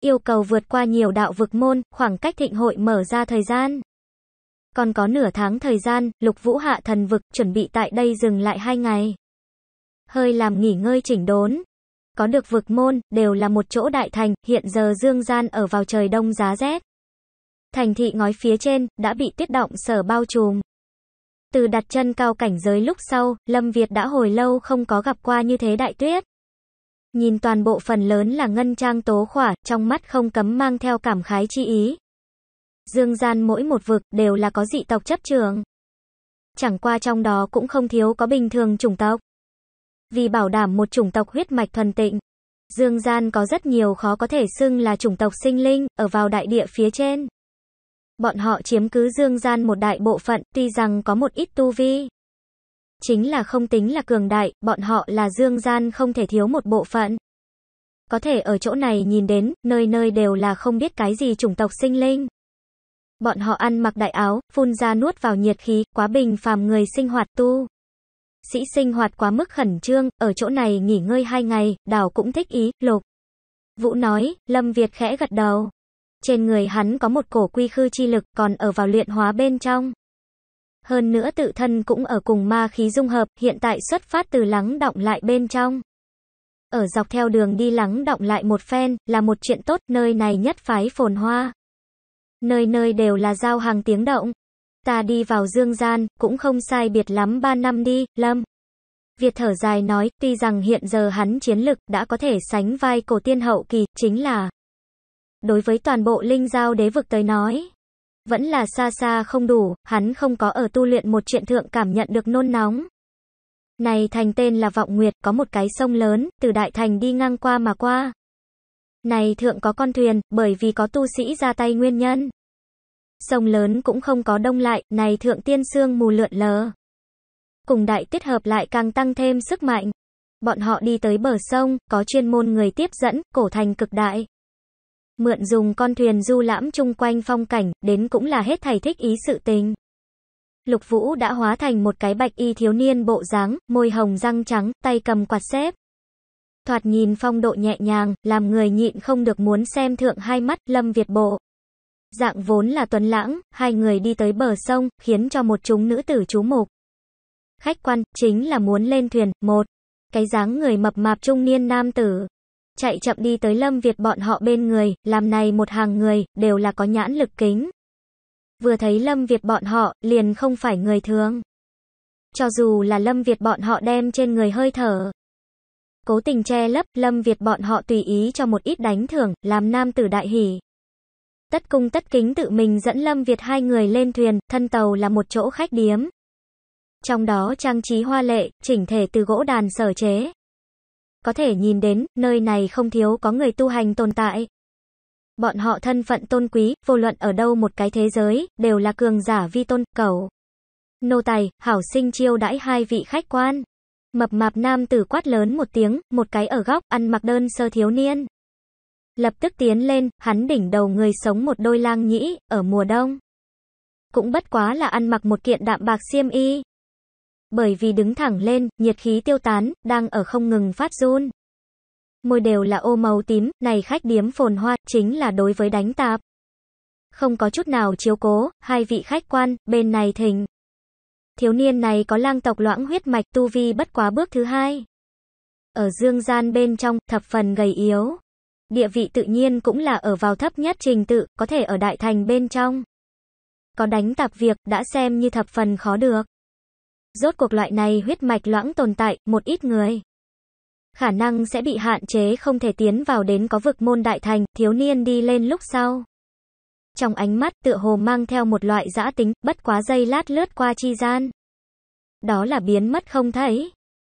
Yêu cầu vượt qua nhiều đạo vực môn, khoảng cách thịnh hội mở ra thời gian. Còn có nửa tháng thời gian, lục vũ hạ thần vực chuẩn bị tại đây dừng lại hai ngày. Hơi làm nghỉ ngơi chỉnh đốn. Có được vực môn, đều là một chỗ đại thành, hiện giờ dương gian ở vào trời đông giá rét. Thành thị ngói phía trên, đã bị tuyết động sở bao trùm. Từ đặt chân cao cảnh giới lúc sau, Lâm Việt đã hồi lâu không có gặp qua như thế đại tuyết. Nhìn toàn bộ phần lớn là ngân trang tố khỏa, trong mắt không cấm mang theo cảm khái chi ý. Dương gian mỗi một vực, đều là có dị tộc chấp trường. Chẳng qua trong đó cũng không thiếu có bình thường chủng tộc. Vì bảo đảm một chủng tộc huyết mạch thuần tịnh, Dương gian có rất nhiều khó có thể xưng là chủng tộc sinh linh, ở vào đại địa phía trên. Bọn họ chiếm cứ dương gian một đại bộ phận, tuy rằng có một ít tu vi. Chính là không tính là cường đại, bọn họ là dương gian không thể thiếu một bộ phận. Có thể ở chỗ này nhìn đến, nơi nơi đều là không biết cái gì chủng tộc sinh linh. Bọn họ ăn mặc đại áo, phun ra nuốt vào nhiệt khí, quá bình phàm người sinh hoạt tu. Sĩ sinh hoạt quá mức khẩn trương, ở chỗ này nghỉ ngơi hai ngày, đảo cũng thích ý, lục. Vũ nói, Lâm Việt khẽ gật đầu. Trên người hắn có một cổ quy khư chi lực còn ở vào luyện hóa bên trong. Hơn nữa tự thân cũng ở cùng ma khí dung hợp, hiện tại xuất phát từ lắng động lại bên trong. Ở dọc theo đường đi lắng động lại một phen, là một chuyện tốt, nơi này nhất phái phồn hoa. Nơi nơi đều là giao hàng tiếng động. Ta đi vào dương gian, cũng không sai biệt lắm ba năm đi, Lâm. Việt thở dài nói, tuy rằng hiện giờ hắn chiến lực đã có thể sánh vai cổ tiên hậu kỳ, chính là đối với toàn bộ linh giao đế vực tới nói. Vẫn là xa xa không đủ, hắn không có ở tu luyện một chuyện thượng cảm nhận được nôn nóng. Này thành tên là Vọng Nguyệt, có một cái sông lớn, từ đại thành đi ngang qua mà qua. Này thượng có con thuyền, bởi vì có tu sĩ ra tay nguyên nhân. Sông lớn cũng không có đông lại, này thượng tiên sương mù lượn lờ. Cùng đại tiết hợp lại càng tăng thêm sức mạnh. Bọn họ đi tới bờ sông, có chuyên môn người tiếp dẫn, cổ thành cực đại. Mượn dùng con thuyền du lãm chung quanh phong cảnh, đến cũng là hết thầy thích ý sự tình. Lục Vũ đã hóa thành một cái bạch y thiếu niên bộ dáng, môi hồng răng trắng, tay cầm quạt xếp. Thoạt nhìn phong độ nhẹ nhàng, làm người nhịn không được muốn xem thượng hai mắt Lâm Việt Bộ. Dạng vốn là tuấn lãng, hai người đi tới bờ sông, khiến cho một chúng nữ tử chú mục. Khách quan, chính là muốn lên thuyền, một. Cái dáng người mập mạp trung niên nam tử chạy chậm đi tới Lâm Việt bọn họ bên người, làm này một hàng người, đều là có nhãn lực kính. Vừa thấy Lâm Việt bọn họ, liền không phải người thường. Cho dù là Lâm Việt bọn họ đem trên người hơi thở. Cố tình che lấp, Lâm Việt bọn họ tùy ý cho một ít đánh thưởng, làm nam tử đại hỉ. Tất cung tất kính tự mình dẫn Lâm Việt hai người lên thuyền, thân tàu là một chỗ khách điếm. Trong đó trang trí hoa lệ, chỉnh thể từ gỗ đàn sở chế có thể nhìn đến, nơi này không thiếu có người tu hành tồn tại. Bọn họ thân phận tôn quý, vô luận ở đâu một cái thế giới, đều là cường giả vi tôn, cầu. Nô tài, hảo sinh chiêu đãi hai vị khách quan. Mập mạp nam tử quát lớn một tiếng, một cái ở góc, ăn mặc đơn sơ thiếu niên. Lập tức tiến lên, hắn đỉnh đầu người sống một đôi lang nhĩ, ở mùa đông. Cũng bất quá là ăn mặc một kiện đạm bạc xiêm y, bởi vì đứng thẳng lên, nhiệt khí tiêu tán, đang ở không ngừng phát run. Môi đều là ô màu tím, này khách điếm phồn hoa, chính là đối với đánh tạp. Không có chút nào chiếu cố, hai vị khách quan, bên này thỉnh. Thiếu niên này có lang tộc loãng huyết mạch tu vi bất quá bước thứ hai. Ở dương gian bên trong, thập phần gầy yếu. Địa vị tự nhiên cũng là ở vào thấp nhất trình tự, có thể ở đại thành bên trong. Có đánh tạp việc, đã xem như thập phần khó được rốt cuộc loại này huyết mạch loãng tồn tại, một ít người khả năng sẽ bị hạn chế không thể tiến vào đến có vực môn đại thành, thiếu niên đi lên lúc sau. Trong ánh mắt tựa hồ mang theo một loại giã tính, bất quá dây lát lướt qua chi gian. Đó là biến mất không thấy.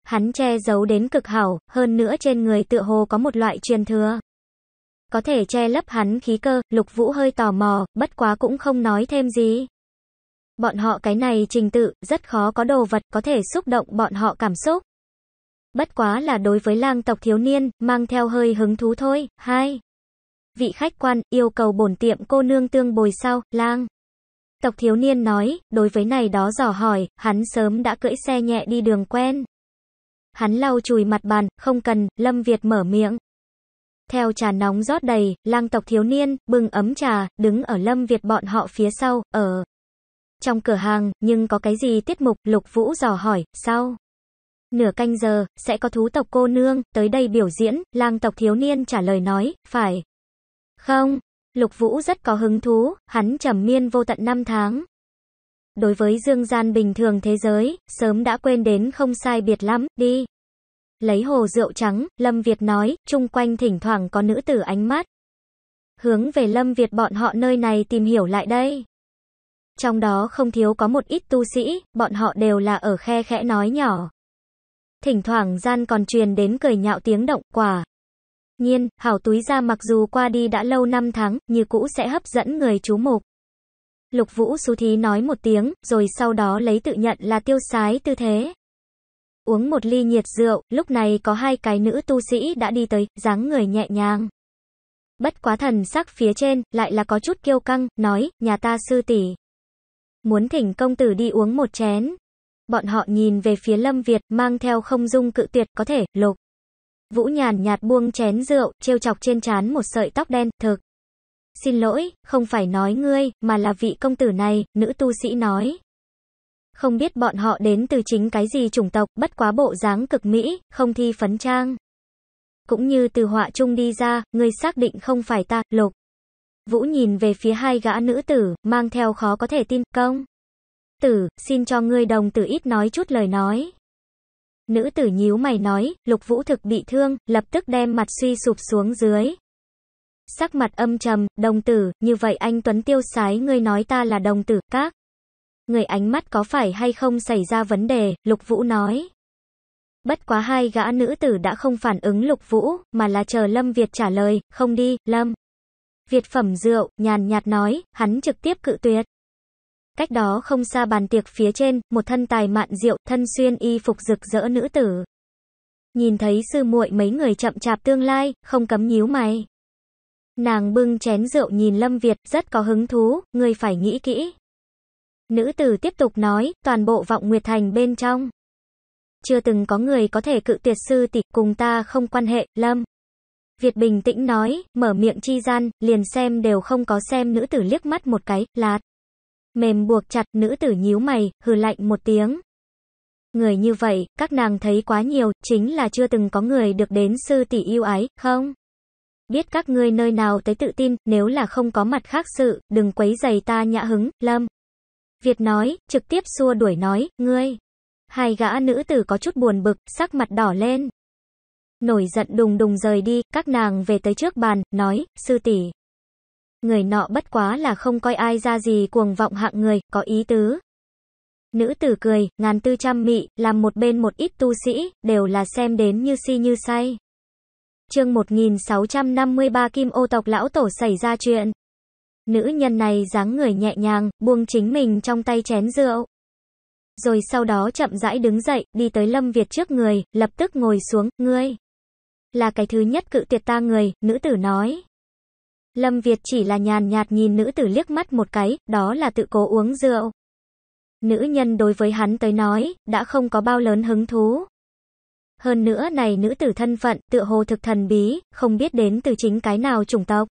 Hắn che giấu đến cực hảo, hơn nữa trên người tựa hồ có một loại truyền thừa. Có thể che lấp hắn khí cơ, lục vũ hơi tò mò, bất quá cũng không nói thêm gì. Bọn họ cái này trình tự, rất khó có đồ vật có thể xúc động bọn họ cảm xúc. Bất quá là đối với lang tộc thiếu niên, mang theo hơi hứng thú thôi. hai Vị khách quan, yêu cầu bổn tiệm cô nương tương bồi sau, lang. Tộc thiếu niên nói, đối với này đó dò hỏi, hắn sớm đã cưỡi xe nhẹ đi đường quen. Hắn lau chùi mặt bàn, không cần, Lâm Việt mở miệng. Theo trà nóng rót đầy, lang tộc thiếu niên, bưng ấm trà, đứng ở Lâm Việt bọn họ phía sau, ở. Trong cửa hàng, nhưng có cái gì tiết mục, Lục Vũ dò hỏi, sau Nửa canh giờ, sẽ có thú tộc cô nương, tới đây biểu diễn, lang tộc thiếu niên trả lời nói, phải. Không, Lục Vũ rất có hứng thú, hắn trầm miên vô tận năm tháng. Đối với dương gian bình thường thế giới, sớm đã quên đến không sai biệt lắm, đi. Lấy hồ rượu trắng, Lâm Việt nói, chung quanh thỉnh thoảng có nữ tử ánh mắt. Hướng về Lâm Việt bọn họ nơi này tìm hiểu lại đây trong đó không thiếu có một ít tu sĩ, bọn họ đều là ở khe khẽ nói nhỏ. Thỉnh thoảng gian còn truyền đến cười nhạo tiếng động quả. Nhiên, hảo túi ra mặc dù qua đi đã lâu năm tháng, như cũ sẽ hấp dẫn người chú mục. Lục vũ xú thí nói một tiếng, rồi sau đó lấy tự nhận là tiêu sái tư thế. Uống một ly nhiệt rượu, lúc này có hai cái nữ tu sĩ đã đi tới, dáng người nhẹ nhàng. Bất quá thần sắc phía trên, lại là có chút kiêu căng, nói, nhà ta sư tỷ muốn thỉnh công tử đi uống một chén. Bọn họ nhìn về phía Lâm Việt, mang theo không dung cự tuyệt, có thể, lục. Vũ nhàn nhạt buông chén rượu, trêu chọc trên trán một sợi tóc đen, thực. Xin lỗi, không phải nói ngươi, mà là vị công tử này, nữ tu sĩ nói. Không biết bọn họ đến từ chính cái gì chủng tộc, bất quá bộ dáng cực mỹ, không thi phấn trang. Cũng như từ họa chung đi ra, ngươi xác định không phải ta, lục. Vũ nhìn về phía hai gã nữ tử, mang theo khó có thể tin, công. Tử, xin cho ngươi đồng tử ít nói chút lời nói. Nữ tử nhíu mày nói, lục vũ thực bị thương, lập tức đem mặt suy sụp xuống dưới. Sắc mặt âm trầm, đồng tử, như vậy anh Tuấn tiêu sái ngươi nói ta là đồng tử, các. Người ánh mắt có phải hay không xảy ra vấn đề, lục vũ nói. Bất quá hai gã nữ tử đã không phản ứng lục vũ, mà là chờ Lâm Việt trả lời, không đi, Lâm. Việt phẩm rượu, nhàn nhạt nói, hắn trực tiếp cự tuyệt. Cách đó không xa bàn tiệc phía trên, một thân tài mạn rượu, thân xuyên y phục rực rỡ nữ tử. Nhìn thấy sư muội mấy người chậm chạp tương lai, không cấm nhíu mày. Nàng bưng chén rượu nhìn Lâm Việt, rất có hứng thú, người phải nghĩ kỹ. Nữ tử tiếp tục nói, toàn bộ vọng nguyệt thành bên trong. Chưa từng có người có thể cự tuyệt sư tỷ cùng ta không quan hệ, Lâm. Việt bình tĩnh nói, mở miệng chi gian, liền xem đều không có xem nữ tử liếc mắt một cái, lạt. Mềm buộc chặt nữ tử nhíu mày, hừ lạnh một tiếng. Người như vậy, các nàng thấy quá nhiều, chính là chưa từng có người được đến sư tỷ yêu ái, không? Biết các ngươi nơi nào tới tự tin, nếu là không có mặt khác sự, đừng quấy giày ta nhã hứng, lâm. Việt nói, trực tiếp xua đuổi nói, ngươi. Hai gã nữ tử có chút buồn bực, sắc mặt đỏ lên nổi giận đùng đùng rời đi, các nàng về tới trước bàn, nói, sư tỷ Người nọ bất quá là không coi ai ra gì cuồng vọng hạng người, có ý tứ. Nữ tử cười, ngàn tư trăm mị, làm một bên một ít tu sĩ, đều là xem đến như si như say. chương 1653 Kim ô tộc lão tổ xảy ra chuyện. Nữ nhân này dáng người nhẹ nhàng, buông chính mình trong tay chén rượu. Rồi sau đó chậm rãi đứng dậy, đi tới Lâm Việt trước người, lập tức ngồi xuống, ngươi là cái thứ nhất cự tuyệt ta người, nữ tử nói. Lâm Việt chỉ là nhàn nhạt nhìn nữ tử liếc mắt một cái, đó là tự cố uống rượu. Nữ nhân đối với hắn tới nói, đã không có bao lớn hứng thú. Hơn nữa này nữ tử thân phận, tựa hồ thực thần bí, không biết đến từ chính cái nào chủng tộc.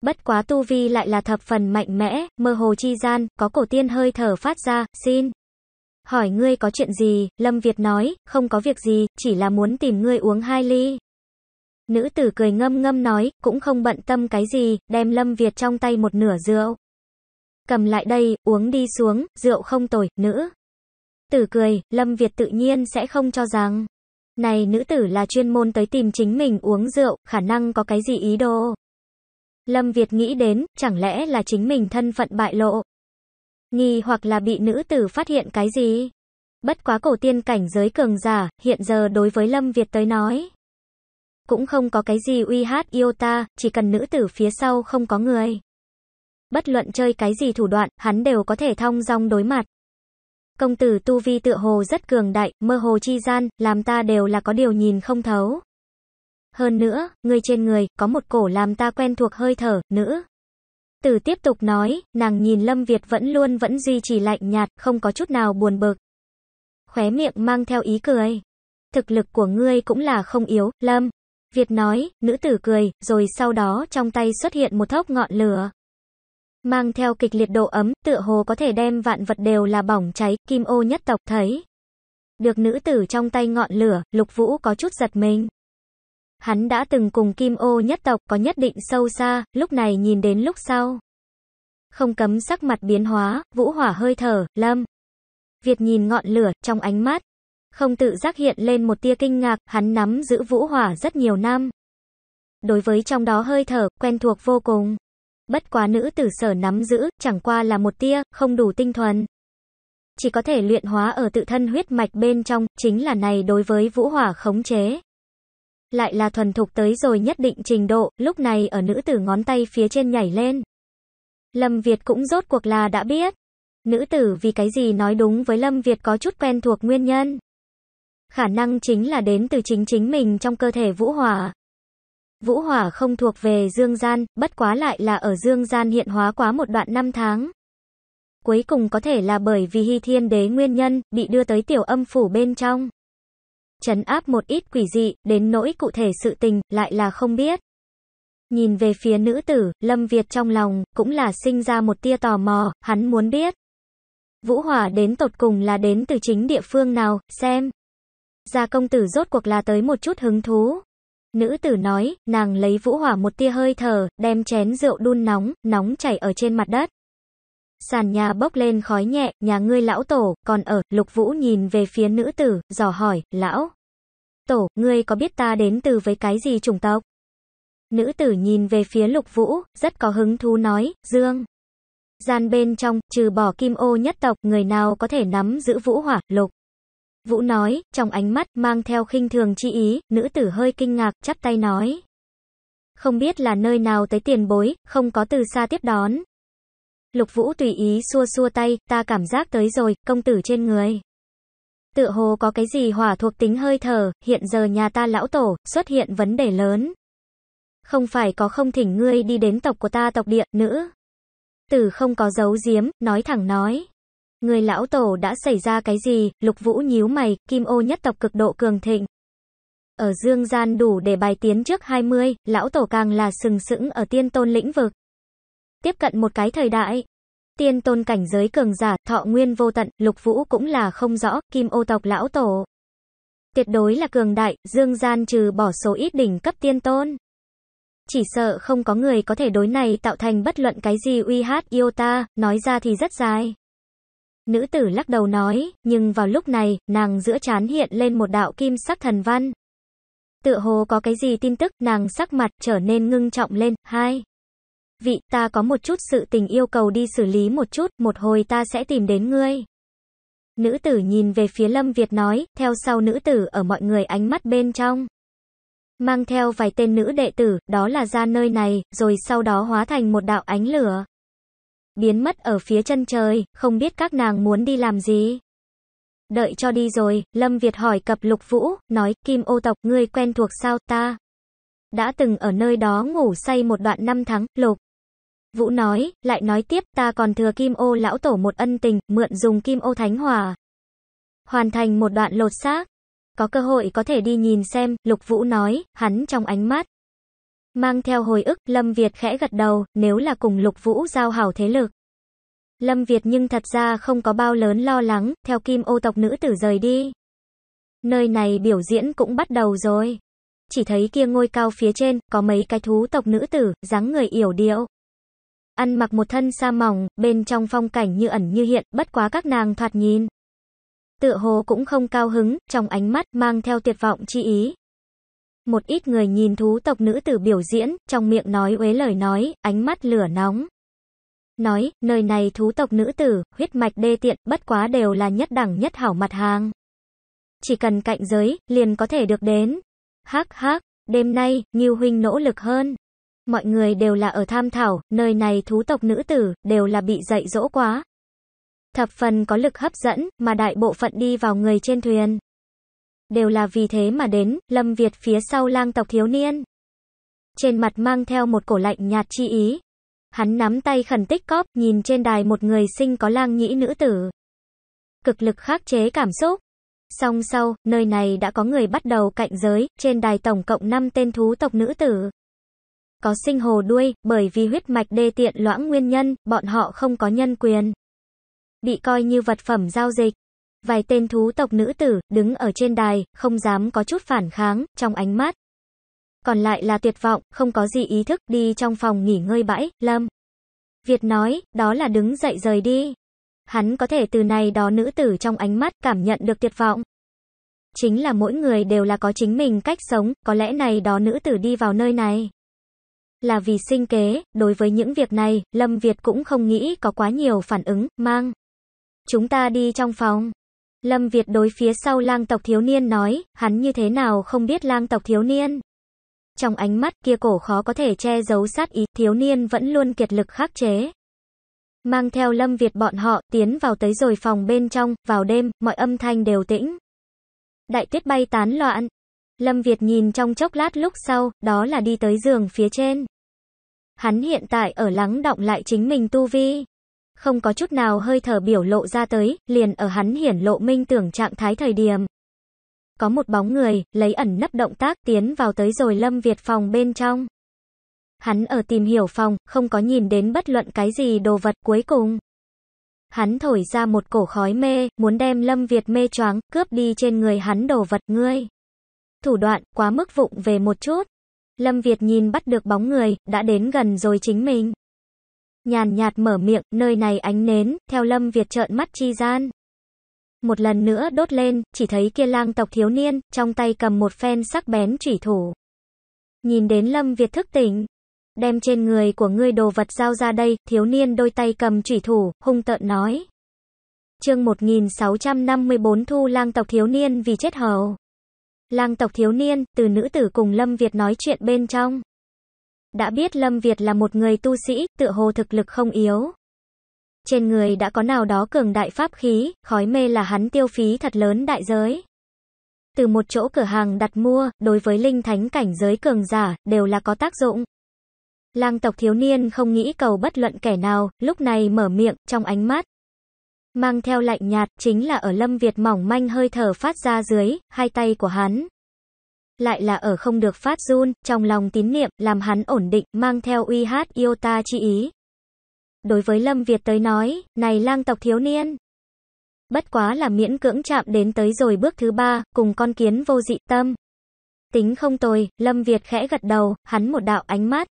Bất quá tu vi lại là thập phần mạnh mẽ, mơ hồ chi gian, có cổ tiên hơi thở phát ra, xin. Hỏi ngươi có chuyện gì, Lâm Việt nói, không có việc gì, chỉ là muốn tìm ngươi uống hai ly. Nữ tử cười ngâm ngâm nói, cũng không bận tâm cái gì, đem Lâm Việt trong tay một nửa rượu. Cầm lại đây, uống đi xuống, rượu không tồi, nữ. Tử cười, Lâm Việt tự nhiên sẽ không cho rằng. Này nữ tử là chuyên môn tới tìm chính mình uống rượu, khả năng có cái gì ý đồ. Lâm Việt nghĩ đến, chẳng lẽ là chính mình thân phận bại lộ nghi hoặc là bị nữ tử phát hiện cái gì. Bất quá cổ tiên cảnh giới cường giả, hiện giờ đối với Lâm Việt tới nói. Cũng không có cái gì uy hát yêu ta, chỉ cần nữ tử phía sau không có người. Bất luận chơi cái gì thủ đoạn, hắn đều có thể thong dong đối mặt. Công tử Tu Vi tựa hồ rất cường đại, mơ hồ chi gian, làm ta đều là có điều nhìn không thấu. Hơn nữa, người trên người, có một cổ làm ta quen thuộc hơi thở, nữ. Từ tiếp tục nói, nàng nhìn Lâm Việt vẫn luôn vẫn duy trì lạnh nhạt, không có chút nào buồn bực. Khóe miệng mang theo ý cười. Thực lực của ngươi cũng là không yếu, Lâm. Việt nói, nữ tử cười, rồi sau đó trong tay xuất hiện một thốc ngọn lửa. Mang theo kịch liệt độ ấm, tựa hồ có thể đem vạn vật đều là bỏng cháy, kim ô nhất tộc thấy. Được nữ tử trong tay ngọn lửa, lục vũ có chút giật mình. Hắn đã từng cùng kim ô nhất tộc có nhất định sâu xa, lúc này nhìn đến lúc sau. Không cấm sắc mặt biến hóa, vũ hỏa hơi thở, lâm. Việt nhìn ngọn lửa, trong ánh mắt. Không tự giác hiện lên một tia kinh ngạc, hắn nắm giữ vũ hỏa rất nhiều năm. Đối với trong đó hơi thở, quen thuộc vô cùng. Bất quá nữ tử sở nắm giữ, chẳng qua là một tia, không đủ tinh thuần. Chỉ có thể luyện hóa ở tự thân huyết mạch bên trong, chính là này đối với vũ hỏa khống chế lại là thuần thục tới rồi nhất định trình độ, lúc này ở nữ tử ngón tay phía trên nhảy lên. Lâm Việt cũng rốt cuộc là đã biết. Nữ tử vì cái gì nói đúng với Lâm Việt có chút quen thuộc nguyên nhân. Khả năng chính là đến từ chính chính mình trong cơ thể vũ hỏa. Vũ hỏa không thuộc về dương gian, bất quá lại là ở dương gian hiện hóa quá một đoạn năm tháng. Cuối cùng có thể là bởi vì hy thiên đế nguyên nhân, bị đưa tới tiểu âm phủ bên trong chấn áp một ít quỷ dị, đến nỗi cụ thể sự tình, lại là không biết. Nhìn về phía nữ tử, Lâm Việt trong lòng, cũng là sinh ra một tia tò mò, hắn muốn biết. Vũ hỏa đến tột cùng là đến từ chính địa phương nào, xem. Gia công tử rốt cuộc là tới một chút hứng thú. Nữ tử nói, nàng lấy vũ hỏa một tia hơi thở, đem chén rượu đun nóng, nóng chảy ở trên mặt đất. Sàn nhà bốc lên khói nhẹ, nhà ngươi lão tổ, còn ở, lục vũ nhìn về phía nữ tử, dò hỏi, lão. Tổ, ngươi có biết ta đến từ với cái gì chủng tộc? Nữ tử nhìn về phía lục vũ, rất có hứng thú nói, dương. Gian bên trong, trừ bỏ kim ô nhất tộc, người nào có thể nắm giữ vũ hỏa, lục. Vũ nói, trong ánh mắt, mang theo khinh thường chi ý, nữ tử hơi kinh ngạc, chắp tay nói. Không biết là nơi nào tới tiền bối, không có từ xa tiếp đón, Lục Vũ tùy ý xua xua tay, ta cảm giác tới rồi, công tử trên người. Tựa hồ có cái gì hỏa thuộc tính hơi thở, hiện giờ nhà ta lão tổ, xuất hiện vấn đề lớn. Không phải có không thỉnh ngươi đi đến tộc của ta tộc địa, nữ. Tử không có giấu giếm, nói thẳng nói. Người lão tổ đã xảy ra cái gì, lục vũ nhíu mày, kim ô nhất tộc cực độ cường thịnh. Ở dương gian đủ để bài tiến trước 20, lão tổ càng là sừng sững ở tiên tôn lĩnh vực tiếp cận một cái thời đại. Tiên tôn cảnh giới cường giả, thọ nguyên vô tận, lục vũ cũng là không rõ, kim ô tộc lão tổ. Tuyệt đối là cường đại, dương gian trừ bỏ số ít đỉnh cấp tiên tôn. Chỉ sợ không có người có thể đối này tạo thành bất luận cái gì uy hát yêu ta, nói ra thì rất dài. Nữ tử lắc đầu nói, nhưng vào lúc này, nàng giữa chán hiện lên một đạo kim sắc thần văn. Tựa hồ có cái gì tin tức, nàng sắc mặt trở nên ngưng trọng lên, hai vị, ta có một chút sự tình yêu cầu đi xử lý một chút, một hồi ta sẽ tìm đến ngươi. Nữ tử nhìn về phía Lâm Việt nói, theo sau nữ tử ở mọi người ánh mắt bên trong. Mang theo vài tên nữ đệ tử, đó là ra nơi này, rồi sau đó hóa thành một đạo ánh lửa. Biến mất ở phía chân trời, không biết các nàng muốn đi làm gì. Đợi cho đi rồi, Lâm Việt hỏi cập lục vũ, nói, kim ô tộc ngươi quen thuộc sao ta? Đã từng ở nơi đó ngủ say một đoạn năm tháng, lục. Vũ nói, lại nói tiếp, ta còn thừa kim ô lão tổ một ân tình, mượn dùng kim ô thánh hòa. Hoàn thành một đoạn lột xác. Có cơ hội có thể đi nhìn xem, Lục Vũ nói, hắn trong ánh mắt. Mang theo hồi ức, Lâm Việt khẽ gật đầu, nếu là cùng Lục Vũ giao hảo thế lực. Lâm Việt nhưng thật ra không có bao lớn lo lắng, theo kim ô tộc nữ tử rời đi. Nơi này biểu diễn cũng bắt đầu rồi. Chỉ thấy kia ngôi cao phía trên, có mấy cái thú tộc nữ tử, dáng người yểu điệu, Ăn mặc một thân sa mỏng, bên trong phong cảnh như ẩn như hiện, bất quá các nàng thoạt nhìn. Tựa hồ cũng không cao hứng, trong ánh mắt mang theo tuyệt vọng chi ý. Một ít người nhìn thú tộc nữ tử biểu diễn, trong miệng nói uế lời nói, ánh mắt lửa nóng. Nói, nơi này thú tộc nữ tử, huyết mạch đê tiện, bất quá đều là nhất đẳng nhất hảo mặt hàng. Chỉ cần cạnh giới, liền có thể được đến. Hắc hắc, đêm nay, Nghiêu Huynh nỗ lực hơn. Mọi người đều là ở tham thảo, nơi này thú tộc nữ tử, đều là bị dạy dỗ quá. Thập phần có lực hấp dẫn, mà đại bộ phận đi vào người trên thuyền. Đều là vì thế mà đến, Lâm Việt phía sau lang tộc thiếu niên. Trên mặt mang theo một cổ lạnh nhạt chi ý. Hắn nắm tay khẩn tích cóp, nhìn trên đài một người sinh có lang nhĩ nữ tử. Cực lực khắc chế cảm xúc. Song sau, nơi này đã có người bắt đầu cạnh giới, trên đài tổng cộng 5 tên thú tộc nữ tử có sinh hồ đuôi, bởi vì huyết mạch đê tiện loãng nguyên nhân, bọn họ không có nhân quyền. Bị coi như vật phẩm giao dịch. Vài tên thú tộc nữ tử, đứng ở trên đài, không dám có chút phản kháng, trong ánh mắt. Còn lại là tuyệt vọng, không có gì ý thức, đi trong phòng nghỉ ngơi bãi, lâm. Việt nói, đó là đứng dậy rời đi. Hắn có thể từ này đó nữ tử trong ánh mắt cảm nhận được tuyệt vọng. Chính là mỗi người đều là có chính mình cách sống, có lẽ này đó nữ tử đi vào nơi này là vì sinh kế, đối với những việc này, Lâm Việt cũng không nghĩ có quá nhiều phản ứng, mang. Chúng ta đi trong phòng. Lâm Việt đối phía sau lang tộc thiếu niên nói, hắn như thế nào không biết lang tộc thiếu niên. Trong ánh mắt kia cổ khó có thể che giấu sát ý, thiếu niên vẫn luôn kiệt lực khắc chế. Mang theo Lâm Việt bọn họ, tiến vào tới rồi phòng bên trong, vào đêm, mọi âm thanh đều tĩnh. Đại tuyết bay tán loạn, Lâm Việt nhìn trong chốc lát lúc sau, đó là đi tới giường phía trên. Hắn hiện tại ở lắng động lại chính mình tu vi. Không có chút nào hơi thở biểu lộ ra tới, liền ở hắn hiển lộ minh tưởng trạng thái thời điểm. Có một bóng người, lấy ẩn nấp động tác tiến vào tới rồi Lâm Việt phòng bên trong. Hắn ở tìm hiểu phòng, không có nhìn đến bất luận cái gì đồ vật cuối cùng. Hắn thổi ra một cổ khói mê, muốn đem Lâm Việt mê choáng, cướp đi trên người hắn đồ vật ngươi thủ đoạn, quá mức vụng về một chút. Lâm Việt nhìn bắt được bóng người, đã đến gần rồi chính mình. Nhàn nhạt mở miệng, nơi này ánh nến, theo Lâm Việt trợn mắt chi gian. Một lần nữa đốt lên, chỉ thấy kia lang tộc thiếu niên, trong tay cầm một phen sắc bén chủy thủ. Nhìn đến Lâm Việt thức tỉnh. Đem trên người của ngươi đồ vật giao ra đây, thiếu niên đôi tay cầm chủy thủ, hung tợn nói. Chương 1654 Thu lang tộc thiếu niên vì chết hầu. Lang tộc thiếu niên, từ nữ tử cùng Lâm Việt nói chuyện bên trong. Đã biết Lâm Việt là một người tu sĩ, tự hồ thực lực không yếu. Trên người đã có nào đó cường đại pháp khí, khói mê là hắn tiêu phí thật lớn đại giới. Từ một chỗ cửa hàng đặt mua, đối với linh thánh cảnh giới cường giả, đều là có tác dụng. Lang tộc thiếu niên không nghĩ cầu bất luận kẻ nào, lúc này mở miệng, trong ánh mắt Mang theo lạnh nhạt chính là ở Lâm Việt mỏng manh hơi thở phát ra dưới, hai tay của hắn. Lại là ở không được phát run, trong lòng tín niệm, làm hắn ổn định, mang theo uy hát yêu ta chi ý. Đối với Lâm Việt tới nói, này lang tộc thiếu niên. Bất quá là miễn cưỡng chạm đến tới rồi bước thứ ba, cùng con kiến vô dị tâm. Tính không tồi, Lâm Việt khẽ gật đầu, hắn một đạo ánh mắt.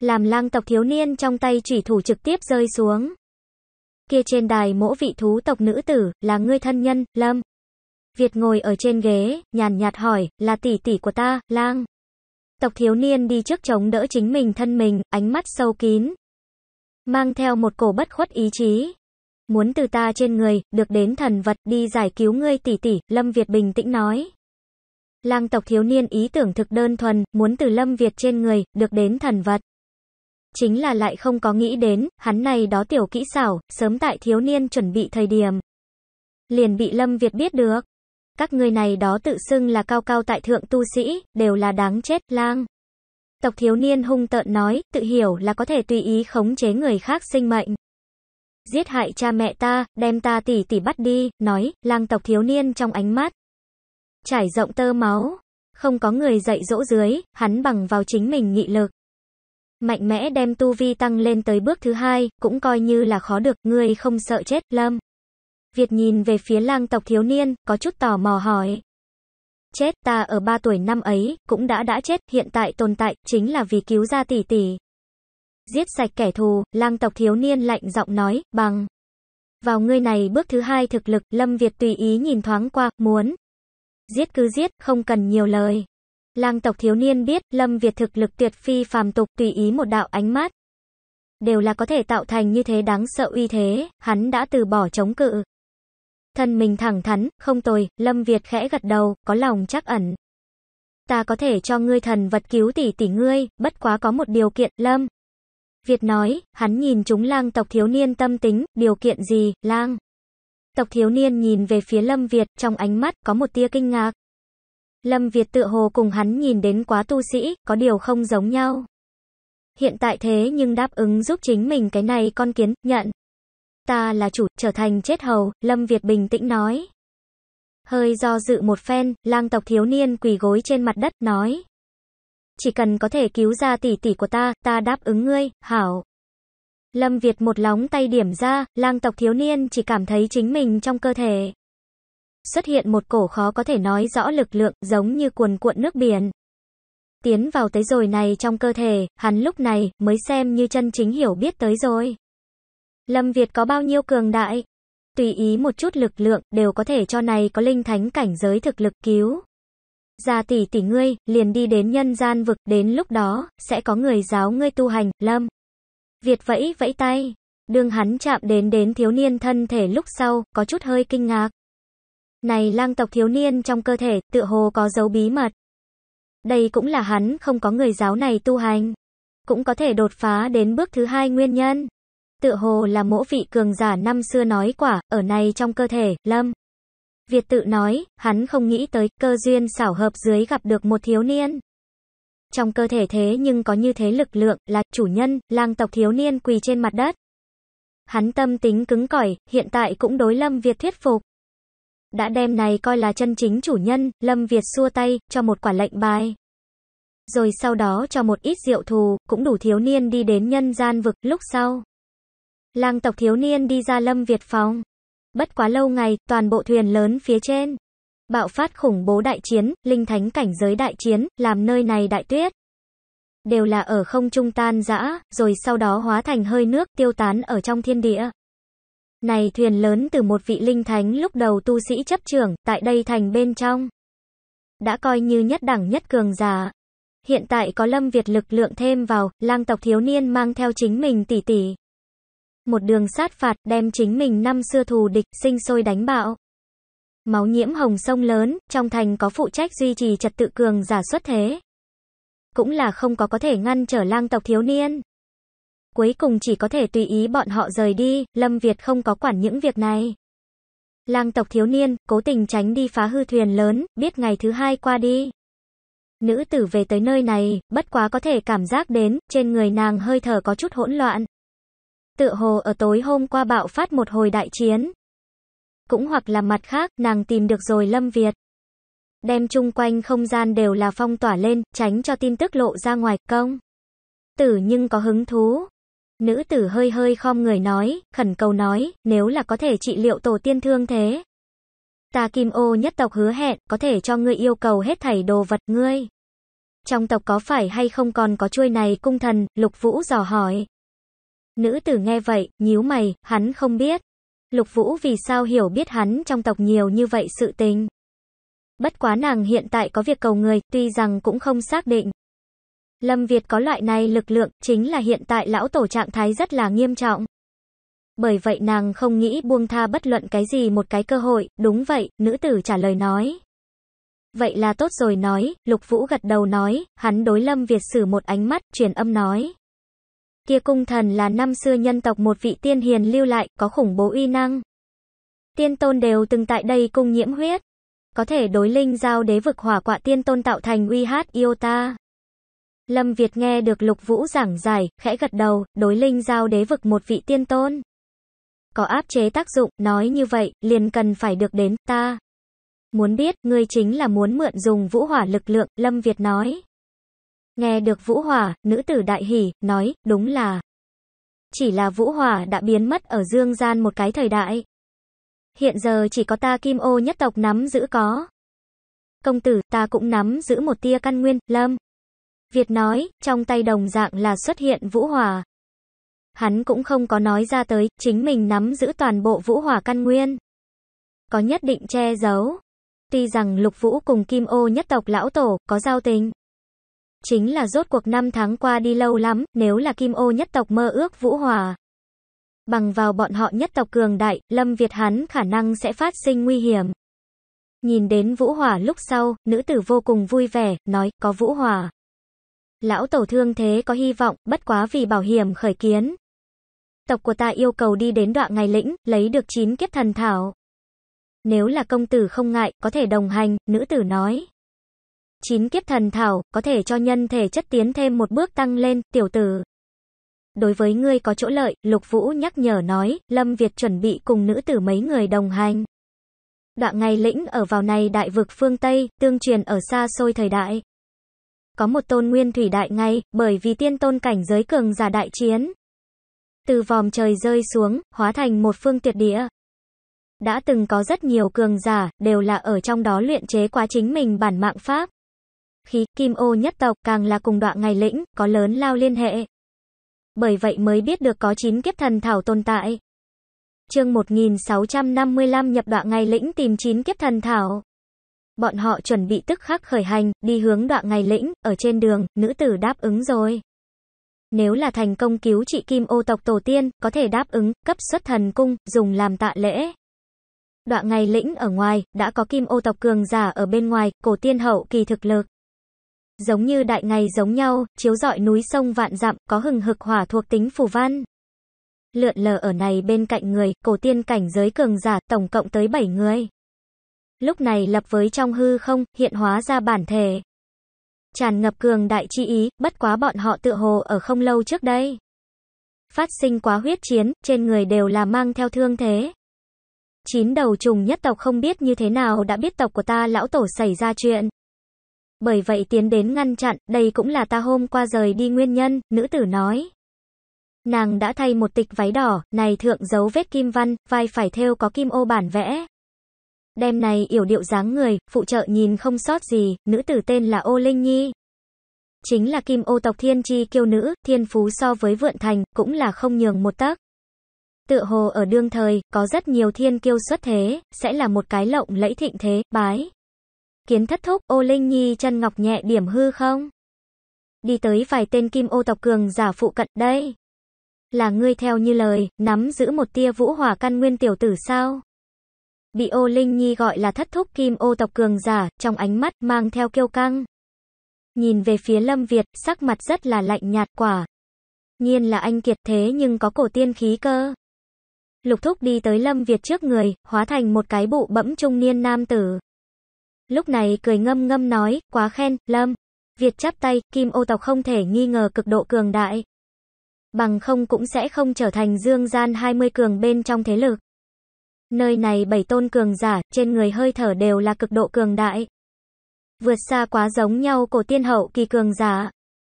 Làm lang tộc thiếu niên trong tay chỉ thủ trực tiếp rơi xuống. Kia trên đài mỗ vị thú tộc nữ tử, là ngươi thân nhân, Lâm. Việt ngồi ở trên ghế, nhàn nhạt hỏi, là tỷ tỷ của ta, lang. Tộc thiếu niên đi trước chống đỡ chính mình thân mình, ánh mắt sâu kín. Mang theo một cổ bất khuất ý chí. Muốn từ ta trên người, được đến thần vật, đi giải cứu ngươi tỷ tỷ, Lâm Việt bình tĩnh nói. Lang tộc thiếu niên ý tưởng thực đơn thuần, muốn từ Lâm Việt trên người, được đến thần vật chính là lại không có nghĩ đến, hắn này đó tiểu kỹ xảo, sớm tại thiếu niên chuẩn bị thời điểm. Liền bị Lâm Việt biết được. Các người này đó tự xưng là cao cao tại thượng tu sĩ, đều là đáng chết, lang. Tộc thiếu niên hung tợn nói, tự hiểu là có thể tùy ý khống chế người khác sinh mệnh. Giết hại cha mẹ ta, đem ta tỉ tỉ bắt đi, nói, lang tộc thiếu niên trong ánh mắt. Trải rộng tơ máu, không có người dạy dỗ dưới, hắn bằng vào chính mình nghị lực. Mạnh mẽ đem tu vi tăng lên tới bước thứ hai, cũng coi như là khó được, ngươi không sợ chết, Lâm. Việt nhìn về phía lang tộc thiếu niên, có chút tò mò hỏi. Chết ta ở 3 tuổi năm ấy, cũng đã đã chết, hiện tại tồn tại, chính là vì cứu ra tỷ tỷ. Giết sạch kẻ thù, lang tộc thiếu niên lạnh giọng nói, bằng. Vào ngươi này bước thứ hai thực lực, Lâm Việt tùy ý nhìn thoáng qua, muốn. Giết cứ giết, không cần nhiều lời. Lang tộc thiếu niên biết, Lâm Việt thực lực tuyệt phi phàm tục, tùy ý một đạo ánh mắt. Đều là có thể tạo thành như thế đáng sợ uy thế, hắn đã từ bỏ chống cự. Thân mình thẳng thắn, không tồi, Lâm Việt khẽ gật đầu, có lòng chắc ẩn. Ta có thể cho ngươi thần vật cứu tỷ tỷ ngươi, bất quá có một điều kiện, Lâm. Việt nói, hắn nhìn chúng lang tộc thiếu niên tâm tính, điều kiện gì, lang. Tộc thiếu niên nhìn về phía Lâm Việt, trong ánh mắt có một tia kinh ngạc. Lâm Việt tự hồ cùng hắn nhìn đến quá tu sĩ, có điều không giống nhau. Hiện tại thế nhưng đáp ứng giúp chính mình cái này con kiến, nhận. Ta là chủ, trở thành chết hầu, Lâm Việt bình tĩnh nói. Hơi do dự một phen, lang tộc thiếu niên quỳ gối trên mặt đất, nói. Chỉ cần có thể cứu ra tỷ tỷ của ta, ta đáp ứng ngươi, hảo. Lâm Việt một lóng tay điểm ra, lang tộc thiếu niên chỉ cảm thấy chính mình trong cơ thể xuất hiện một cổ khó có thể nói rõ lực lượng, giống như cuồn cuộn nước biển. Tiến vào tới rồi này trong cơ thể, hắn lúc này mới xem như chân chính hiểu biết tới rồi. Lâm Việt có bao nhiêu cường đại? Tùy ý một chút lực lượng đều có thể cho này có linh thánh cảnh giới thực lực cứu. Gia tỷ tỷ ngươi, liền đi đến nhân gian vực, đến lúc đó, sẽ có người giáo ngươi tu hành, Lâm. Việt vẫy vẫy tay, đường hắn chạm đến đến thiếu niên thân thể lúc sau, có chút hơi kinh ngạc. Này lang tộc thiếu niên trong cơ thể, tựa hồ có dấu bí mật. Đây cũng là hắn không có người giáo này tu hành. Cũng có thể đột phá đến bước thứ hai nguyên nhân. Tựa hồ là mỗ vị cường giả năm xưa nói quả, ở này trong cơ thể, lâm. Việt tự nói, hắn không nghĩ tới, cơ duyên xảo hợp dưới gặp được một thiếu niên. Trong cơ thể thế nhưng có như thế lực lượng, là chủ nhân, lang tộc thiếu niên quỳ trên mặt đất. Hắn tâm tính cứng cỏi, hiện tại cũng đối Lâm Việt thuyết phục. Đã đem này coi là chân chính chủ nhân, Lâm Việt xua tay, cho một quả lệnh bài. Rồi sau đó cho một ít rượu thù, cũng đủ thiếu niên đi đến nhân gian vực, lúc sau. Lang tộc thiếu niên đi ra Lâm Việt phòng. Bất quá lâu ngày, toàn bộ thuyền lớn phía trên. Bạo phát khủng bố đại chiến, linh thánh cảnh giới đại chiến, làm nơi này đại tuyết. Đều là ở không trung tan dã rồi sau đó hóa thành hơi nước tiêu tán ở trong thiên địa. Này thuyền lớn từ một vị linh thánh lúc đầu tu sĩ chấp trưởng, tại đây thành bên trong. Đã coi như nhất đẳng nhất cường giả. Hiện tại có Lâm Việt lực lượng thêm vào, lang tộc thiếu niên mang theo chính mình tỷ tỷ. Một đường sát phạt, đem chính mình năm xưa thù địch, sinh sôi đánh bạo. Máu nhiễm hồng sông lớn, trong thành có phụ trách duy trì trật tự cường giả xuất thế. Cũng là không có có thể ngăn trở lang tộc thiếu niên cuối cùng chỉ có thể tùy ý bọn họ rời đi, Lâm Việt không có quản những việc này. Lang tộc thiếu niên, cố tình tránh đi phá hư thuyền lớn, biết ngày thứ hai qua đi. Nữ tử về tới nơi này, bất quá có thể cảm giác đến, trên người nàng hơi thở có chút hỗn loạn. Tựa hồ ở tối hôm qua bạo phát một hồi đại chiến. Cũng hoặc là mặt khác, nàng tìm được rồi Lâm Việt. Đem chung quanh không gian đều là phong tỏa lên, tránh cho tin tức lộ ra ngoài công. Tử nhưng có hứng thú, Nữ tử hơi hơi khom người nói, khẩn cầu nói, nếu là có thể trị liệu tổ tiên thương thế. Ta kim ô nhất tộc hứa hẹn, có thể cho ngươi yêu cầu hết thảy đồ vật ngươi. Trong tộc có phải hay không còn có chuôi này cung thần, lục vũ dò hỏi. Nữ tử nghe vậy, nhíu mày, hắn không biết. Lục vũ vì sao hiểu biết hắn trong tộc nhiều như vậy sự tình. Bất quá nàng hiện tại có việc cầu người, tuy rằng cũng không xác định. Lâm Việt có loại này lực lượng, chính là hiện tại lão tổ trạng thái rất là nghiêm trọng. Bởi vậy nàng không nghĩ buông tha bất luận cái gì một cái cơ hội, đúng vậy, nữ tử trả lời nói. Vậy là tốt rồi nói, Lục Vũ gật đầu nói, hắn đối Lâm Việt sử một ánh mắt, truyền âm nói. Kia cung thần là năm xưa nhân tộc một vị tiên hiền lưu lại, có khủng bố uy năng. Tiên tôn đều từng tại đây cung nhiễm huyết. Có thể đối linh giao đế vực hỏa quạ tiên tôn tạo thành uy hát yêu ta. Lâm Việt nghe được Lục Vũ giảng giải, khẽ gật đầu, đối linh giao đế vực một vị tiên tôn. Có áp chế tác dụng, nói như vậy, liền cần phải được đến, ta. Muốn biết, ngươi chính là muốn mượn dùng vũ hỏa lực lượng, Lâm Việt nói. Nghe được vũ hỏa, nữ tử đại hỉ, nói, đúng là. Chỉ là vũ hỏa đã biến mất ở dương gian một cái thời đại. Hiện giờ chỉ có ta kim ô nhất tộc nắm giữ có. Công tử, ta cũng nắm giữ một tia căn nguyên, Lâm. Việt nói, trong tay đồng dạng là xuất hiện vũ hỏa. Hắn cũng không có nói ra tới, chính mình nắm giữ toàn bộ vũ hỏa căn nguyên. Có nhất định che giấu. Tuy rằng lục vũ cùng kim ô nhất tộc lão tổ, có giao tình. Chính là rốt cuộc năm tháng qua đi lâu lắm, nếu là kim ô nhất tộc mơ ước vũ hòa. Bằng vào bọn họ nhất tộc cường đại, Lâm Việt hắn khả năng sẽ phát sinh nguy hiểm. Nhìn đến vũ hỏa lúc sau, nữ tử vô cùng vui vẻ, nói, có vũ hỏa. Lão tổ thương thế có hy vọng, bất quá vì bảo hiểm khởi kiến. Tộc của ta yêu cầu đi đến đoạn ngày lĩnh, lấy được 9 kiếp thần thảo. Nếu là công tử không ngại, có thể đồng hành, nữ tử nói. 9 kiếp thần thảo, có thể cho nhân thể chất tiến thêm một bước tăng lên, tiểu tử. Đối với ngươi có chỗ lợi, Lục Vũ nhắc nhở nói, Lâm Việt chuẩn bị cùng nữ tử mấy người đồng hành. Đoạn ngày lĩnh ở vào này đại vực phương Tây, tương truyền ở xa xôi thời đại có một tôn nguyên thủy đại ngay, bởi vì tiên tôn cảnh giới cường giả đại chiến. Từ vòm trời rơi xuống, hóa thành một phương tuyệt địa. Đã từng có rất nhiều cường giả, đều là ở trong đó luyện chế quá chính mình bản mạng pháp. Khí kim ô nhất tộc càng là cùng đoạn ngày lĩnh, có lớn lao liên hệ. Bởi vậy mới biết được có 9 kiếp thần thảo tồn tại. Chương 1655 nhập đoạn ngày lĩnh tìm 9 kiếp thần thảo. Bọn họ chuẩn bị tức khắc khởi hành, đi hướng đoạn ngày lĩnh, ở trên đường, nữ tử đáp ứng rồi. Nếu là thành công cứu trị kim ô tộc tổ tiên, có thể đáp ứng, cấp xuất thần cung, dùng làm tạ lễ. Đoạn ngày lĩnh ở ngoài, đã có kim ô tộc cường giả ở bên ngoài, cổ tiên hậu kỳ thực lực. Giống như đại ngày giống nhau, chiếu dọi núi sông vạn dặm, có hừng hực hỏa thuộc tính phù văn. Lượn lờ ở này bên cạnh người, cổ tiên cảnh giới cường giả, tổng cộng tới 7 người. Lúc này lập với trong hư không, hiện hóa ra bản thể. Tràn ngập cường đại chi ý, bất quá bọn họ tự hồ ở không lâu trước đây. Phát sinh quá huyết chiến, trên người đều là mang theo thương thế. Chín đầu trùng nhất tộc không biết như thế nào đã biết tộc của ta lão tổ xảy ra chuyện. Bởi vậy tiến đến ngăn chặn, đây cũng là ta hôm qua rời đi nguyên nhân, nữ tử nói. Nàng đã thay một tịch váy đỏ, này thượng dấu vết kim văn, vai phải theo có kim ô bản vẽ. Đêm này yểu điệu dáng người, phụ trợ nhìn không sót gì, nữ tử tên là Ô Linh Nhi. Chính là kim ô tộc thiên chi kiêu nữ, thiên phú so với vượn thành, cũng là không nhường một tấc. Tựa hồ ở đương thời, có rất nhiều thiên kiêu xuất thế, sẽ là một cái lộng lẫy thịnh thế, bái. Kiến thất thúc, ô linh nhi chân ngọc nhẹ điểm hư không? Đi tới vài tên kim ô tộc cường giả phụ cận đây. Là ngươi theo như lời, nắm giữ một tia vũ hỏa căn nguyên tiểu tử sao? bị ô linh nhi gọi là thất thúc kim ô tộc cường giả, trong ánh mắt mang theo kiêu căng. Nhìn về phía Lâm Việt, sắc mặt rất là lạnh nhạt quả. Nhiên là anh kiệt thế nhưng có cổ tiên khí cơ. Lục thúc đi tới Lâm Việt trước người, hóa thành một cái bụ bẫm trung niên nam tử. Lúc này cười ngâm ngâm nói, quá khen, Lâm. Việt chắp tay, kim ô tộc không thể nghi ngờ cực độ cường đại. Bằng không cũng sẽ không trở thành dương gian 20 cường bên trong thế lực. Nơi này bảy tôn cường giả, trên người hơi thở đều là cực độ cường đại. Vượt xa quá giống nhau cổ tiên hậu kỳ cường giả.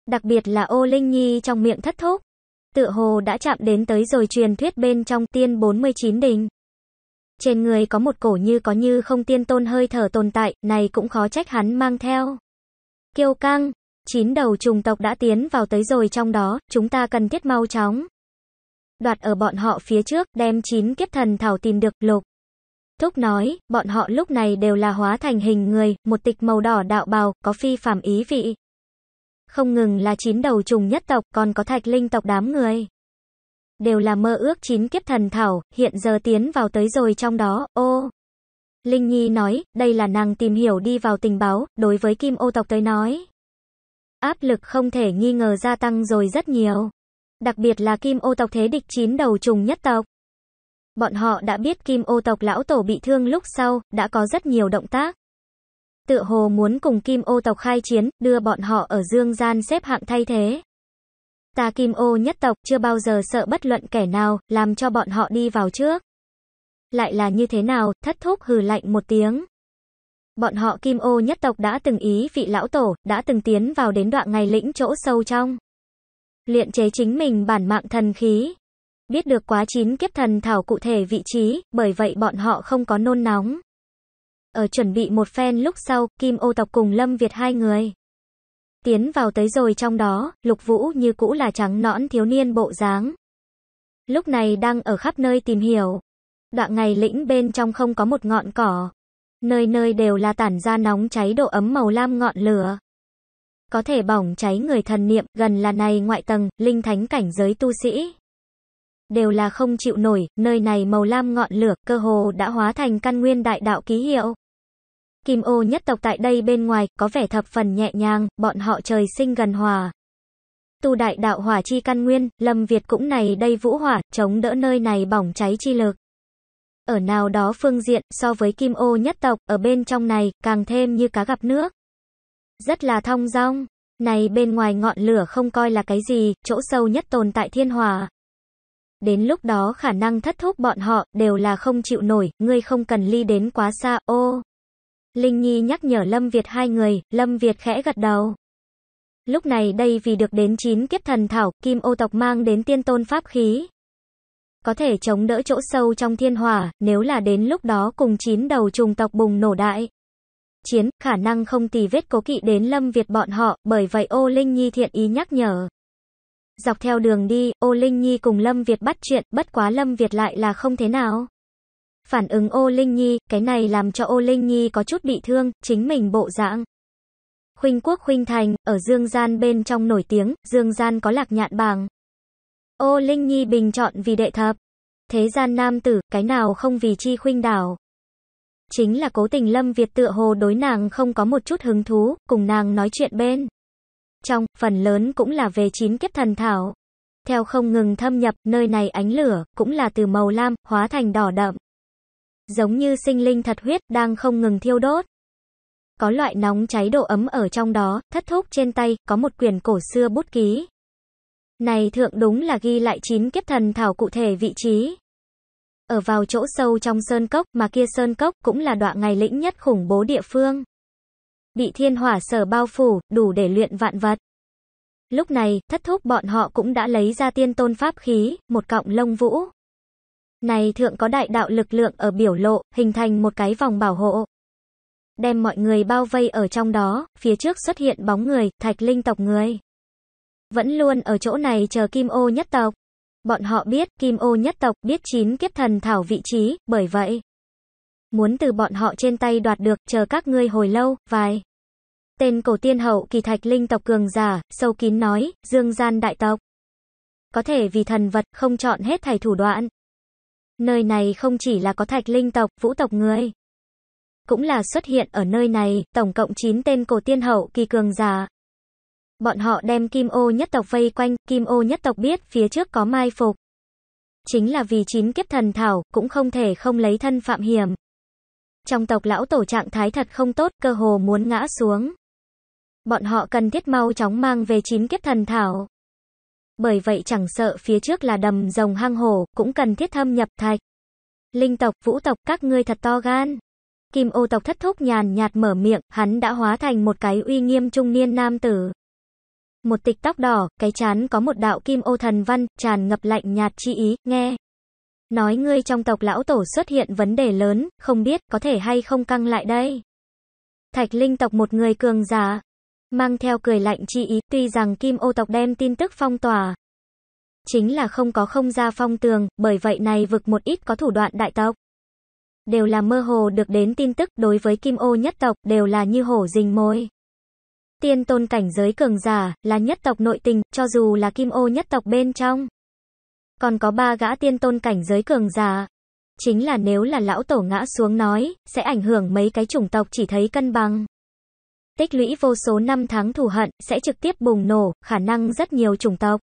Đặc biệt là ô linh nhi trong miệng thất thúc. Tựa hồ đã chạm đến tới rồi truyền thuyết bên trong tiên 49 đình. Trên người có một cổ như có như không tiên tôn hơi thở tồn tại, này cũng khó trách hắn mang theo. Kiêu căng, chín đầu trùng tộc đã tiến vào tới rồi trong đó, chúng ta cần thiết mau chóng đoạt ở bọn họ phía trước, đem chín kiếp thần thảo tìm được, lục. Thúc nói, bọn họ lúc này đều là hóa thành hình người, một tịch màu đỏ đạo bào, có phi phàm ý vị. Không ngừng là chín đầu trùng nhất tộc, còn có thạch linh tộc đám người. Đều là mơ ước chín kiếp thần thảo, hiện giờ tiến vào tới rồi trong đó, ô. Linh Nhi nói, đây là nàng tìm hiểu đi vào tình báo, đối với kim ô tộc tới nói. Áp lực không thể nghi ngờ gia tăng rồi rất nhiều đặc biệt là kim ô tộc thế địch chín đầu trùng nhất tộc. Bọn họ đã biết kim ô tộc lão tổ bị thương lúc sau, đã có rất nhiều động tác. Tựa hồ muốn cùng kim ô tộc khai chiến, đưa bọn họ ở dương gian xếp hạng thay thế. Ta kim ô nhất tộc chưa bao giờ sợ bất luận kẻ nào, làm cho bọn họ đi vào trước. Lại là như thế nào, thất thúc hừ lạnh một tiếng. Bọn họ kim ô nhất tộc đã từng ý vị lão tổ, đã từng tiến vào đến đoạn ngày lĩnh chỗ sâu trong luyện chế chính mình bản mạng thần khí. Biết được quá chín kiếp thần thảo cụ thể vị trí, bởi vậy bọn họ không có nôn nóng. Ở chuẩn bị một phen lúc sau, Kim ô tộc cùng Lâm Việt hai người. Tiến vào tới rồi trong đó, lục vũ như cũ là trắng nõn thiếu niên bộ dáng. Lúc này đang ở khắp nơi tìm hiểu. Đoạn ngày lĩnh bên trong không có một ngọn cỏ. Nơi nơi đều là tản ra nóng cháy độ ấm màu lam ngọn lửa có thể bỏng cháy người thần niệm, gần là này ngoại tầng, linh thánh cảnh giới tu sĩ. Đều là không chịu nổi, nơi này màu lam ngọn lửa, cơ hồ đã hóa thành căn nguyên đại đạo ký hiệu. Kim ô nhất tộc tại đây bên ngoài, có vẻ thập phần nhẹ nhàng, bọn họ trời sinh gần hòa. Tu đại đạo hỏa chi căn nguyên, lâm Việt cũng này đây vũ hỏa, chống đỡ nơi này bỏng cháy chi lực. Ở nào đó phương diện, so với kim ô nhất tộc, ở bên trong này, càng thêm như cá gặp nước. Rất là thong dong. Này bên ngoài ngọn lửa không coi là cái gì, chỗ sâu nhất tồn tại thiên hòa. Đến lúc đó khả năng thất thúc bọn họ đều là không chịu nổi, ngươi không cần ly đến quá xa, ô. Linh Nhi nhắc nhở Lâm Việt hai người, Lâm Việt khẽ gật đầu. Lúc này đây vì được đến chín kiếp thần thảo, kim ô tộc mang đến tiên tôn pháp khí. Có thể chống đỡ chỗ sâu trong thiên hỏa, nếu là đến lúc đó cùng chín đầu trùng tộc bùng nổ đại chiến, khả năng không tì vết cố kỵ đến Lâm Việt bọn họ, bởi vậy Ô Linh Nhi thiện ý nhắc nhở. Dọc theo đường đi, Ô Linh Nhi cùng Lâm Việt bắt chuyện, bất quá Lâm Việt lại là không thế nào. Phản ứng Ô Linh Nhi, cái này làm cho Ô Linh Nhi có chút bị thương, chính mình bộ dạng. Khuynh quốc khuynh thành, ở Dương Gian bên trong nổi tiếng, Dương Gian có lạc nhạn bảng. Ô Linh Nhi bình chọn vì đệ thập. Thế gian nam tử, cái nào không vì chi khuynh đảo chính là cố tình Lâm Việt tựa hồ đối nàng không có một chút hứng thú, cùng nàng nói chuyện bên. Trong, phần lớn cũng là về chín kiếp thần thảo. Theo không ngừng thâm nhập, nơi này ánh lửa, cũng là từ màu lam, hóa thành đỏ đậm. Giống như sinh linh thật huyết, đang không ngừng thiêu đốt. Có loại nóng cháy độ ấm ở trong đó, thất thúc trên tay, có một quyển cổ xưa bút ký. Này thượng đúng là ghi lại chín kiếp thần thảo cụ thể vị trí ở vào chỗ sâu trong sơn cốc mà kia sơn cốc cũng là đoạn ngày lĩnh nhất khủng bố địa phương. Bị thiên hỏa sở bao phủ, đủ để luyện vạn vật. Lúc này, thất thúc bọn họ cũng đã lấy ra tiên tôn pháp khí, một cọng lông vũ. Này thượng có đại đạo lực lượng ở biểu lộ, hình thành một cái vòng bảo hộ. Đem mọi người bao vây ở trong đó, phía trước xuất hiện bóng người, thạch linh tộc người. Vẫn luôn ở chỗ này chờ kim ô nhất tộc. Bọn họ biết, kim ô nhất tộc, biết chín kiếp thần thảo vị trí, bởi vậy. Muốn từ bọn họ trên tay đoạt được, chờ các ngươi hồi lâu, vài. Tên cổ tiên hậu kỳ thạch linh tộc cường giả, sâu kín nói, dương gian đại tộc. Có thể vì thần vật, không chọn hết thầy thủ đoạn. Nơi này không chỉ là có thạch linh tộc, vũ tộc người. Cũng là xuất hiện ở nơi này, tổng cộng 9 tên cổ tiên hậu kỳ cường giả. Bọn họ đem Kim Ô nhất tộc vây quanh, Kim Ô nhất tộc biết phía trước có mai phục. Chính là vì chín kiếp thần thảo, cũng không thể không lấy thân phạm hiểm. Trong tộc lão tổ trạng thái thật không tốt, cơ hồ muốn ngã xuống. Bọn họ cần thiết mau chóng mang về chín kiếp thần thảo. Bởi vậy chẳng sợ phía trước là đầm rồng hang hổ, cũng cần thiết thâm nhập thạch. Linh tộc, vũ tộc, các ngươi thật to gan. Kim ô tộc thất thúc nhàn nhạt mở miệng, hắn đã hóa thành một cái uy nghiêm trung niên nam tử. Một tịch tóc đỏ, cái chán có một đạo kim ô thần văn, tràn ngập lạnh nhạt chi ý, nghe. Nói ngươi trong tộc lão tổ xuất hiện vấn đề lớn, không biết có thể hay không căng lại đây. Thạch linh tộc một người cường giả, mang theo cười lạnh chi ý, tuy rằng kim ô tộc đem tin tức phong tỏa. Chính là không có không ra phong tường, bởi vậy này vực một ít có thủ đoạn đại tộc. Đều là mơ hồ được đến tin tức đối với kim ô nhất tộc, đều là như hổ rình môi. Tiên tôn cảnh giới cường giả, là nhất tộc nội tình, cho dù là kim ô nhất tộc bên trong. Còn có ba gã tiên tôn cảnh giới cường giả. Chính là nếu là lão tổ ngã xuống nói, sẽ ảnh hưởng mấy cái chủng tộc chỉ thấy cân bằng. Tích lũy vô số năm tháng thù hận, sẽ trực tiếp bùng nổ, khả năng rất nhiều chủng tộc.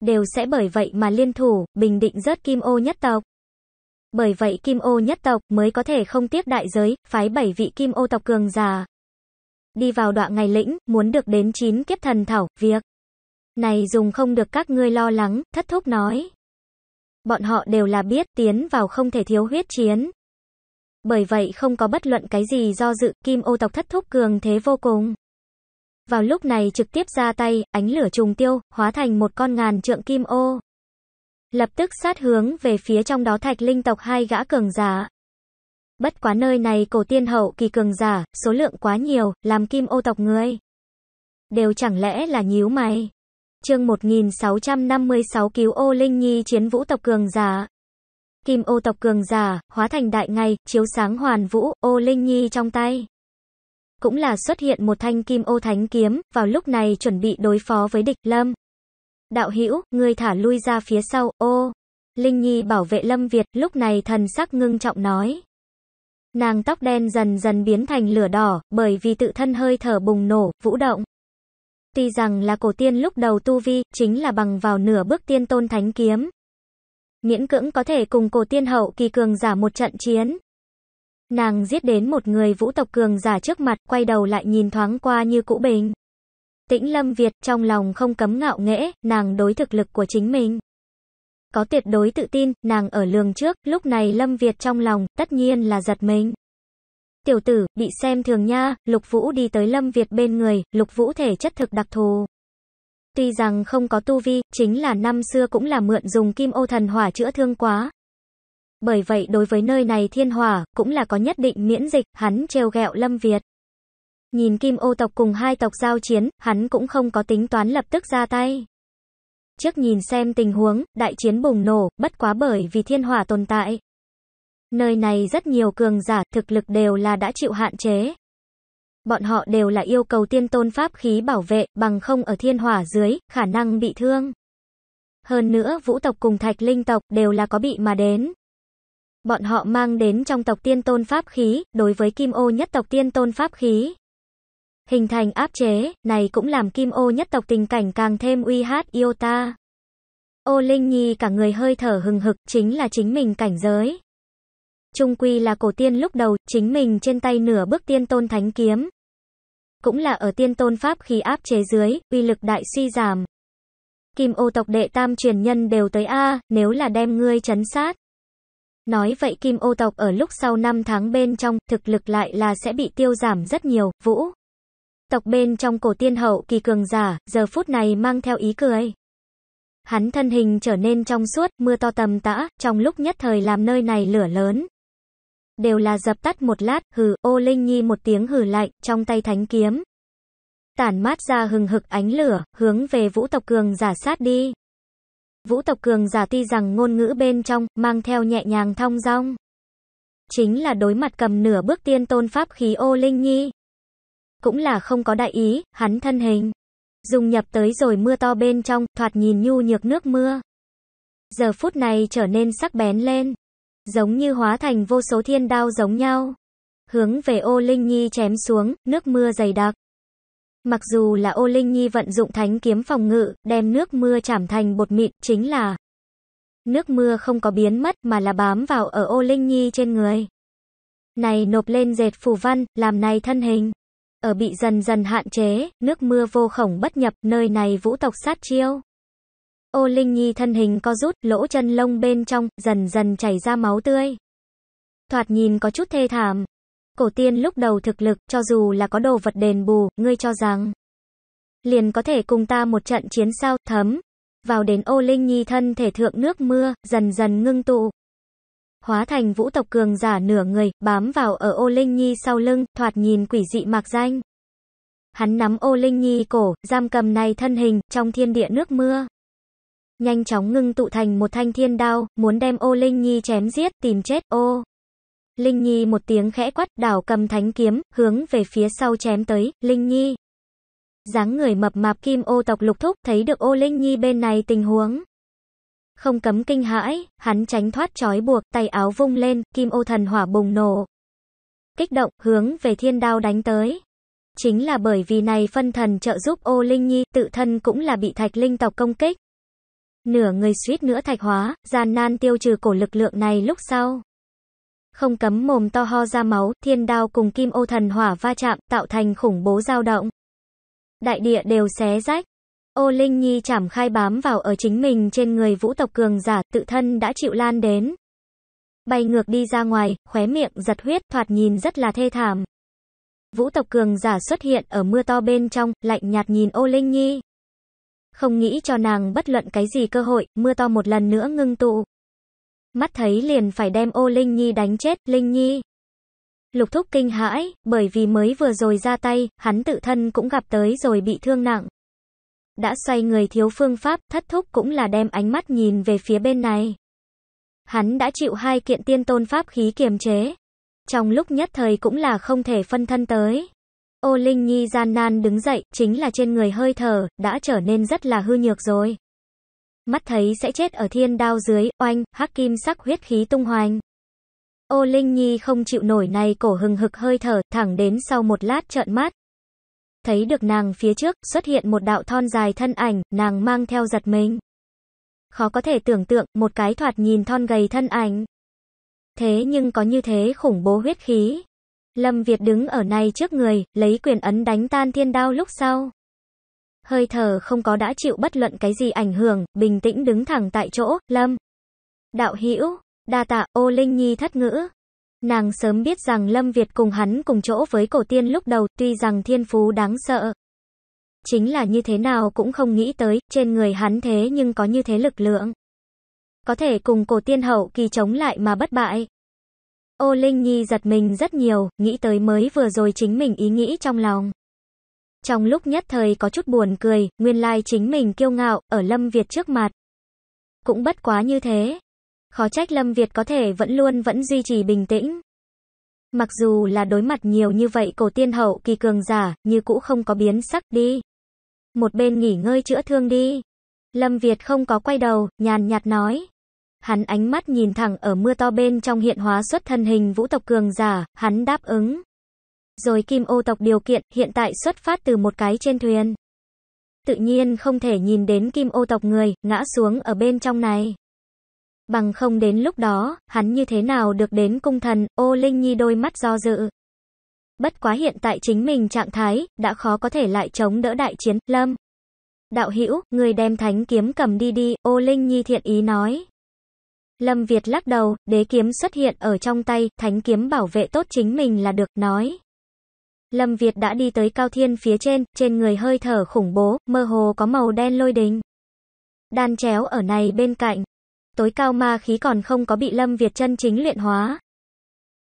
Đều sẽ bởi vậy mà liên thủ, bình định rớt kim ô nhất tộc. Bởi vậy kim ô nhất tộc mới có thể không tiếc đại giới, phái bảy vị kim ô tộc cường giả đi vào đoạn ngày lĩnh, muốn được đến chín kiếp thần thảo, việc này dùng không được các ngươi lo lắng, thất thúc nói. Bọn họ đều là biết tiến vào không thể thiếu huyết chiến. Bởi vậy không có bất luận cái gì do dự, kim ô tộc thất thúc cường thế vô cùng. Vào lúc này trực tiếp ra tay, ánh lửa trùng tiêu, hóa thành một con ngàn trượng kim ô. Lập tức sát hướng về phía trong đó thạch linh tộc hai gã cường giả. Bất quá nơi này cổ tiên hậu kỳ cường giả, số lượng quá nhiều, làm kim ô tộc ngươi Đều chẳng lẽ là nhíu mày. chương 1656 cứu ô linh nhi chiến vũ tộc cường giả. Kim ô tộc cường giả, hóa thành đại ngay chiếu sáng hoàn vũ, ô linh nhi trong tay. Cũng là xuất hiện một thanh kim ô thánh kiếm, vào lúc này chuẩn bị đối phó với địch lâm. Đạo hữu người thả lui ra phía sau, ô. Linh Nhi bảo vệ Lâm Việt, lúc này thần sắc ngưng trọng nói. Nàng tóc đen dần dần biến thành lửa đỏ, bởi vì tự thân hơi thở bùng nổ, vũ động. Tuy rằng là cổ tiên lúc đầu tu vi, chính là bằng vào nửa bước tiên tôn thánh kiếm. Miễn cưỡng có thể cùng cổ tiên hậu kỳ cường giả một trận chiến. Nàng giết đến một người vũ tộc cường giả trước mặt, quay đầu lại nhìn thoáng qua như cũ bình. Tĩnh Lâm Việt trong lòng không cấm ngạo nghễ, nàng đối thực lực của chính mình. Có tuyệt đối tự tin, nàng ở lường trước, lúc này Lâm Việt trong lòng, tất nhiên là giật mình. Tiểu tử, bị xem thường nha, Lục Vũ đi tới Lâm Việt bên người, Lục Vũ thể chất thực đặc thù. Tuy rằng không có tu vi, chính là năm xưa cũng là mượn dùng kim ô thần hỏa chữa thương quá. Bởi vậy đối với nơi này thiên hỏa, cũng là có nhất định miễn dịch, hắn trêu ghẹo Lâm Việt. Nhìn kim ô tộc cùng hai tộc giao chiến, hắn cũng không có tính toán lập tức ra tay trước nhìn xem tình huống, đại chiến bùng nổ, bất quá bởi vì thiên hỏa tồn tại. Nơi này rất nhiều cường giả, thực lực đều là đã chịu hạn chế. Bọn họ đều là yêu cầu tiên tôn pháp khí bảo vệ, bằng không ở thiên hỏa dưới, khả năng bị thương. Hơn nữa, vũ tộc cùng thạch linh tộc đều là có bị mà đến. Bọn họ mang đến trong tộc tiên tôn pháp khí, đối với kim ô nhất tộc tiên tôn pháp khí hình thành áp chế, này cũng làm kim ô nhất tộc tình cảnh càng thêm uy hát yêu ta. Ô Linh Nhi cả người hơi thở hừng hực, chính là chính mình cảnh giới. Trung quy là cổ tiên lúc đầu, chính mình trên tay nửa bước tiên tôn thánh kiếm. Cũng là ở tiên tôn pháp khi áp chế dưới, uy lực đại suy giảm. Kim ô tộc đệ tam truyền nhân đều tới A, nếu là đem ngươi chấn sát. Nói vậy kim ô tộc ở lúc sau 5 tháng bên trong, thực lực lại là sẽ bị tiêu giảm rất nhiều, vũ tộc bên trong cổ tiên hậu kỳ cường giả, giờ phút này mang theo ý cười. Hắn thân hình trở nên trong suốt, mưa to tầm tã, trong lúc nhất thời làm nơi này lửa lớn. Đều là dập tắt một lát, hừ, ô linh nhi một tiếng hừ lạnh, trong tay thánh kiếm. Tản mát ra hừng hực ánh lửa, hướng về vũ tộc cường giả sát đi. Vũ tộc cường giả tuy rằng ngôn ngữ bên trong, mang theo nhẹ nhàng thong dong. Chính là đối mặt cầm nửa bước tiên tôn pháp khí ô linh nhi cũng là không có đại ý, hắn thân hình. Dùng nhập tới rồi mưa to bên trong, thoạt nhìn nhu nhược nước mưa. Giờ phút này trở nên sắc bén lên. Giống như hóa thành vô số thiên đao giống nhau. Hướng về ô Linh Nhi chém xuống, nước mưa dày đặc. Mặc dù là ô Linh Nhi vận dụng thánh kiếm phòng ngự, đem nước mưa chảm thành bột mịn, chính là nước mưa không có biến mất mà là bám vào ở ô Linh Nhi trên người. Này nộp lên dệt phù văn, làm này thân hình ở bị dần dần hạn chế, nước mưa vô khổng bất nhập, nơi này vũ tộc sát chiêu. Ô Linh Nhi thân hình co rút, lỗ chân lông bên trong, dần dần chảy ra máu tươi. Thoạt nhìn có chút thê thảm. Cổ tiên lúc đầu thực lực, cho dù là có đồ vật đền bù, ngươi cho rằng. Liền có thể cùng ta một trận chiến sao, thấm. Vào đến ô Linh Nhi thân thể thượng nước mưa, dần dần ngưng tụ hóa thành vũ tộc cường giả nửa người, bám vào ở ô Linh Nhi sau lưng, thoạt nhìn quỷ dị mạc danh. Hắn nắm ô Linh Nhi cổ, giam cầm này thân hình, trong thiên địa nước mưa. Nhanh chóng ngưng tụ thành một thanh thiên đao, muốn đem ô Linh Nhi chém giết, tìm chết ô. Linh Nhi một tiếng khẽ quát, đảo cầm thánh kiếm, hướng về phía sau chém tới, Linh Nhi. dáng người mập mạp kim ô tộc lục thúc thấy được ô Linh Nhi bên này tình huống không cấm kinh hãi, hắn tránh thoát trói buộc, tay áo vung lên, kim ô thần hỏa bùng nổ. Kích động, hướng về thiên đao đánh tới. Chính là bởi vì này phân thần trợ giúp ô linh nhi, tự thân cũng là bị thạch linh tộc công kích. Nửa người suýt nữa thạch hóa, gian nan tiêu trừ cổ lực lượng này lúc sau. Không cấm mồm to ho ra máu, thiên đao cùng kim ô thần hỏa va chạm, tạo thành khủng bố dao động. Đại địa đều xé rách, Ô Linh Nhi chảm khai bám vào ở chính mình trên người vũ tộc cường giả, tự thân đã chịu lan đến. Bay ngược đi ra ngoài, khóe miệng giật huyết, thoạt nhìn rất là thê thảm. Vũ tộc cường giả xuất hiện ở mưa to bên trong, lạnh nhạt nhìn ô Linh Nhi. Không nghĩ cho nàng bất luận cái gì cơ hội, mưa to một lần nữa ngưng tụ. Mắt thấy liền phải đem ô Linh Nhi đánh chết, Linh Nhi. Lục thúc kinh hãi, bởi vì mới vừa rồi ra tay, hắn tự thân cũng gặp tới rồi bị thương nặng đã xoay người thiếu phương pháp, thất thúc cũng là đem ánh mắt nhìn về phía bên này. Hắn đã chịu hai kiện tiên tôn pháp khí kiềm chế. Trong lúc nhất thời cũng là không thể phân thân tới. Ô Linh Nhi gian nan đứng dậy, chính là trên người hơi thở, đã trở nên rất là hư nhược rồi. Mắt thấy sẽ chết ở thiên đao dưới, oanh, hắc kim sắc huyết khí tung hoành. Ô Linh Nhi không chịu nổi này cổ hừng hực hơi thở, thẳng đến sau một lát trợn mắt, Thấy được nàng phía trước, xuất hiện một đạo thon dài thân ảnh, nàng mang theo giật mình. Khó có thể tưởng tượng, một cái thoạt nhìn thon gầy thân ảnh. Thế nhưng có như thế khủng bố huyết khí. Lâm Việt đứng ở này trước người, lấy quyền ấn đánh tan thiên đao lúc sau. Hơi thở không có đã chịu bất luận cái gì ảnh hưởng, bình tĩnh đứng thẳng tại chỗ, Lâm. Đạo Hữu đa tạ, ô Linh Nhi thất ngữ. Nàng sớm biết rằng Lâm Việt cùng hắn cùng chỗ với cổ tiên lúc đầu, tuy rằng thiên phú đáng sợ. Chính là như thế nào cũng không nghĩ tới, trên người hắn thế nhưng có như thế lực lượng. Có thể cùng cổ tiên hậu kỳ chống lại mà bất bại. Ô Linh Nhi giật mình rất nhiều, nghĩ tới mới vừa rồi chính mình ý nghĩ trong lòng. Trong lúc nhất thời có chút buồn cười, nguyên lai chính mình kiêu ngạo, ở Lâm Việt trước mặt. Cũng bất quá như thế. Khó trách Lâm Việt có thể vẫn luôn vẫn duy trì bình tĩnh. Mặc dù là đối mặt nhiều như vậy cổ tiên hậu kỳ cường giả, như cũ không có biến sắc đi. Một bên nghỉ ngơi chữa thương đi. Lâm Việt không có quay đầu, nhàn nhạt nói. Hắn ánh mắt nhìn thẳng ở mưa to bên trong hiện hóa xuất thân hình vũ tộc cường giả, hắn đáp ứng. Rồi kim ô tộc điều kiện hiện tại xuất phát từ một cái trên thuyền. Tự nhiên không thể nhìn đến kim ô tộc người, ngã xuống ở bên trong này bằng không đến lúc đó, hắn như thế nào được đến cung thần, ô Linh Nhi đôi mắt do dự. Bất quá hiện tại chính mình trạng thái, đã khó có thể lại chống đỡ đại chiến, lâm. Đạo hữu người đem thánh kiếm cầm đi đi, ô Linh Nhi thiện ý nói. Lâm Việt lắc đầu, đế kiếm xuất hiện ở trong tay, thánh kiếm bảo vệ tốt chính mình là được, nói. Lâm Việt đã đi tới cao thiên phía trên, trên người hơi thở khủng bố, mơ hồ có màu đen lôi đình. Đan chéo ở này bên cạnh, tối cao ma khí còn không có bị Lâm Việt chân chính luyện hóa.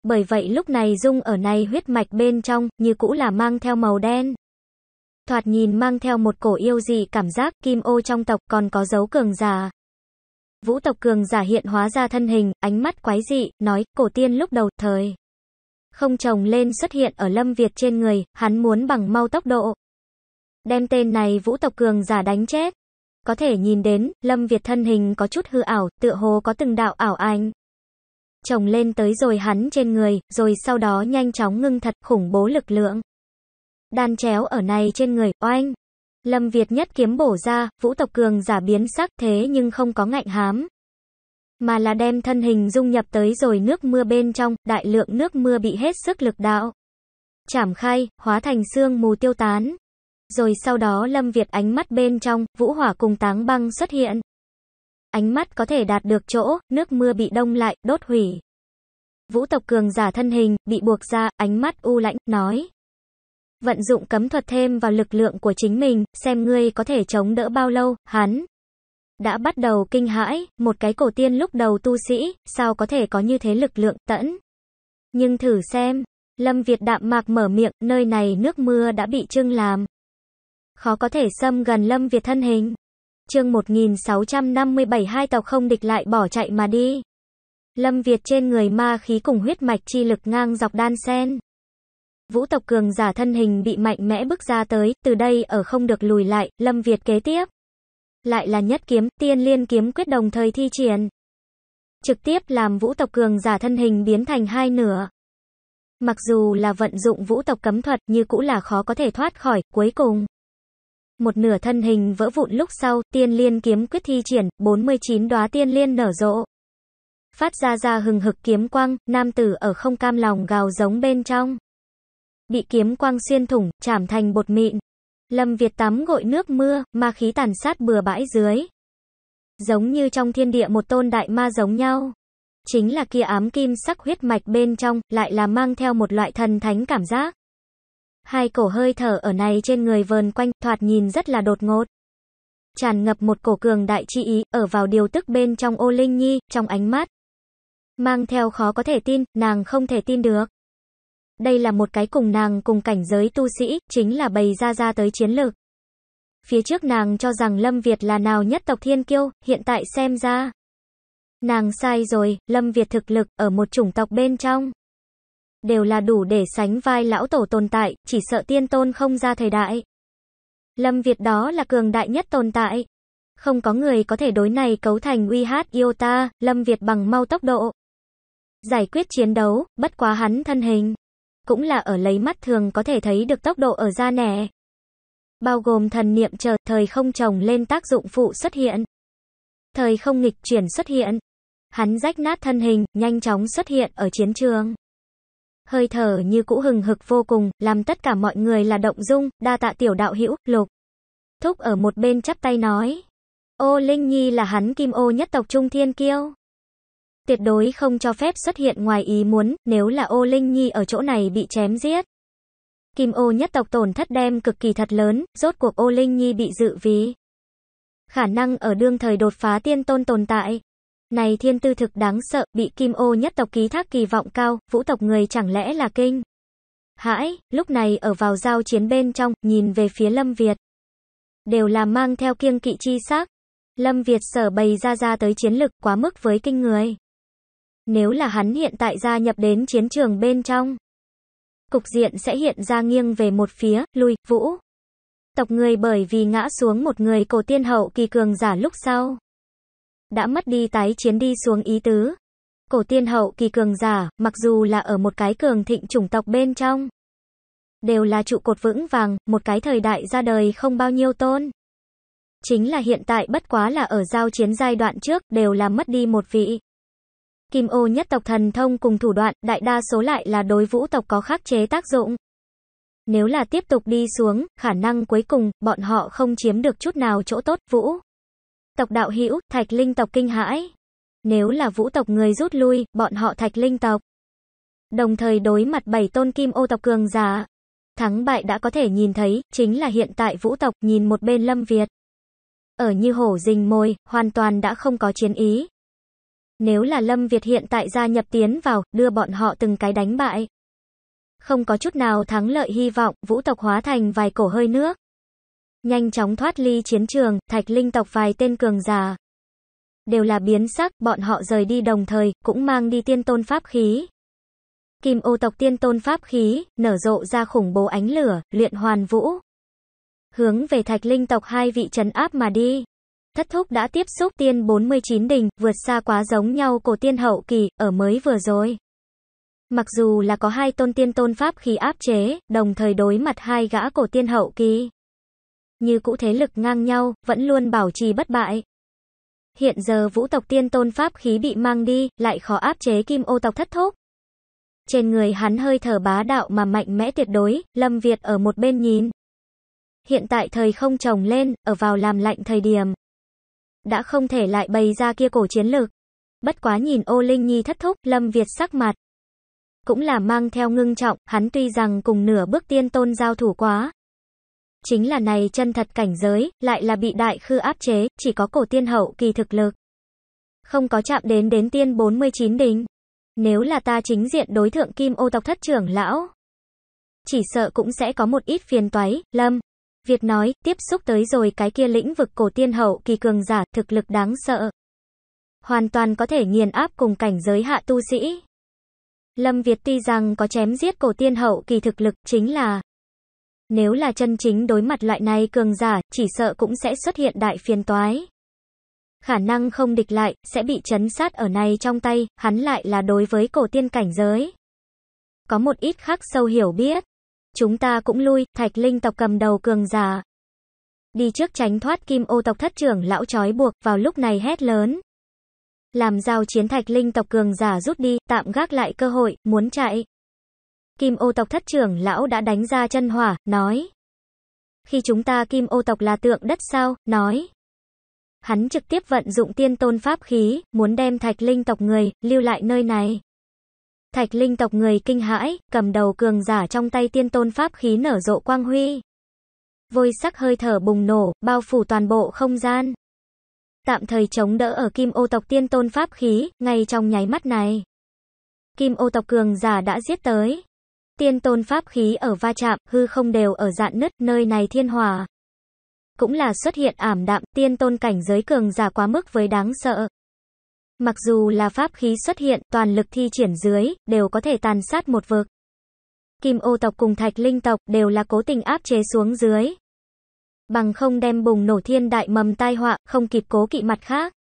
Bởi vậy lúc này dung ở này huyết mạch bên trong, như cũ là mang theo màu đen. Thoạt nhìn mang theo một cổ yêu dị cảm giác kim ô trong tộc còn có dấu cường giả. Vũ tộc cường giả hiện hóa ra thân hình, ánh mắt quái dị, nói, cổ tiên lúc đầu, thời. Không trồng lên xuất hiện ở Lâm Việt trên người, hắn muốn bằng mau tốc độ. Đem tên này vũ tộc cường giả đánh chết. Có thể nhìn đến, Lâm Việt thân hình có chút hư ảo, tựa hồ có từng đạo ảo ảnh. Chồng lên tới rồi hắn trên người, rồi sau đó nhanh chóng ngưng thật khủng bố lực lượng. Đan chéo ở này trên người, oanh. Lâm Việt nhất kiếm bổ ra, vũ tộc cường giả biến sắc thế nhưng không có ngạnh hám. Mà là đem thân hình dung nhập tới rồi nước mưa bên trong, đại lượng nước mưa bị hết sức lực đạo. Chảm khai, hóa thành xương mù tiêu tán. Rồi sau đó Lâm Việt ánh mắt bên trong, vũ hỏa cùng táng băng xuất hiện. Ánh mắt có thể đạt được chỗ, nước mưa bị đông lại, đốt hủy. Vũ tộc cường giả thân hình, bị buộc ra, ánh mắt u lãnh, nói. Vận dụng cấm thuật thêm vào lực lượng của chính mình, xem ngươi có thể chống đỡ bao lâu, hắn. Đã bắt đầu kinh hãi, một cái cổ tiên lúc đầu tu sĩ, sao có thể có như thế lực lượng tẫn. Nhưng thử xem, Lâm Việt đạm mạc mở miệng, nơi này nước mưa đã bị trưng làm khó có thể xâm gần Lâm Việt thân hình. Chương 1657 hai tàu không địch lại bỏ chạy mà đi. Lâm Việt trên người ma khí cùng huyết mạch chi lực ngang dọc đan sen. Vũ tộc cường giả thân hình bị mạnh mẽ bước ra tới, từ đây ở không được lùi lại, Lâm Việt kế tiếp. Lại là nhất kiếm, tiên liên kiếm quyết đồng thời thi triển. Trực tiếp làm vũ tộc cường giả thân hình biến thành hai nửa. Mặc dù là vận dụng vũ tộc cấm thuật như cũ là khó có thể thoát khỏi, cuối cùng một nửa thân hình vỡ vụn lúc sau, tiên liên kiếm quyết thi triển, 49 đóa tiên liên nở rộ. Phát ra ra hừng hực kiếm quang, nam tử ở không cam lòng gào giống bên trong. Bị kiếm quang xuyên thủng, chảm thành bột mịn. Lâm Việt tắm gội nước mưa, ma khí tàn sát bừa bãi dưới. Giống như trong thiên địa một tôn đại ma giống nhau. Chính là kia ám kim sắc huyết mạch bên trong, lại là mang theo một loại thần thánh cảm giác. Hai cổ hơi thở ở này trên người vờn quanh, thoạt nhìn rất là đột ngột. Tràn ngập một cổ cường đại chi ý, ở vào điều tức bên trong ô linh nhi, trong ánh mắt. Mang theo khó có thể tin, nàng không thể tin được. Đây là một cái cùng nàng cùng cảnh giới tu sĩ, chính là bày ra ra tới chiến lược. Phía trước nàng cho rằng Lâm Việt là nào nhất tộc thiên kiêu, hiện tại xem ra. Nàng sai rồi, Lâm Việt thực lực, ở một chủng tộc bên trong đều là đủ để sánh vai lão tổ tồn tại, chỉ sợ tiên tôn không ra thời đại. Lâm Việt đó là cường đại nhất tồn tại. Không có người có thể đối này cấu thành uy hát yêu ta, Lâm Việt bằng mau tốc độ. Giải quyết chiến đấu, bất quá hắn thân hình. Cũng là ở lấy mắt thường có thể thấy được tốc độ ở da nẻ. Bao gồm thần niệm chờ thời không trồng lên tác dụng phụ xuất hiện. Thời không nghịch chuyển xuất hiện. Hắn rách nát thân hình, nhanh chóng xuất hiện ở chiến trường hơi thở như cũ hừng hực vô cùng, làm tất cả mọi người là động dung, đa tạ tiểu đạo hữu, lục. Thúc ở một bên chắp tay nói. Ô Linh Nhi là hắn kim ô nhất tộc Trung Thiên Kiêu. Tuyệt đối không cho phép xuất hiện ngoài ý muốn, nếu là ô Linh Nhi ở chỗ này bị chém giết. Kim ô nhất tộc tổn thất đem cực kỳ thật lớn, rốt cuộc ô Linh Nhi bị dự ví Khả năng ở đương thời đột phá tiên tôn tồn tại, này thiên tư thực đáng sợ, bị kim ô nhất tộc ký thác kỳ vọng cao, vũ tộc người chẳng lẽ là kinh. Hãi, lúc này ở vào giao chiến bên trong, nhìn về phía Lâm Việt. Đều là mang theo kiêng kỵ chi xác. Lâm Việt sở bày ra ra tới chiến lực quá mức với kinh người. Nếu là hắn hiện tại gia nhập đến chiến trường bên trong. Cục diện sẽ hiện ra nghiêng về một phía, lùi, vũ. Tộc người bởi vì ngã xuống một người cổ tiên hậu kỳ cường giả lúc sau đã mất đi tái chiến đi xuống ý tứ. Cổ tiên hậu kỳ cường giả, mặc dù là ở một cái cường thịnh chủng tộc bên trong, đều là trụ cột vững vàng, một cái thời đại ra đời không bao nhiêu tôn. Chính là hiện tại bất quá là ở giao chiến giai đoạn trước, đều là mất đi một vị. Kim ô nhất tộc thần thông cùng thủ đoạn, đại đa số lại là đối vũ tộc có khắc chế tác dụng. Nếu là tiếp tục đi xuống, khả năng cuối cùng, bọn họ không chiếm được chút nào chỗ tốt, vũ tộc đạo hữu, thạch linh tộc kinh hãi. Nếu là vũ tộc người rút lui, bọn họ thạch linh tộc. Đồng thời đối mặt bảy tôn kim ô tộc cường giả. Thắng bại đã có thể nhìn thấy, chính là hiện tại vũ tộc nhìn một bên lâm Việt. Ở như hổ rình mồi, hoàn toàn đã không có chiến ý. Nếu là lâm Việt hiện tại gia nhập tiến vào, đưa bọn họ từng cái đánh bại. Không có chút nào thắng lợi hy vọng, vũ tộc hóa thành vài cổ hơi nước. Nhanh chóng thoát ly chiến trường, thạch linh tộc vài tên cường giả. Đều là biến sắc, bọn họ rời đi đồng thời, cũng mang đi tiên tôn pháp khí. Kim ô tộc tiên tôn pháp khí, nở rộ ra khủng bố ánh lửa, luyện hoàn vũ. Hướng về thạch linh tộc hai vị trấn áp mà đi. Thất thúc đã tiếp xúc tiên 49 đình, vượt xa quá giống nhau cổ tiên hậu kỳ, ở mới vừa rồi. Mặc dù là có hai tôn tiên tôn pháp khí áp chế, đồng thời đối mặt hai gã cổ tiên hậu kỳ như cũ thế lực ngang nhau, vẫn luôn bảo trì bất bại. Hiện giờ vũ tộc tiên tôn pháp khí bị mang đi, lại khó áp chế kim ô tộc thất thúc. Trên người hắn hơi thở bá đạo mà mạnh mẽ tuyệt đối, Lâm Việt ở một bên nhìn. Hiện tại thời không trồng lên, ở vào làm lạnh thời điểm. Đã không thể lại bày ra kia cổ chiến lực. Bất quá nhìn ô Linh Nhi thất thúc, Lâm Việt sắc mặt. Cũng là mang theo ngưng trọng, hắn tuy rằng cùng nửa bước tiên tôn giao thủ quá, chính là này chân thật cảnh giới, lại là bị đại khư áp chế, chỉ có cổ tiên hậu kỳ thực lực. Không có chạm đến đến tiên 49 đỉnh. Nếu là ta chính diện đối thượng kim ô tộc thất trưởng lão, chỉ sợ cũng sẽ có một ít phiền toái, lâm. Việt nói, tiếp xúc tới rồi cái kia lĩnh vực cổ tiên hậu kỳ cường giả, thực lực đáng sợ. Hoàn toàn có thể nghiền áp cùng cảnh giới hạ tu sĩ. Lâm Việt tuy rằng có chém giết cổ tiên hậu kỳ thực lực, chính là nếu là chân chính đối mặt loại này cường giả, chỉ sợ cũng sẽ xuất hiện đại phiền toái. Khả năng không địch lại, sẽ bị chấn sát ở này trong tay, hắn lại là đối với cổ tiên cảnh giới. Có một ít khác sâu hiểu biết. Chúng ta cũng lui, thạch linh tộc cầm đầu cường giả. Đi trước tránh thoát kim ô tộc thất trưởng lão trói buộc, vào lúc này hét lớn. Làm giao chiến thạch linh tộc cường giả rút đi, tạm gác lại cơ hội, muốn chạy. Kim ô tộc thất trưởng lão đã đánh ra chân hỏa, nói. Khi chúng ta kim ô tộc là tượng đất sao, nói. Hắn trực tiếp vận dụng tiên tôn pháp khí, muốn đem thạch linh tộc người, lưu lại nơi này. Thạch linh tộc người kinh hãi, cầm đầu cường giả trong tay tiên tôn pháp khí nở rộ quang huy. Vôi sắc hơi thở bùng nổ, bao phủ toàn bộ không gian. Tạm thời chống đỡ ở kim ô tộc tiên tôn pháp khí, ngay trong nháy mắt này. Kim ô tộc cường giả đã giết tới. Tiên tôn pháp khí ở va chạm, hư không đều ở dạn nứt, nơi này thiên hòa. Cũng là xuất hiện ảm đạm, tiên tôn cảnh giới cường giả quá mức với đáng sợ. Mặc dù là pháp khí xuất hiện, toàn lực thi triển dưới, đều có thể tàn sát một vực. Kim ô tộc cùng thạch linh tộc đều là cố tình áp chế xuống dưới. Bằng không đem bùng nổ thiên đại mầm tai họa, không kịp cố kỵ mặt khác.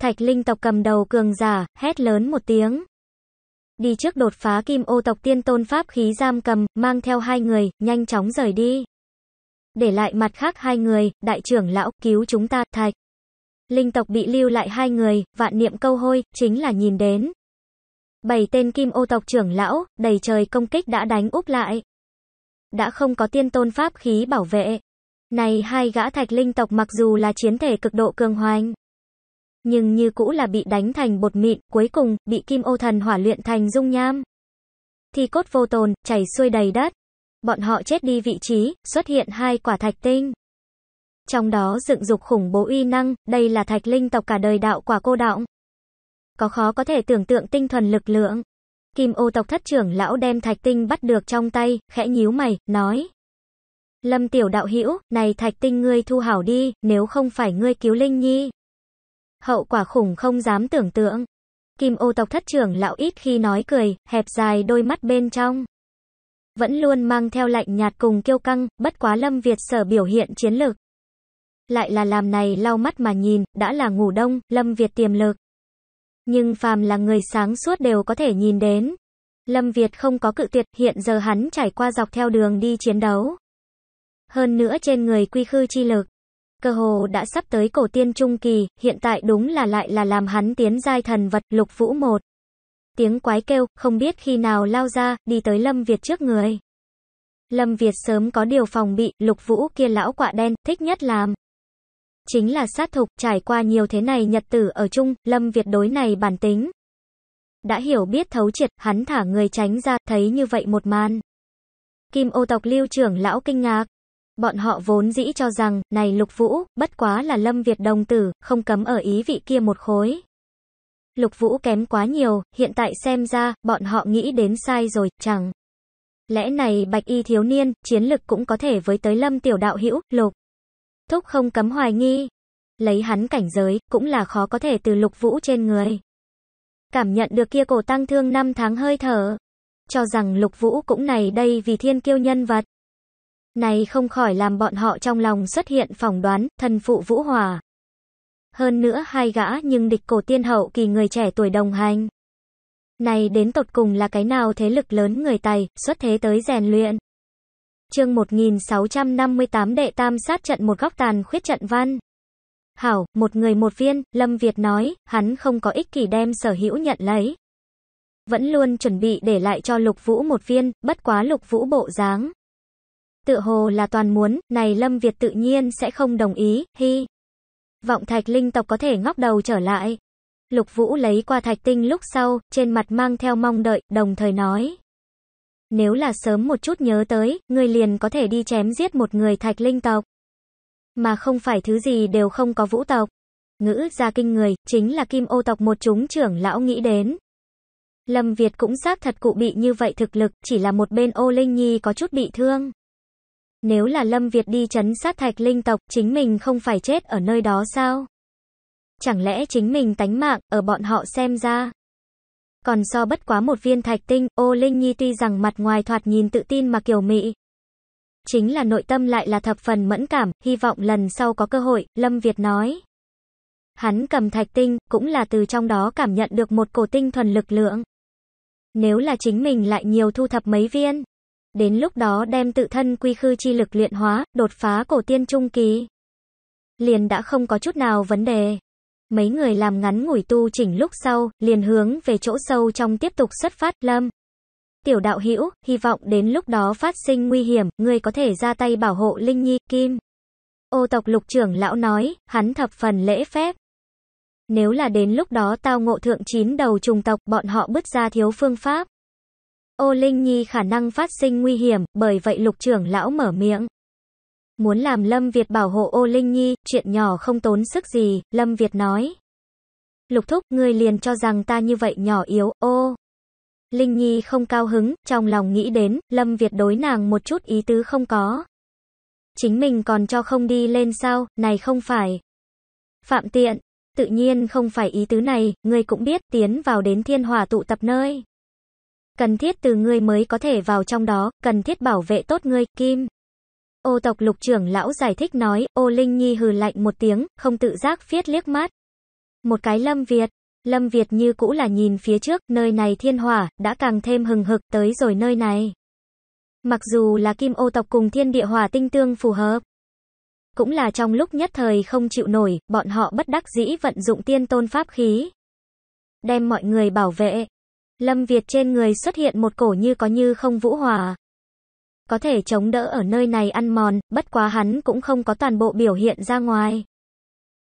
Thạch linh tộc cầm đầu cường giả, hét lớn một tiếng đi trước đột phá kim ô tộc tiên tôn pháp khí giam cầm, mang theo hai người, nhanh chóng rời đi. Để lại mặt khác hai người, đại trưởng lão, cứu chúng ta, thạch. Linh tộc bị lưu lại hai người, vạn niệm câu hôi, chính là nhìn đến. Bảy tên kim ô tộc trưởng lão, đầy trời công kích đã đánh úp lại. Đã không có tiên tôn pháp khí bảo vệ. Này hai gã thạch linh tộc mặc dù là chiến thể cực độ cường hoành nhưng như cũ là bị đánh thành bột mịn, cuối cùng, bị kim ô thần hỏa luyện thành dung nham. Thì cốt vô tồn, chảy xuôi đầy đất. Bọn họ chết đi vị trí, xuất hiện hai quả thạch tinh. Trong đó dựng dục khủng bố uy năng, đây là thạch linh tộc cả đời đạo quả cô đọng. Có khó có thể tưởng tượng tinh thuần lực lượng. Kim ô tộc thất trưởng lão đem thạch tinh bắt được trong tay, khẽ nhíu mày, nói. Lâm tiểu đạo hữu này thạch tinh ngươi thu hảo đi, nếu không phải ngươi cứu Linh Nhi, hậu quả khủng không dám tưởng tượng. Kim ô tộc thất trưởng lão ít khi nói cười, hẹp dài đôi mắt bên trong. Vẫn luôn mang theo lạnh nhạt cùng kiêu căng, bất quá Lâm Việt sở biểu hiện chiến lược. Lại là làm này lau mắt mà nhìn, đã là ngủ đông, Lâm Việt tiềm lực. Nhưng phàm là người sáng suốt đều có thể nhìn đến. Lâm Việt không có cự tuyệt, hiện giờ hắn trải qua dọc theo đường đi chiến đấu. Hơn nữa trên người quy khư chi lực cơ hồ đã sắp tới cổ tiên trung kỳ, hiện tại đúng là lại là làm hắn tiến giai thần vật lục vũ một. Tiếng quái kêu, không biết khi nào lao ra, đi tới Lâm Việt trước người. Lâm Việt sớm có điều phòng bị, lục vũ kia lão quạ đen, thích nhất làm. Chính là sát thục, trải qua nhiều thế này nhật tử ở chung, Lâm Việt đối này bản tính. Đã hiểu biết thấu triệt, hắn thả người tránh ra, thấy như vậy một màn. Kim ô tộc lưu trưởng lão kinh ngạc, Bọn họ vốn dĩ cho rằng, này Lục Vũ, bất quá là Lâm Việt đồng tử, không cấm ở ý vị kia một khối. Lục Vũ kém quá nhiều, hiện tại xem ra, bọn họ nghĩ đến sai rồi, chẳng. Lẽ này bạch y thiếu niên, chiến lực cũng có thể với tới lâm tiểu đạo hữu lục. Thúc không cấm hoài nghi. Lấy hắn cảnh giới, cũng là khó có thể từ lục vũ trên người. Cảm nhận được kia cổ tăng thương năm tháng hơi thở. Cho rằng lục vũ cũng này đây vì thiên kiêu nhân vật. Này không khỏi làm bọn họ trong lòng xuất hiện phỏng đoán, thân phụ Vũ Hòa. Hơn nữa hai gã nhưng địch cổ tiên hậu kỳ người trẻ tuổi đồng hành. Này đến tột cùng là cái nào thế lực lớn người tài xuất thế tới rèn luyện. chương 1658 đệ tam sát trận một góc tàn khuyết trận văn. Hảo, một người một viên, Lâm Việt nói, hắn không có ích kỷ đem sở hữu nhận lấy. Vẫn luôn chuẩn bị để lại cho Lục Vũ một viên, bất quá Lục Vũ bộ dáng tựa hồ là toàn muốn, này Lâm Việt tự nhiên sẽ không đồng ý, hy Vọng thạch linh tộc có thể ngóc đầu trở lại. Lục Vũ lấy qua thạch tinh lúc sau, trên mặt mang theo mong đợi, đồng thời nói. Nếu là sớm một chút nhớ tới, người liền có thể đi chém giết một người thạch linh tộc. Mà không phải thứ gì đều không có vũ tộc. Ngữ gia kinh người, chính là kim ô tộc một chúng trưởng lão nghĩ đến. Lâm Việt cũng xác thật cụ bị như vậy thực lực, chỉ là một bên ô linh nhi có chút bị thương. Nếu là Lâm Việt đi chấn sát thạch linh tộc, chính mình không phải chết ở nơi đó sao? Chẳng lẽ chính mình tánh mạng, ở bọn họ xem ra? Còn so bất quá một viên thạch tinh, ô Linh Nhi tuy rằng mặt ngoài thoạt nhìn tự tin mà kiểu mị. Chính là nội tâm lại là thập phần mẫn cảm, hy vọng lần sau có cơ hội, Lâm Việt nói. Hắn cầm thạch tinh, cũng là từ trong đó cảm nhận được một cổ tinh thuần lực lượng. Nếu là chính mình lại nhiều thu thập mấy viên. Đến lúc đó đem tự thân quy khư chi lực luyện hóa, đột phá cổ tiên trung kỳ. Liền đã không có chút nào vấn đề. Mấy người làm ngắn ngủi tu chỉnh lúc sau, liền hướng về chỗ sâu trong tiếp tục xuất phát lâm. Tiểu đạo hữu hy vọng đến lúc đó phát sinh nguy hiểm, người có thể ra tay bảo hộ Linh Nhi, Kim. Ô tộc lục trưởng lão nói, hắn thập phần lễ phép. Nếu là đến lúc đó tao ngộ thượng chín đầu trùng tộc, bọn họ bứt ra thiếu phương pháp ô linh nhi khả năng phát sinh nguy hiểm, bởi vậy lục trưởng lão mở miệng. Muốn làm Lâm Việt bảo hộ ô linh nhi, chuyện nhỏ không tốn sức gì, Lâm Việt nói. Lục thúc, người liền cho rằng ta như vậy nhỏ yếu, ô. Linh Nhi không cao hứng, trong lòng nghĩ đến, Lâm Việt đối nàng một chút ý tứ không có. Chính mình còn cho không đi lên sao, này không phải. Phạm tiện, tự nhiên không phải ý tứ này, người cũng biết, tiến vào đến thiên hòa tụ tập nơi. Cần thiết từ ngươi mới có thể vào trong đó, cần thiết bảo vệ tốt ngươi, Kim. Ô tộc lục trưởng lão giải thích nói, ô Linh Nhi hừ lạnh một tiếng, không tự giác phiết liếc mắt. Một cái Lâm Việt. Lâm Việt như cũ là nhìn phía trước, nơi này thiên hỏa, đã càng thêm hừng hực tới rồi nơi này. Mặc dù là kim ô tộc cùng thiên địa hỏa tinh tương phù hợp. Cũng là trong lúc nhất thời không chịu nổi, bọn họ bất đắc dĩ vận dụng tiên tôn pháp khí. Đem mọi người bảo vệ, Lâm Việt trên người xuất hiện một cổ như có như không vũ hỏa. Có thể chống đỡ ở nơi này ăn mòn, bất quá hắn cũng không có toàn bộ biểu hiện ra ngoài.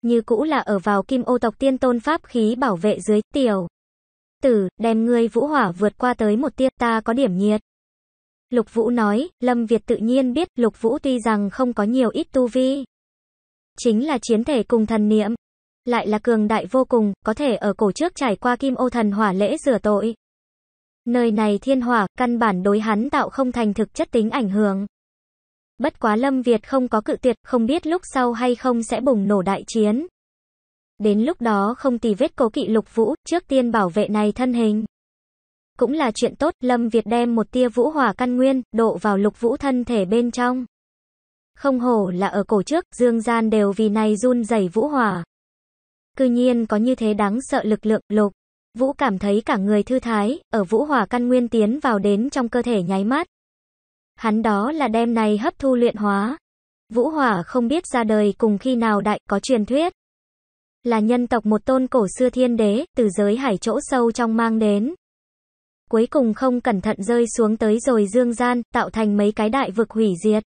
Như cũ là ở vào kim ô tộc tiên tôn pháp khí bảo vệ dưới tiểu. Tử, đem ngươi vũ hỏa vượt qua tới một tia ta có điểm nhiệt. Lục Vũ nói, Lâm Việt tự nhiên biết Lục Vũ tuy rằng không có nhiều ít tu vi. Chính là chiến thể cùng thần niệm, lại là cường đại vô cùng, có thể ở cổ trước trải qua kim ô thần hỏa lễ rửa tội. Nơi này thiên hỏa, căn bản đối hắn tạo không thành thực chất tính ảnh hưởng. Bất quá Lâm Việt không có cự tuyệt, không biết lúc sau hay không sẽ bùng nổ đại chiến. Đến lúc đó không tì vết cố kỵ lục vũ, trước tiên bảo vệ này thân hình. Cũng là chuyện tốt, Lâm Việt đem một tia vũ hỏa căn nguyên, độ vào lục vũ thân thể bên trong. Không hổ là ở cổ trước, dương gian đều vì này run rẩy vũ hỏa cư nhiên có như thế đáng sợ lực lượng, lục. Vũ cảm thấy cả người thư thái, ở vũ hỏa căn nguyên tiến vào đến trong cơ thể nháy mắt. Hắn đó là đem này hấp thu luyện hóa. Vũ hỏa không biết ra đời cùng khi nào đại có truyền thuyết. Là nhân tộc một tôn cổ xưa thiên đế, từ giới hải chỗ sâu trong mang đến. Cuối cùng không cẩn thận rơi xuống tới rồi dương gian, tạo thành mấy cái đại vực hủy diệt.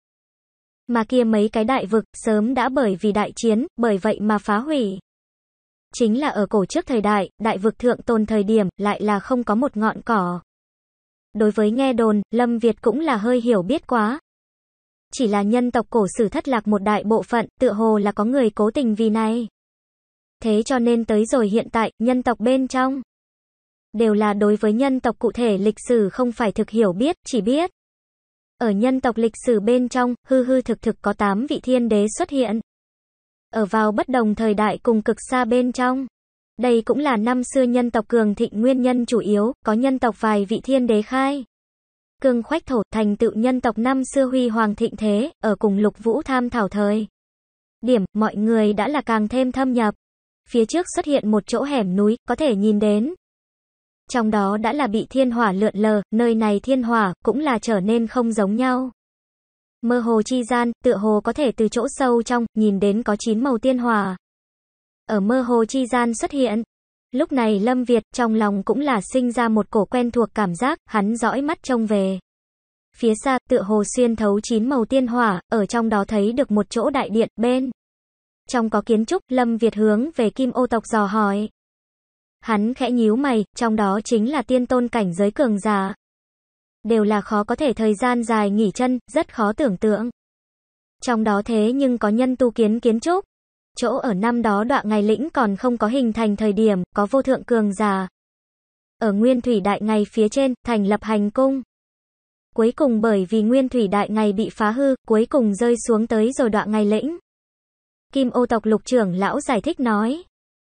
Mà kia mấy cái đại vực, sớm đã bởi vì đại chiến, bởi vậy mà phá hủy. Chính là ở cổ trước thời đại, đại vực thượng tôn thời điểm, lại là không có một ngọn cỏ. Đối với nghe đồn, Lâm Việt cũng là hơi hiểu biết quá. Chỉ là nhân tộc cổ sử thất lạc một đại bộ phận, tựa hồ là có người cố tình vì này. Thế cho nên tới rồi hiện tại, nhân tộc bên trong. Đều là đối với nhân tộc cụ thể lịch sử không phải thực hiểu biết, chỉ biết. Ở nhân tộc lịch sử bên trong, hư hư thực thực có 8 vị thiên đế xuất hiện ở vào bất đồng thời đại cùng cực xa bên trong. Đây cũng là năm xưa nhân tộc cường thịnh nguyên nhân chủ yếu, có nhân tộc vài vị thiên đế khai. Cường khoách thổ thành tựu nhân tộc năm xưa huy hoàng thịnh thế, ở cùng lục vũ tham thảo thời. Điểm, mọi người đã là càng thêm thâm nhập. Phía trước xuất hiện một chỗ hẻm núi, có thể nhìn đến. Trong đó đã là bị thiên hỏa lượn lờ, nơi này thiên hỏa, cũng là trở nên không giống nhau. Mơ hồ chi gian, tựa hồ có thể từ chỗ sâu trong, nhìn đến có chín màu tiên hỏa. Ở mơ hồ chi gian xuất hiện. Lúc này Lâm Việt trong lòng cũng là sinh ra một cổ quen thuộc cảm giác, hắn dõi mắt trông về. Phía xa, tựa hồ xuyên thấu chín màu tiên hỏa, ở trong đó thấy được một chỗ đại điện bên. Trong có kiến trúc, Lâm Việt hướng về kim ô tộc dò hỏi. Hắn khẽ nhíu mày, trong đó chính là tiên tôn cảnh giới cường giả đều là khó có thể thời gian dài nghỉ chân, rất khó tưởng tượng. Trong đó thế nhưng có nhân tu kiến kiến trúc. Chỗ ở năm đó đoạn ngày lĩnh còn không có hình thành thời điểm, có vô thượng cường già. Ở Nguyên Thủy Đại Ngày phía trên, thành lập hành cung. Cuối cùng bởi vì Nguyên Thủy Đại Ngày bị phá hư, cuối cùng rơi xuống tới rồi đoạn ngày lĩnh. Kim ô tộc lục trưởng lão giải thích nói.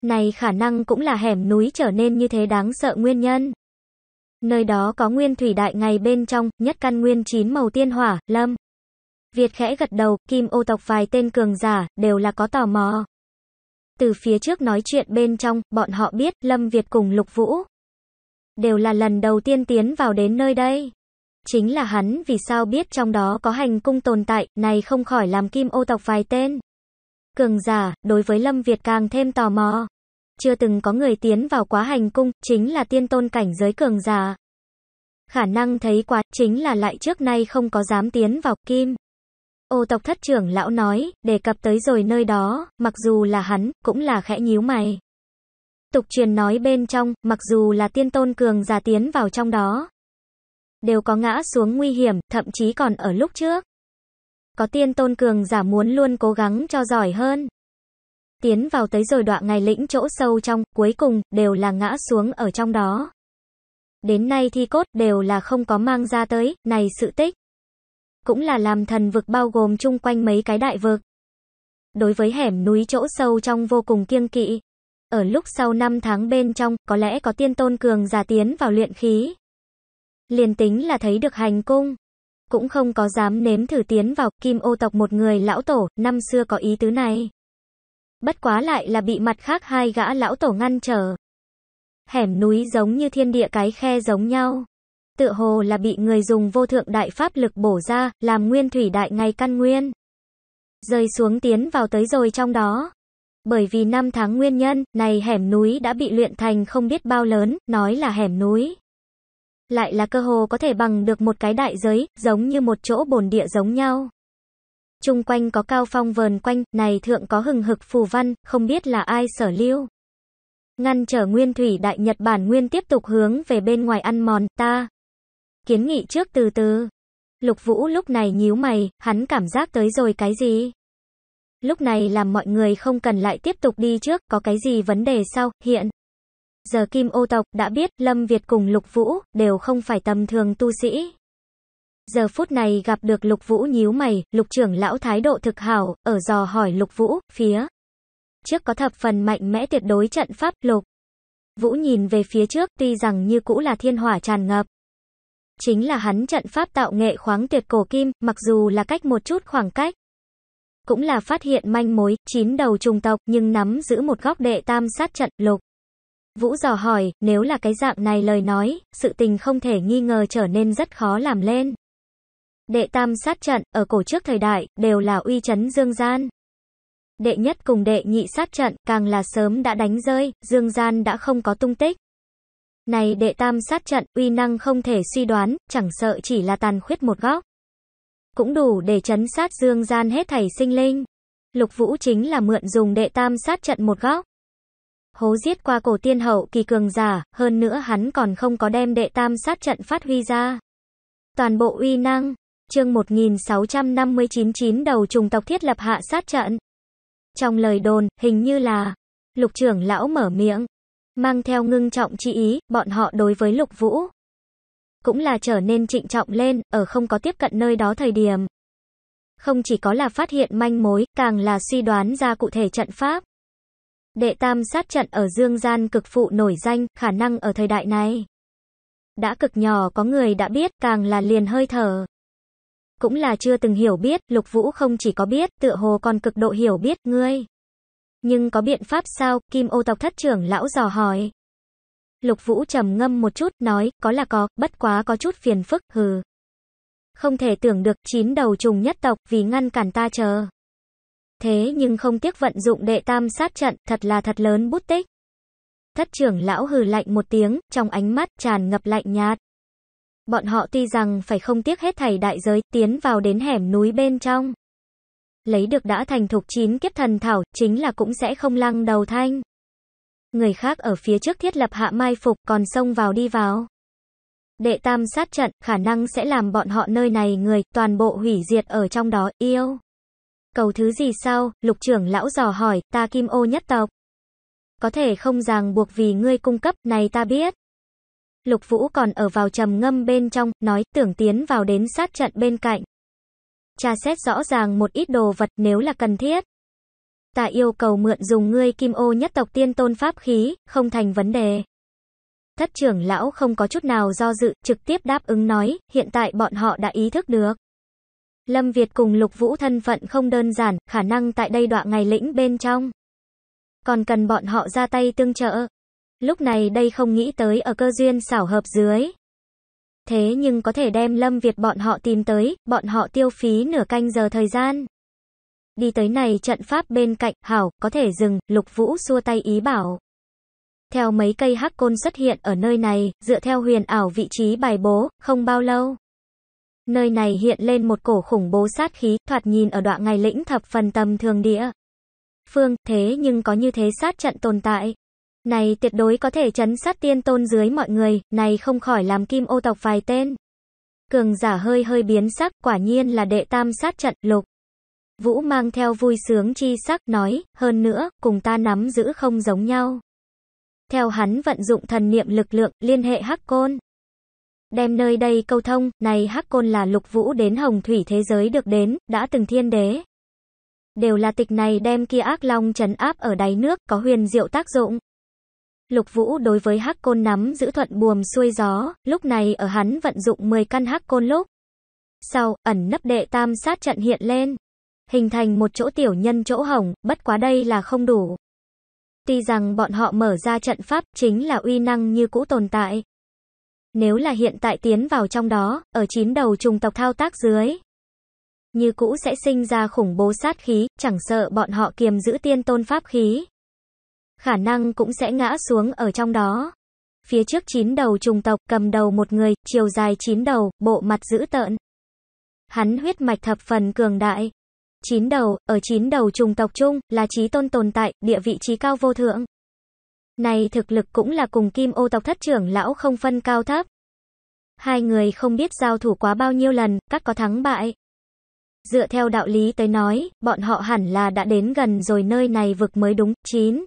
Này khả năng cũng là hẻm núi trở nên như thế đáng sợ nguyên nhân. Nơi đó có nguyên thủy đại ngày bên trong, nhất căn nguyên chín màu tiên hỏa, lâm. Việt khẽ gật đầu, kim ô tộc vài tên cường giả, đều là có tò mò. Từ phía trước nói chuyện bên trong, bọn họ biết Lâm Việt cùng Lục Vũ. Đều là lần đầu tiên tiến vào đến nơi đây. Chính là hắn vì sao biết trong đó có hành cung tồn tại, này không khỏi làm kim ô tộc vài tên. Cường giả, đối với Lâm Việt càng thêm tò mò chưa từng có người tiến vào quá hành cung, chính là tiên tôn cảnh giới cường giả. Khả năng thấy quá, chính là lại trước nay không có dám tiến vào kim. Ô tộc thất trưởng lão nói, đề cập tới rồi nơi đó, mặc dù là hắn, cũng là khẽ nhíu mày. Tục truyền nói bên trong, mặc dù là tiên tôn cường giả tiến vào trong đó, đều có ngã xuống nguy hiểm, thậm chí còn ở lúc trước. Có tiên tôn cường giả muốn luôn cố gắng cho giỏi hơn tiến vào tới rồi đoạn ngày lĩnh chỗ sâu trong, cuối cùng, đều là ngã xuống ở trong đó. Đến nay thi cốt đều là không có mang ra tới, này sự tích. Cũng là làm thần vực bao gồm chung quanh mấy cái đại vực. Đối với hẻm núi chỗ sâu trong vô cùng kiêng kỵ. Ở lúc sau năm tháng bên trong, có lẽ có tiên tôn cường giả tiến vào luyện khí. Liền tính là thấy được hành cung. Cũng không có dám nếm thử tiến vào, kim ô tộc một người lão tổ, năm xưa có ý tứ này. Bất quá lại là bị mặt khác hai gã lão tổ ngăn trở. Hẻm núi giống như thiên địa cái khe giống nhau. Tựa hồ là bị người dùng vô thượng đại pháp lực bổ ra, làm nguyên thủy đại ngày căn nguyên. Rơi xuống tiến vào tới rồi trong đó. Bởi vì năm tháng nguyên nhân, này hẻm núi đã bị luyện thành không biết bao lớn, nói là hẻm núi. Lại là cơ hồ có thể bằng được một cái đại giới, giống như một chỗ bồn địa giống nhau. Trung quanh có cao phong vờn quanh, này thượng có hừng hực phù văn, không biết là ai sở lưu. Ngăn trở nguyên thủy đại Nhật Bản nguyên tiếp tục hướng về bên ngoài ăn mòn, ta. Kiến nghị trước từ từ. Lục Vũ lúc này nhíu mày, hắn cảm giác tới rồi cái gì? Lúc này làm mọi người không cần lại tiếp tục đi trước, có cái gì vấn đề sau, hiện. Giờ Kim ô tộc đã biết, Lâm Việt cùng Lục Vũ, đều không phải tầm thường tu sĩ. Giờ phút này gặp được Lục Vũ nhíu mày, Lục trưởng lão thái độ thực hảo, ở dò hỏi Lục Vũ, phía. Trước có thập phần mạnh mẽ tuyệt đối trận pháp, Lục. Vũ nhìn về phía trước, tuy rằng như cũ là thiên hỏa tràn ngập. Chính là hắn trận pháp tạo nghệ khoáng tuyệt cổ kim, mặc dù là cách một chút khoảng cách. Cũng là phát hiện manh mối, chín đầu trùng tộc, nhưng nắm giữ một góc đệ tam sát trận, Lục. Vũ dò hỏi, nếu là cái dạng này lời nói, sự tình không thể nghi ngờ trở nên rất khó làm lên đệ tam sát trận, ở cổ trước thời đại, đều là uy chấn dương gian. Đệ nhất cùng đệ nhị sát trận, càng là sớm đã đánh rơi, dương gian đã không có tung tích. Này đệ tam sát trận, uy năng không thể suy đoán, chẳng sợ chỉ là tàn khuyết một góc. Cũng đủ để chấn sát dương gian hết thảy sinh linh. Lục vũ chính là mượn dùng đệ tam sát trận một góc. Hố giết qua cổ tiên hậu kỳ cường giả, hơn nữa hắn còn không có đem đệ tam sát trận phát huy ra. Toàn bộ uy năng, Chương 1659 đầu trùng tộc thiết lập hạ sát trận. Trong lời đồn, hình như là Lục trưởng lão mở miệng, mang theo ngưng trọng chi ý, bọn họ đối với Lục Vũ cũng là trở nên trịnh trọng lên, ở không có tiếp cận nơi đó thời điểm. Không chỉ có là phát hiện manh mối, càng là suy đoán ra cụ thể trận pháp. Đệ tam sát trận ở dương gian cực phụ nổi danh, khả năng ở thời đại này. Đã cực nhỏ có người đã biết, càng là liền hơi thở cũng là chưa từng hiểu biết, Lục Vũ không chỉ có biết, tựa hồ còn cực độ hiểu biết, ngươi. Nhưng có biện pháp sao, Kim ô tộc thất trưởng lão dò hỏi. Lục Vũ trầm ngâm một chút, nói, có là có, bất quá có chút phiền phức, hừ. Không thể tưởng được, chín đầu trùng nhất tộc, vì ngăn cản ta chờ. Thế nhưng không tiếc vận dụng đệ tam sát trận, thật là thật lớn bút tích. Thất trưởng lão hừ lạnh một tiếng, trong ánh mắt tràn ngập lạnh nhạt bọn họ tuy rằng phải không tiếc hết thảy đại giới, tiến vào đến hẻm núi bên trong. Lấy được đã thành thục chín kiếp thần thảo, chính là cũng sẽ không lăng đầu thanh. Người khác ở phía trước thiết lập hạ mai phục, còn xông vào đi vào. Đệ tam sát trận, khả năng sẽ làm bọn họ nơi này người, toàn bộ hủy diệt ở trong đó, yêu. Cầu thứ gì sao, lục trưởng lão dò hỏi, ta kim ô nhất tộc. Có thể không ràng buộc vì ngươi cung cấp, này ta biết. Lục Vũ còn ở vào trầm ngâm bên trong, nói tưởng tiến vào đến sát trận bên cạnh. Tra xét rõ ràng một ít đồ vật nếu là cần thiết. Ta yêu cầu mượn dùng ngươi kim ô nhất tộc tiên tôn pháp khí, không thành vấn đề. Thất trưởng lão không có chút nào do dự, trực tiếp đáp ứng nói, hiện tại bọn họ đã ý thức được. Lâm Việt cùng Lục Vũ thân phận không đơn giản, khả năng tại đây đoạn ngày lĩnh bên trong. Còn cần bọn họ ra tay tương trợ. Lúc này đây không nghĩ tới ở cơ duyên xảo hợp dưới. Thế nhưng có thể đem Lâm Việt bọn họ tìm tới, bọn họ tiêu phí nửa canh giờ thời gian. Đi tới này trận pháp bên cạnh, hảo, có thể dừng, lục vũ xua tay ý bảo. Theo mấy cây hắc côn xuất hiện ở nơi này, dựa theo huyền ảo vị trí bài bố, không bao lâu. Nơi này hiện lên một cổ khủng bố sát khí, thoạt nhìn ở đoạn ngày lĩnh thập phần tầm thường địa. Phương, thế nhưng có như thế sát trận tồn tại. Này tuyệt đối có thể chấn sát tiên tôn dưới mọi người, này không khỏi làm kim ô tộc vài tên. Cường giả hơi hơi biến sắc, quả nhiên là đệ tam sát trận, lục. Vũ mang theo vui sướng chi sắc, nói, hơn nữa, cùng ta nắm giữ không giống nhau. Theo hắn vận dụng thần niệm lực lượng, liên hệ hắc côn. Đem nơi đây câu thông, này hắc côn là lục vũ đến hồng thủy thế giới được đến, đã từng thiên đế. Đều là tịch này đem kia ác long trấn áp ở đáy nước, có huyền diệu tác dụng. Lục Vũ đối với hắc côn nắm giữ thuận buồm xuôi gió, lúc này ở hắn vận dụng 10 căn hắc côn lúc. Sau, ẩn nấp đệ tam sát trận hiện lên, hình thành một chỗ tiểu nhân chỗ hỏng, bất quá đây là không đủ. Tuy rằng bọn họ mở ra trận pháp chính là uy năng như cũ tồn tại. Nếu là hiện tại tiến vào trong đó, ở chín đầu trùng tộc thao tác dưới, như cũ sẽ sinh ra khủng bố sát khí, chẳng sợ bọn họ kiềm giữ tiên tôn pháp khí khả năng cũng sẽ ngã xuống ở trong đó. Phía trước chín đầu trùng tộc cầm đầu một người, chiều dài chín đầu, bộ mặt dữ tợn. Hắn huyết mạch thập phần cường đại. Chín đầu, ở chín đầu trùng tộc chung, là trí tôn tồn tại, địa vị trí cao vô thượng. Này thực lực cũng là cùng kim ô tộc thất trưởng lão không phân cao thấp. Hai người không biết giao thủ quá bao nhiêu lần, các có thắng bại. Dựa theo đạo lý tới nói, bọn họ hẳn là đã đến gần rồi nơi này vực mới đúng, 9.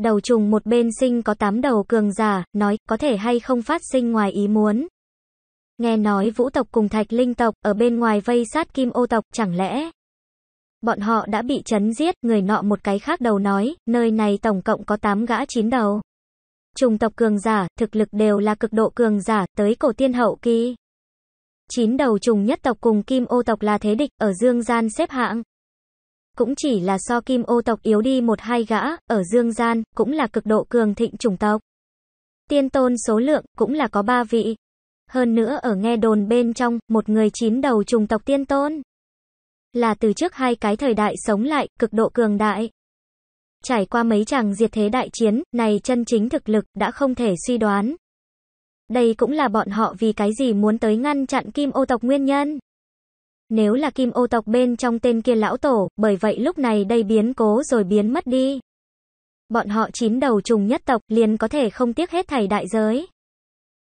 Đầu trùng một bên sinh có tám đầu cường giả, nói, có thể hay không phát sinh ngoài ý muốn. Nghe nói vũ tộc cùng thạch linh tộc, ở bên ngoài vây sát kim ô tộc, chẳng lẽ bọn họ đã bị chấn giết, người nọ một cái khác đầu nói, nơi này tổng cộng có tám gã chín đầu. Trùng tộc cường giả, thực lực đều là cực độ cường giả, tới cổ tiên hậu kỳ. Chín đầu trùng nhất tộc cùng kim ô tộc là thế địch, ở dương gian xếp hạng cũng chỉ là so kim ô tộc yếu đi một hai gã, ở dương gian, cũng là cực độ cường thịnh chủng tộc. Tiên tôn số lượng, cũng là có ba vị. Hơn nữa ở nghe đồn bên trong, một người chín đầu trùng tộc tiên tôn. Là từ trước hai cái thời đại sống lại, cực độ cường đại. Trải qua mấy chàng diệt thế đại chiến, này chân chính thực lực, đã không thể suy đoán. Đây cũng là bọn họ vì cái gì muốn tới ngăn chặn kim ô tộc nguyên nhân. Nếu là kim ô tộc bên trong tên kia lão tổ, bởi vậy lúc này đây biến cố rồi biến mất đi. Bọn họ chín đầu trùng nhất tộc liền có thể không tiếc hết thầy đại giới.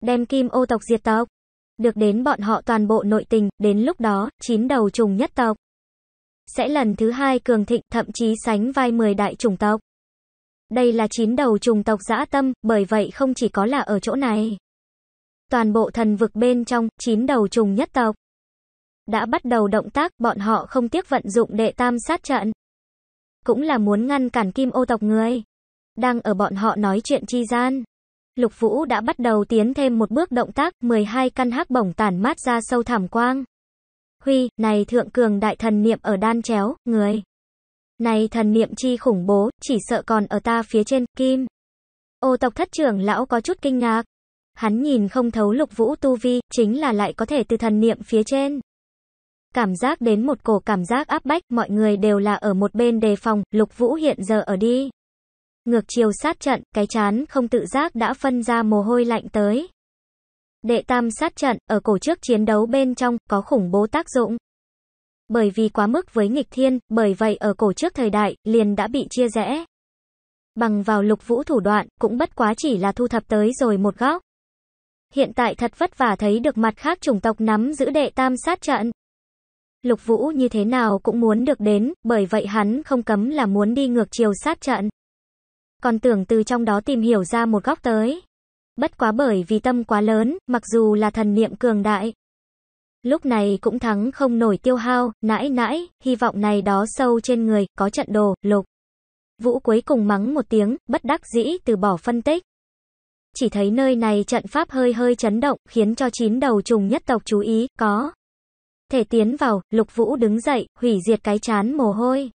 Đem kim ô tộc diệt tộc. Được đến bọn họ toàn bộ nội tình, đến lúc đó, chín đầu trùng nhất tộc. Sẽ lần thứ hai cường thịnh thậm chí sánh vai 10 đại trùng tộc. Đây là chín đầu trùng tộc dã tâm, bởi vậy không chỉ có là ở chỗ này. Toàn bộ thần vực bên trong, chín đầu trùng nhất tộc đã bắt đầu động tác, bọn họ không tiếc vận dụng đệ tam sát trận. Cũng là muốn ngăn cản kim ô tộc người. Đang ở bọn họ nói chuyện chi gian. Lục Vũ đã bắt đầu tiến thêm một bước động tác, 12 căn hắc bổng tản mát ra sâu thẳm quang. Huy, này thượng cường đại thần niệm ở đan chéo, người. Này thần niệm chi khủng bố, chỉ sợ còn ở ta phía trên, kim. Ô tộc thất trưởng lão có chút kinh ngạc. Hắn nhìn không thấu lục vũ tu vi, chính là lại có thể từ thần niệm phía trên cảm giác đến một cổ cảm giác áp bách, mọi người đều là ở một bên đề phòng, Lục Vũ hiện giờ ở đi. Ngược chiều sát trận, cái chán không tự giác đã phân ra mồ hôi lạnh tới. Đệ tam sát trận, ở cổ trước chiến đấu bên trong, có khủng bố tác dụng. Bởi vì quá mức với nghịch thiên, bởi vậy ở cổ trước thời đại, liền đã bị chia rẽ. Bằng vào lục vũ thủ đoạn, cũng bất quá chỉ là thu thập tới rồi một góc. Hiện tại thật vất vả thấy được mặt khác chủng tộc nắm giữ đệ tam sát trận. Lục Vũ như thế nào cũng muốn được đến, bởi vậy hắn không cấm là muốn đi ngược chiều sát trận. Còn tưởng từ trong đó tìm hiểu ra một góc tới. Bất quá bởi vì tâm quá lớn, mặc dù là thần niệm cường đại. Lúc này cũng thắng không nổi tiêu hao, nãi nãi, hy vọng này đó sâu trên người, có trận đồ, lục. Vũ cuối cùng mắng một tiếng, bất đắc dĩ từ bỏ phân tích. Chỉ thấy nơi này trận pháp hơi hơi chấn động, khiến cho chín đầu trùng nhất tộc chú ý, có. Thể tiến vào, Lục Vũ đứng dậy, hủy diệt cái chán mồ hôi.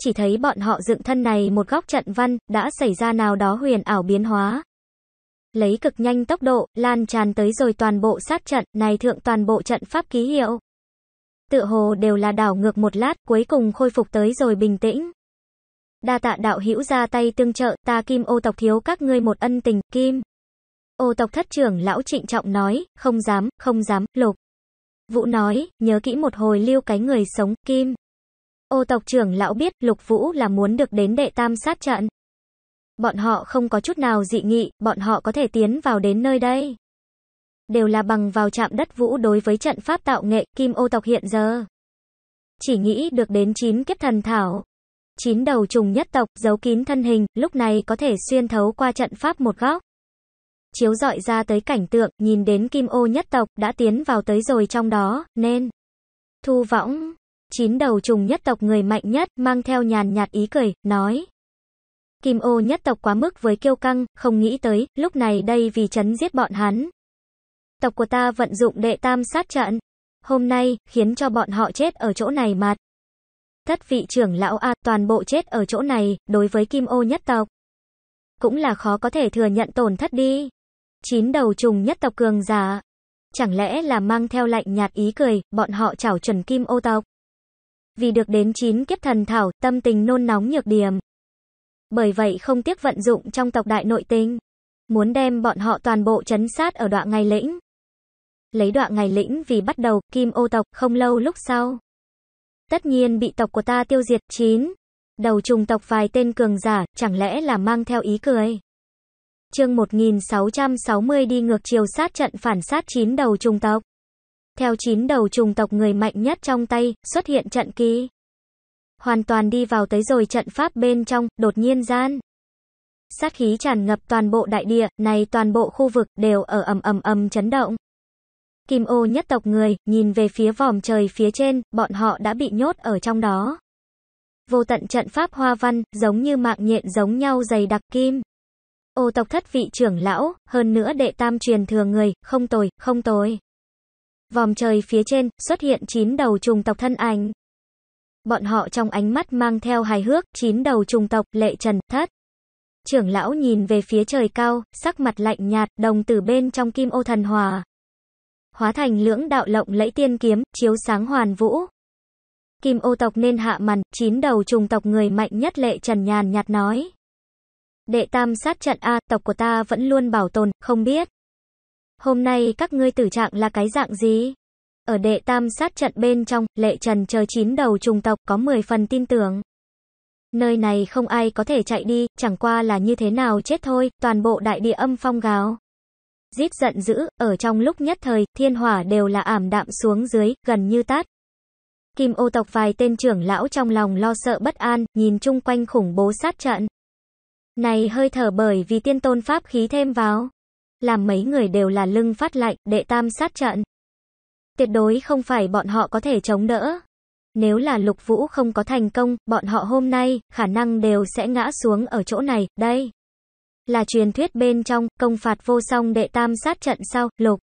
Chỉ thấy bọn họ dựng thân này một góc trận văn, đã xảy ra nào đó huyền ảo biến hóa. Lấy cực nhanh tốc độ, lan tràn tới rồi toàn bộ sát trận, này thượng toàn bộ trận pháp ký hiệu. Tự hồ đều là đảo ngược một lát, cuối cùng khôi phục tới rồi bình tĩnh. Đa tạ đạo hữu ra tay tương trợ, ta kim ô tộc thiếu các ngươi một ân tình, kim. Ô tộc thất trưởng lão trịnh trọng nói, không dám, không dám, lục. Vũ nói, nhớ kỹ một hồi lưu cái người sống, Kim. Ô tộc trưởng lão biết Lục Vũ là muốn được đến đệ tam sát trận. Bọn họ không có chút nào dị nghị, bọn họ có thể tiến vào đến nơi đây. Đều là bằng vào chạm đất Vũ đối với trận pháp tạo nghệ, Kim ô tộc hiện giờ. Chỉ nghĩ được đến 9 kiếp thần thảo. chín đầu trùng nhất tộc, giấu kín thân hình, lúc này có thể xuyên thấu qua trận pháp một góc chiếu dọi ra tới cảnh tượng, nhìn đến kim ô nhất tộc, đã tiến vào tới rồi trong đó, nên. Thu võng, chín đầu trùng nhất tộc người mạnh nhất, mang theo nhàn nhạt ý cười, nói. Kim ô nhất tộc quá mức với kiêu căng, không nghĩ tới, lúc này đây vì chấn giết bọn hắn. Tộc của ta vận dụng đệ tam sát trận. Hôm nay, khiến cho bọn họ chết ở chỗ này mà. Thất vị trưởng lão A, toàn bộ chết ở chỗ này, đối với kim ô nhất tộc. Cũng là khó có thể thừa nhận tổn thất đi chín đầu trùng nhất tộc cường giả. Chẳng lẽ là mang theo lạnh nhạt ý cười, bọn họ chảo chuẩn kim ô tộc. Vì được đến chín kiếp thần thảo, tâm tình nôn nóng nhược điểm. Bởi vậy không tiếc vận dụng trong tộc đại nội tinh. Muốn đem bọn họ toàn bộ chấn sát ở đoạn ngày lĩnh. Lấy đoạn ngày lĩnh vì bắt đầu, kim ô tộc, không lâu lúc sau. Tất nhiên bị tộc của ta tiêu diệt, chín. Đầu trùng tộc vài tên cường giả, chẳng lẽ là mang theo ý cười chương 1660 đi ngược chiều sát trận phản sát chín đầu trùng tộc. Theo chín đầu trùng tộc người mạnh nhất trong tay, xuất hiện trận ký. Hoàn toàn đi vào tới rồi trận pháp bên trong, đột nhiên gian. Sát khí tràn ngập toàn bộ đại địa, này toàn bộ khu vực đều ở ầm ầm ầm chấn động. Kim ô nhất tộc người, nhìn về phía vòm trời phía trên, bọn họ đã bị nhốt ở trong đó. Vô tận trận pháp hoa văn, giống như mạng nhện giống nhau dày đặc kim. Ô tộc thất vị trưởng lão, hơn nữa đệ tam truyền thừa người, không tồi, không tồi. Vòm trời phía trên, xuất hiện 9 đầu trùng tộc thân ảnh. Bọn họ trong ánh mắt mang theo hài hước, 9 đầu trùng tộc, lệ trần, thất. Trưởng lão nhìn về phía trời cao, sắc mặt lạnh nhạt, đồng từ bên trong kim ô thần hòa. Hóa thành lưỡng đạo lộng lẫy tiên kiếm, chiếu sáng hoàn vũ. Kim ô tộc nên hạ màn, chín đầu trùng tộc người mạnh nhất lệ trần nhàn nhạt nói. Đệ tam sát trận A, tộc của ta vẫn luôn bảo tồn, không biết. Hôm nay các ngươi tử trạng là cái dạng gì? Ở đệ tam sát trận bên trong, lệ trần chờ chín đầu trùng tộc có 10 phần tin tưởng. Nơi này không ai có thể chạy đi, chẳng qua là như thế nào chết thôi, toàn bộ đại địa âm phong gáo Giết giận dữ, ở trong lúc nhất thời, thiên hỏa đều là ảm đạm xuống dưới, gần như tát. Kim ô tộc vài tên trưởng lão trong lòng lo sợ bất an, nhìn chung quanh khủng bố sát trận. Này hơi thở bởi vì tiên tôn pháp khí thêm vào. Làm mấy người đều là lưng phát lạnh, đệ tam sát trận. Tuyệt đối không phải bọn họ có thể chống đỡ. Nếu là lục vũ không có thành công, bọn họ hôm nay, khả năng đều sẽ ngã xuống ở chỗ này, đây. Là truyền thuyết bên trong, công phạt vô song đệ tam sát trận sau, lục.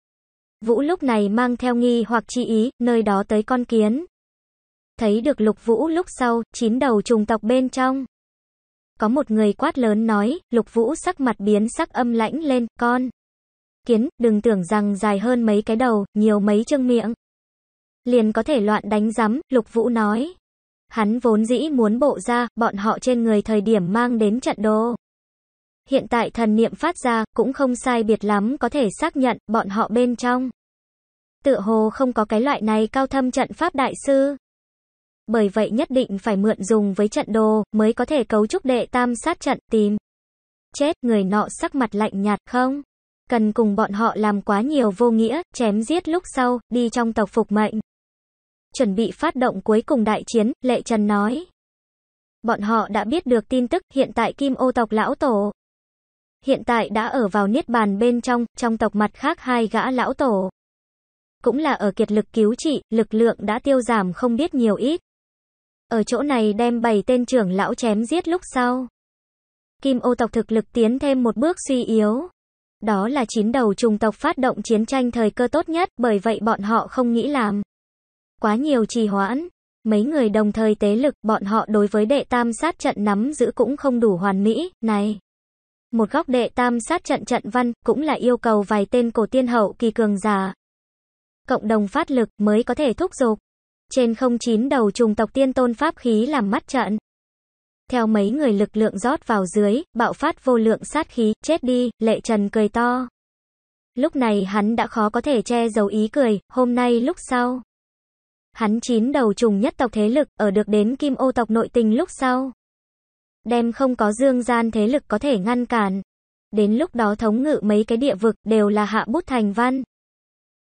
Vũ lúc này mang theo nghi hoặc chi ý, nơi đó tới con kiến. Thấy được lục vũ lúc sau, chín đầu trùng tộc bên trong. Có một người quát lớn nói, lục vũ sắc mặt biến sắc âm lãnh lên, con. Kiến, đừng tưởng rằng dài hơn mấy cái đầu, nhiều mấy chân miệng. Liền có thể loạn đánh rắm, lục vũ nói. Hắn vốn dĩ muốn bộ ra, bọn họ trên người thời điểm mang đến trận đồ. Hiện tại thần niệm phát ra, cũng không sai biệt lắm có thể xác nhận, bọn họ bên trong. Tựa hồ không có cái loại này cao thâm trận pháp đại sư. Bởi vậy nhất định phải mượn dùng với trận đồ, mới có thể cấu trúc đệ tam sát trận, tìm. Chết, người nọ sắc mặt lạnh nhạt không? Cần cùng bọn họ làm quá nhiều vô nghĩa, chém giết lúc sau, đi trong tộc phục mệnh. Chuẩn bị phát động cuối cùng đại chiến, Lệ Trần nói. Bọn họ đã biết được tin tức hiện tại kim ô tộc lão tổ. Hiện tại đã ở vào niết bàn bên trong, trong tộc mặt khác hai gã lão tổ. Cũng là ở kiệt lực cứu trị, lực lượng đã tiêu giảm không biết nhiều ít ở chỗ này đem bảy tên trưởng lão chém giết lúc sau. Kim ô tộc thực lực tiến thêm một bước suy yếu. Đó là chín đầu trùng tộc phát động chiến tranh thời cơ tốt nhất, bởi vậy bọn họ không nghĩ làm. Quá nhiều trì hoãn, mấy người đồng thời tế lực, bọn họ đối với đệ tam sát trận nắm giữ cũng không đủ hoàn mỹ, này. Một góc đệ tam sát trận trận văn, cũng là yêu cầu vài tên cổ tiên hậu kỳ cường giả. Cộng đồng phát lực mới có thể thúc giục trên không chín đầu trùng tộc tiên tôn pháp khí làm mắt trợn Theo mấy người lực lượng rót vào dưới, bạo phát vô lượng sát khí, chết đi, lệ trần cười to. Lúc này hắn đã khó có thể che giấu ý cười, hôm nay lúc sau. Hắn chín đầu trùng nhất tộc thế lực, ở được đến kim ô tộc nội tình lúc sau. Đem không có dương gian thế lực có thể ngăn cản. Đến lúc đó thống ngự mấy cái địa vực đều là hạ bút thành văn.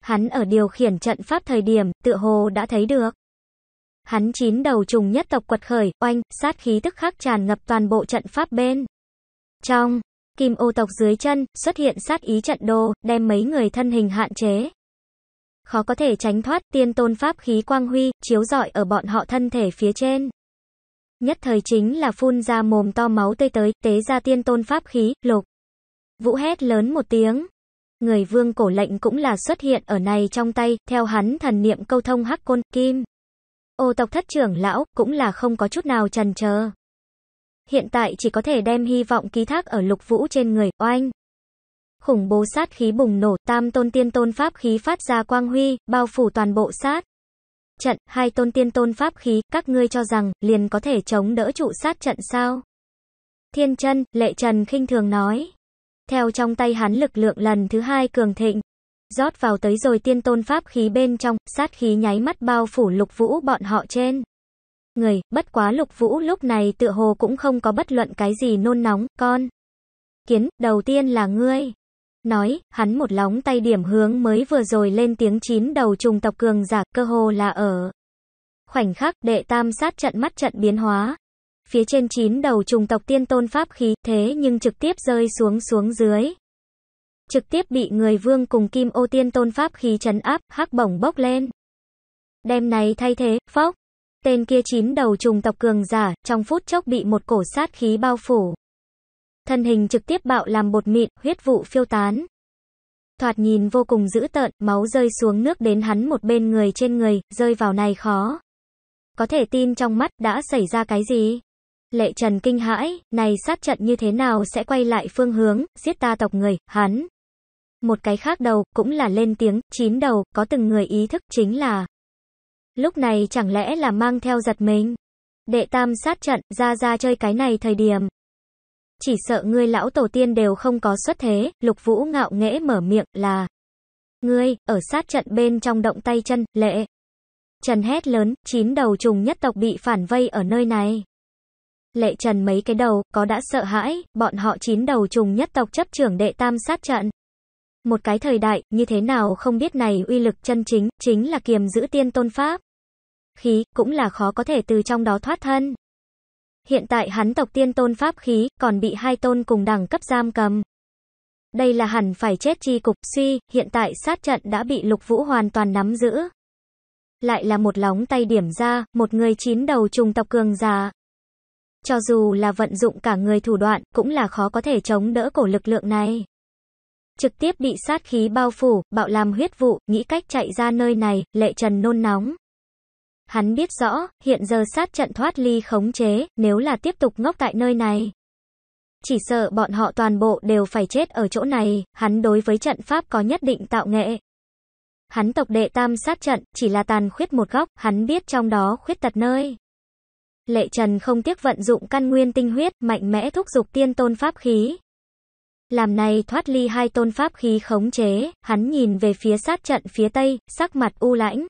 Hắn ở điều khiển trận pháp thời điểm, tựa hồ đã thấy được. Hắn chín đầu trùng nhất tộc quật khởi, oanh, sát khí tức khắc tràn ngập toàn bộ trận pháp bên. Trong, kim ô tộc dưới chân, xuất hiện sát ý trận đồ, đem mấy người thân hình hạn chế. Khó có thể tránh thoát tiên tôn pháp khí quang huy, chiếu rọi ở bọn họ thân thể phía trên. Nhất thời chính là phun ra mồm to máu tươi tới, tế ra tiên tôn pháp khí, lục. Vũ hét lớn một tiếng, người vương cổ lệnh cũng là xuất hiện ở này trong tay, theo hắn thần niệm câu thông hắc côn, kim. Ô tộc thất trưởng lão, cũng là không có chút nào trần chờ Hiện tại chỉ có thể đem hy vọng ký thác ở lục vũ trên người, oanh. Khủng bố sát khí bùng nổ, tam tôn tiên tôn pháp khí phát ra quang huy, bao phủ toàn bộ sát. Trận, hai tôn tiên tôn pháp khí, các ngươi cho rằng, liền có thể chống đỡ trụ sát trận sao? Thiên chân, lệ trần khinh thường nói theo trong tay hắn lực lượng lần thứ hai cường thịnh. Rót vào tới rồi tiên tôn pháp khí bên trong, sát khí nháy mắt bao phủ lục vũ bọn họ trên. Người, bất quá lục vũ lúc này tựa hồ cũng không có bất luận cái gì nôn nóng, con. Kiến, đầu tiên là ngươi. Nói, hắn một lóng tay điểm hướng mới vừa rồi lên tiếng chín đầu trùng tộc cường giả, cơ hồ là ở. Khoảnh khắc, đệ tam sát trận mắt trận biến hóa, phía trên chín đầu trùng tộc tiên tôn pháp khí, thế nhưng trực tiếp rơi xuống xuống dưới. Trực tiếp bị người vương cùng kim ô tiên tôn pháp khí chấn áp, hắc bổng bốc lên. Đem này thay thế, phốc Tên kia chín đầu trùng tộc cường giả, trong phút chốc bị một cổ sát khí bao phủ. Thân hình trực tiếp bạo làm bột mịn, huyết vụ phiêu tán. Thoạt nhìn vô cùng dữ tợn, máu rơi xuống nước đến hắn một bên người trên người, rơi vào này khó. Có thể tin trong mắt đã xảy ra cái gì? Lệ Trần kinh hãi, này sát trận như thế nào sẽ quay lại phương hướng, giết ta tộc người, hắn. Một cái khác đầu, cũng là lên tiếng, chín đầu, có từng người ý thức chính là. Lúc này chẳng lẽ là mang theo giật mình. Đệ tam sát trận, ra ra chơi cái này thời điểm. Chỉ sợ ngươi lão tổ tiên đều không có xuất thế, lục vũ ngạo nghễ mở miệng là. Ngươi, ở sát trận bên trong động tay chân, lệ. Trần hét lớn, chín đầu trùng nhất tộc bị phản vây ở nơi này. Lệ Trần mấy cái đầu, có đã sợ hãi, bọn họ chín đầu trùng nhất tộc chấp trưởng đệ tam sát trận. Một cái thời đại, như thế nào không biết này uy lực chân chính, chính là kiềm giữ tiên tôn pháp. Khí, cũng là khó có thể từ trong đó thoát thân. Hiện tại hắn tộc tiên tôn pháp khí, còn bị hai tôn cùng đẳng cấp giam cầm. Đây là hẳn phải chết chi cục suy, hiện tại sát trận đã bị lục vũ hoàn toàn nắm giữ. Lại là một lóng tay điểm ra, một người chín đầu trùng tộc cường già. Cho dù là vận dụng cả người thủ đoạn, cũng là khó có thể chống đỡ cổ lực lượng này. Trực tiếp bị sát khí bao phủ, bạo làm huyết vụ, nghĩ cách chạy ra nơi này, lệ trần nôn nóng. Hắn biết rõ, hiện giờ sát trận thoát ly khống chế, nếu là tiếp tục ngốc tại nơi này. Chỉ sợ bọn họ toàn bộ đều phải chết ở chỗ này, hắn đối với trận pháp có nhất định tạo nghệ. Hắn tộc đệ tam sát trận, chỉ là tàn khuyết một góc, hắn biết trong đó khuyết tật nơi. Lệ Trần không tiếc vận dụng căn nguyên tinh huyết, mạnh mẽ thúc giục tiên tôn pháp khí. Làm này thoát ly hai tôn pháp khí khống chế, hắn nhìn về phía sát trận phía tây, sắc mặt u lãnh.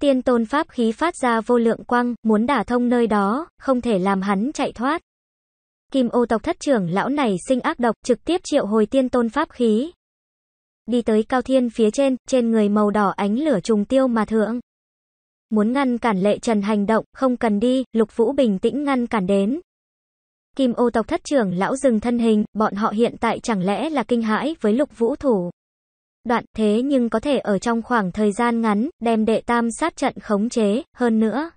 Tiên tôn pháp khí phát ra vô lượng quang, muốn đả thông nơi đó, không thể làm hắn chạy thoát. Kim ô tộc thất trưởng lão này sinh ác độc, trực tiếp triệu hồi tiên tôn pháp khí. Đi tới cao thiên phía trên, trên người màu đỏ ánh lửa trùng tiêu mà thượng muốn ngăn cản lệ trần hành động, không cần đi, lục vũ bình tĩnh ngăn cản đến. Kim ô tộc thất trưởng lão dừng thân hình, bọn họ hiện tại chẳng lẽ là kinh hãi với lục vũ thủ. Đoạn thế nhưng có thể ở trong khoảng thời gian ngắn, đem đệ tam sát trận khống chế, hơn nữa.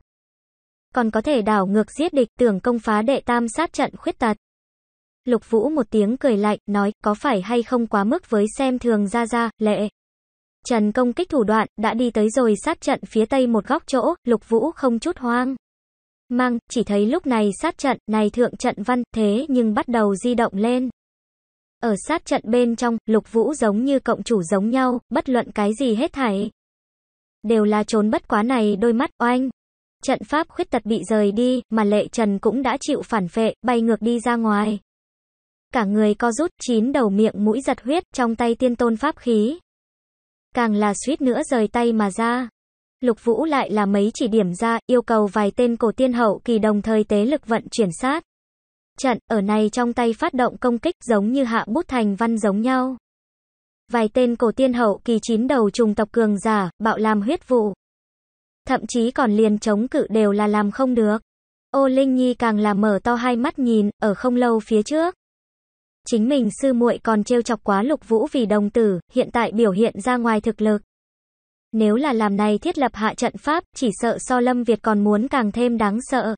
Còn có thể đảo ngược giết địch tưởng công phá đệ tam sát trận khuyết tật. Lục vũ một tiếng cười lạnh, nói, có phải hay không quá mức với xem thường ra ra, lệ. Trần công kích thủ đoạn, đã đi tới rồi sát trận phía tây một góc chỗ, lục vũ không chút hoang. Mang, chỉ thấy lúc này sát trận, này thượng trận văn, thế nhưng bắt đầu di động lên. Ở sát trận bên trong, lục vũ giống như cộng chủ giống nhau, bất luận cái gì hết thảy. Đều là trốn bất quá này đôi mắt oanh. Trận pháp khuyết tật bị rời đi, mà lệ trần cũng đã chịu phản phệ, bay ngược đi ra ngoài. Cả người co rút, chín đầu miệng mũi giật huyết, trong tay tiên tôn pháp khí càng là suýt nữa rời tay mà ra. Lục Vũ lại là mấy chỉ điểm ra, yêu cầu vài tên cổ tiên hậu kỳ đồng thời tế lực vận chuyển sát. Trận, ở này trong tay phát động công kích giống như hạ bút thành văn giống nhau. Vài tên cổ tiên hậu kỳ chín đầu trùng tộc cường giả, bạo làm huyết vụ. Thậm chí còn liền chống cự đều là làm không được. Ô Linh Nhi càng là mở to hai mắt nhìn, ở không lâu phía trước chính mình sư muội còn trêu chọc quá Lục Vũ vì đồng tử, hiện tại biểu hiện ra ngoài thực lực. Nếu là làm này thiết lập hạ trận pháp, chỉ sợ so Lâm Việt còn muốn càng thêm đáng sợ.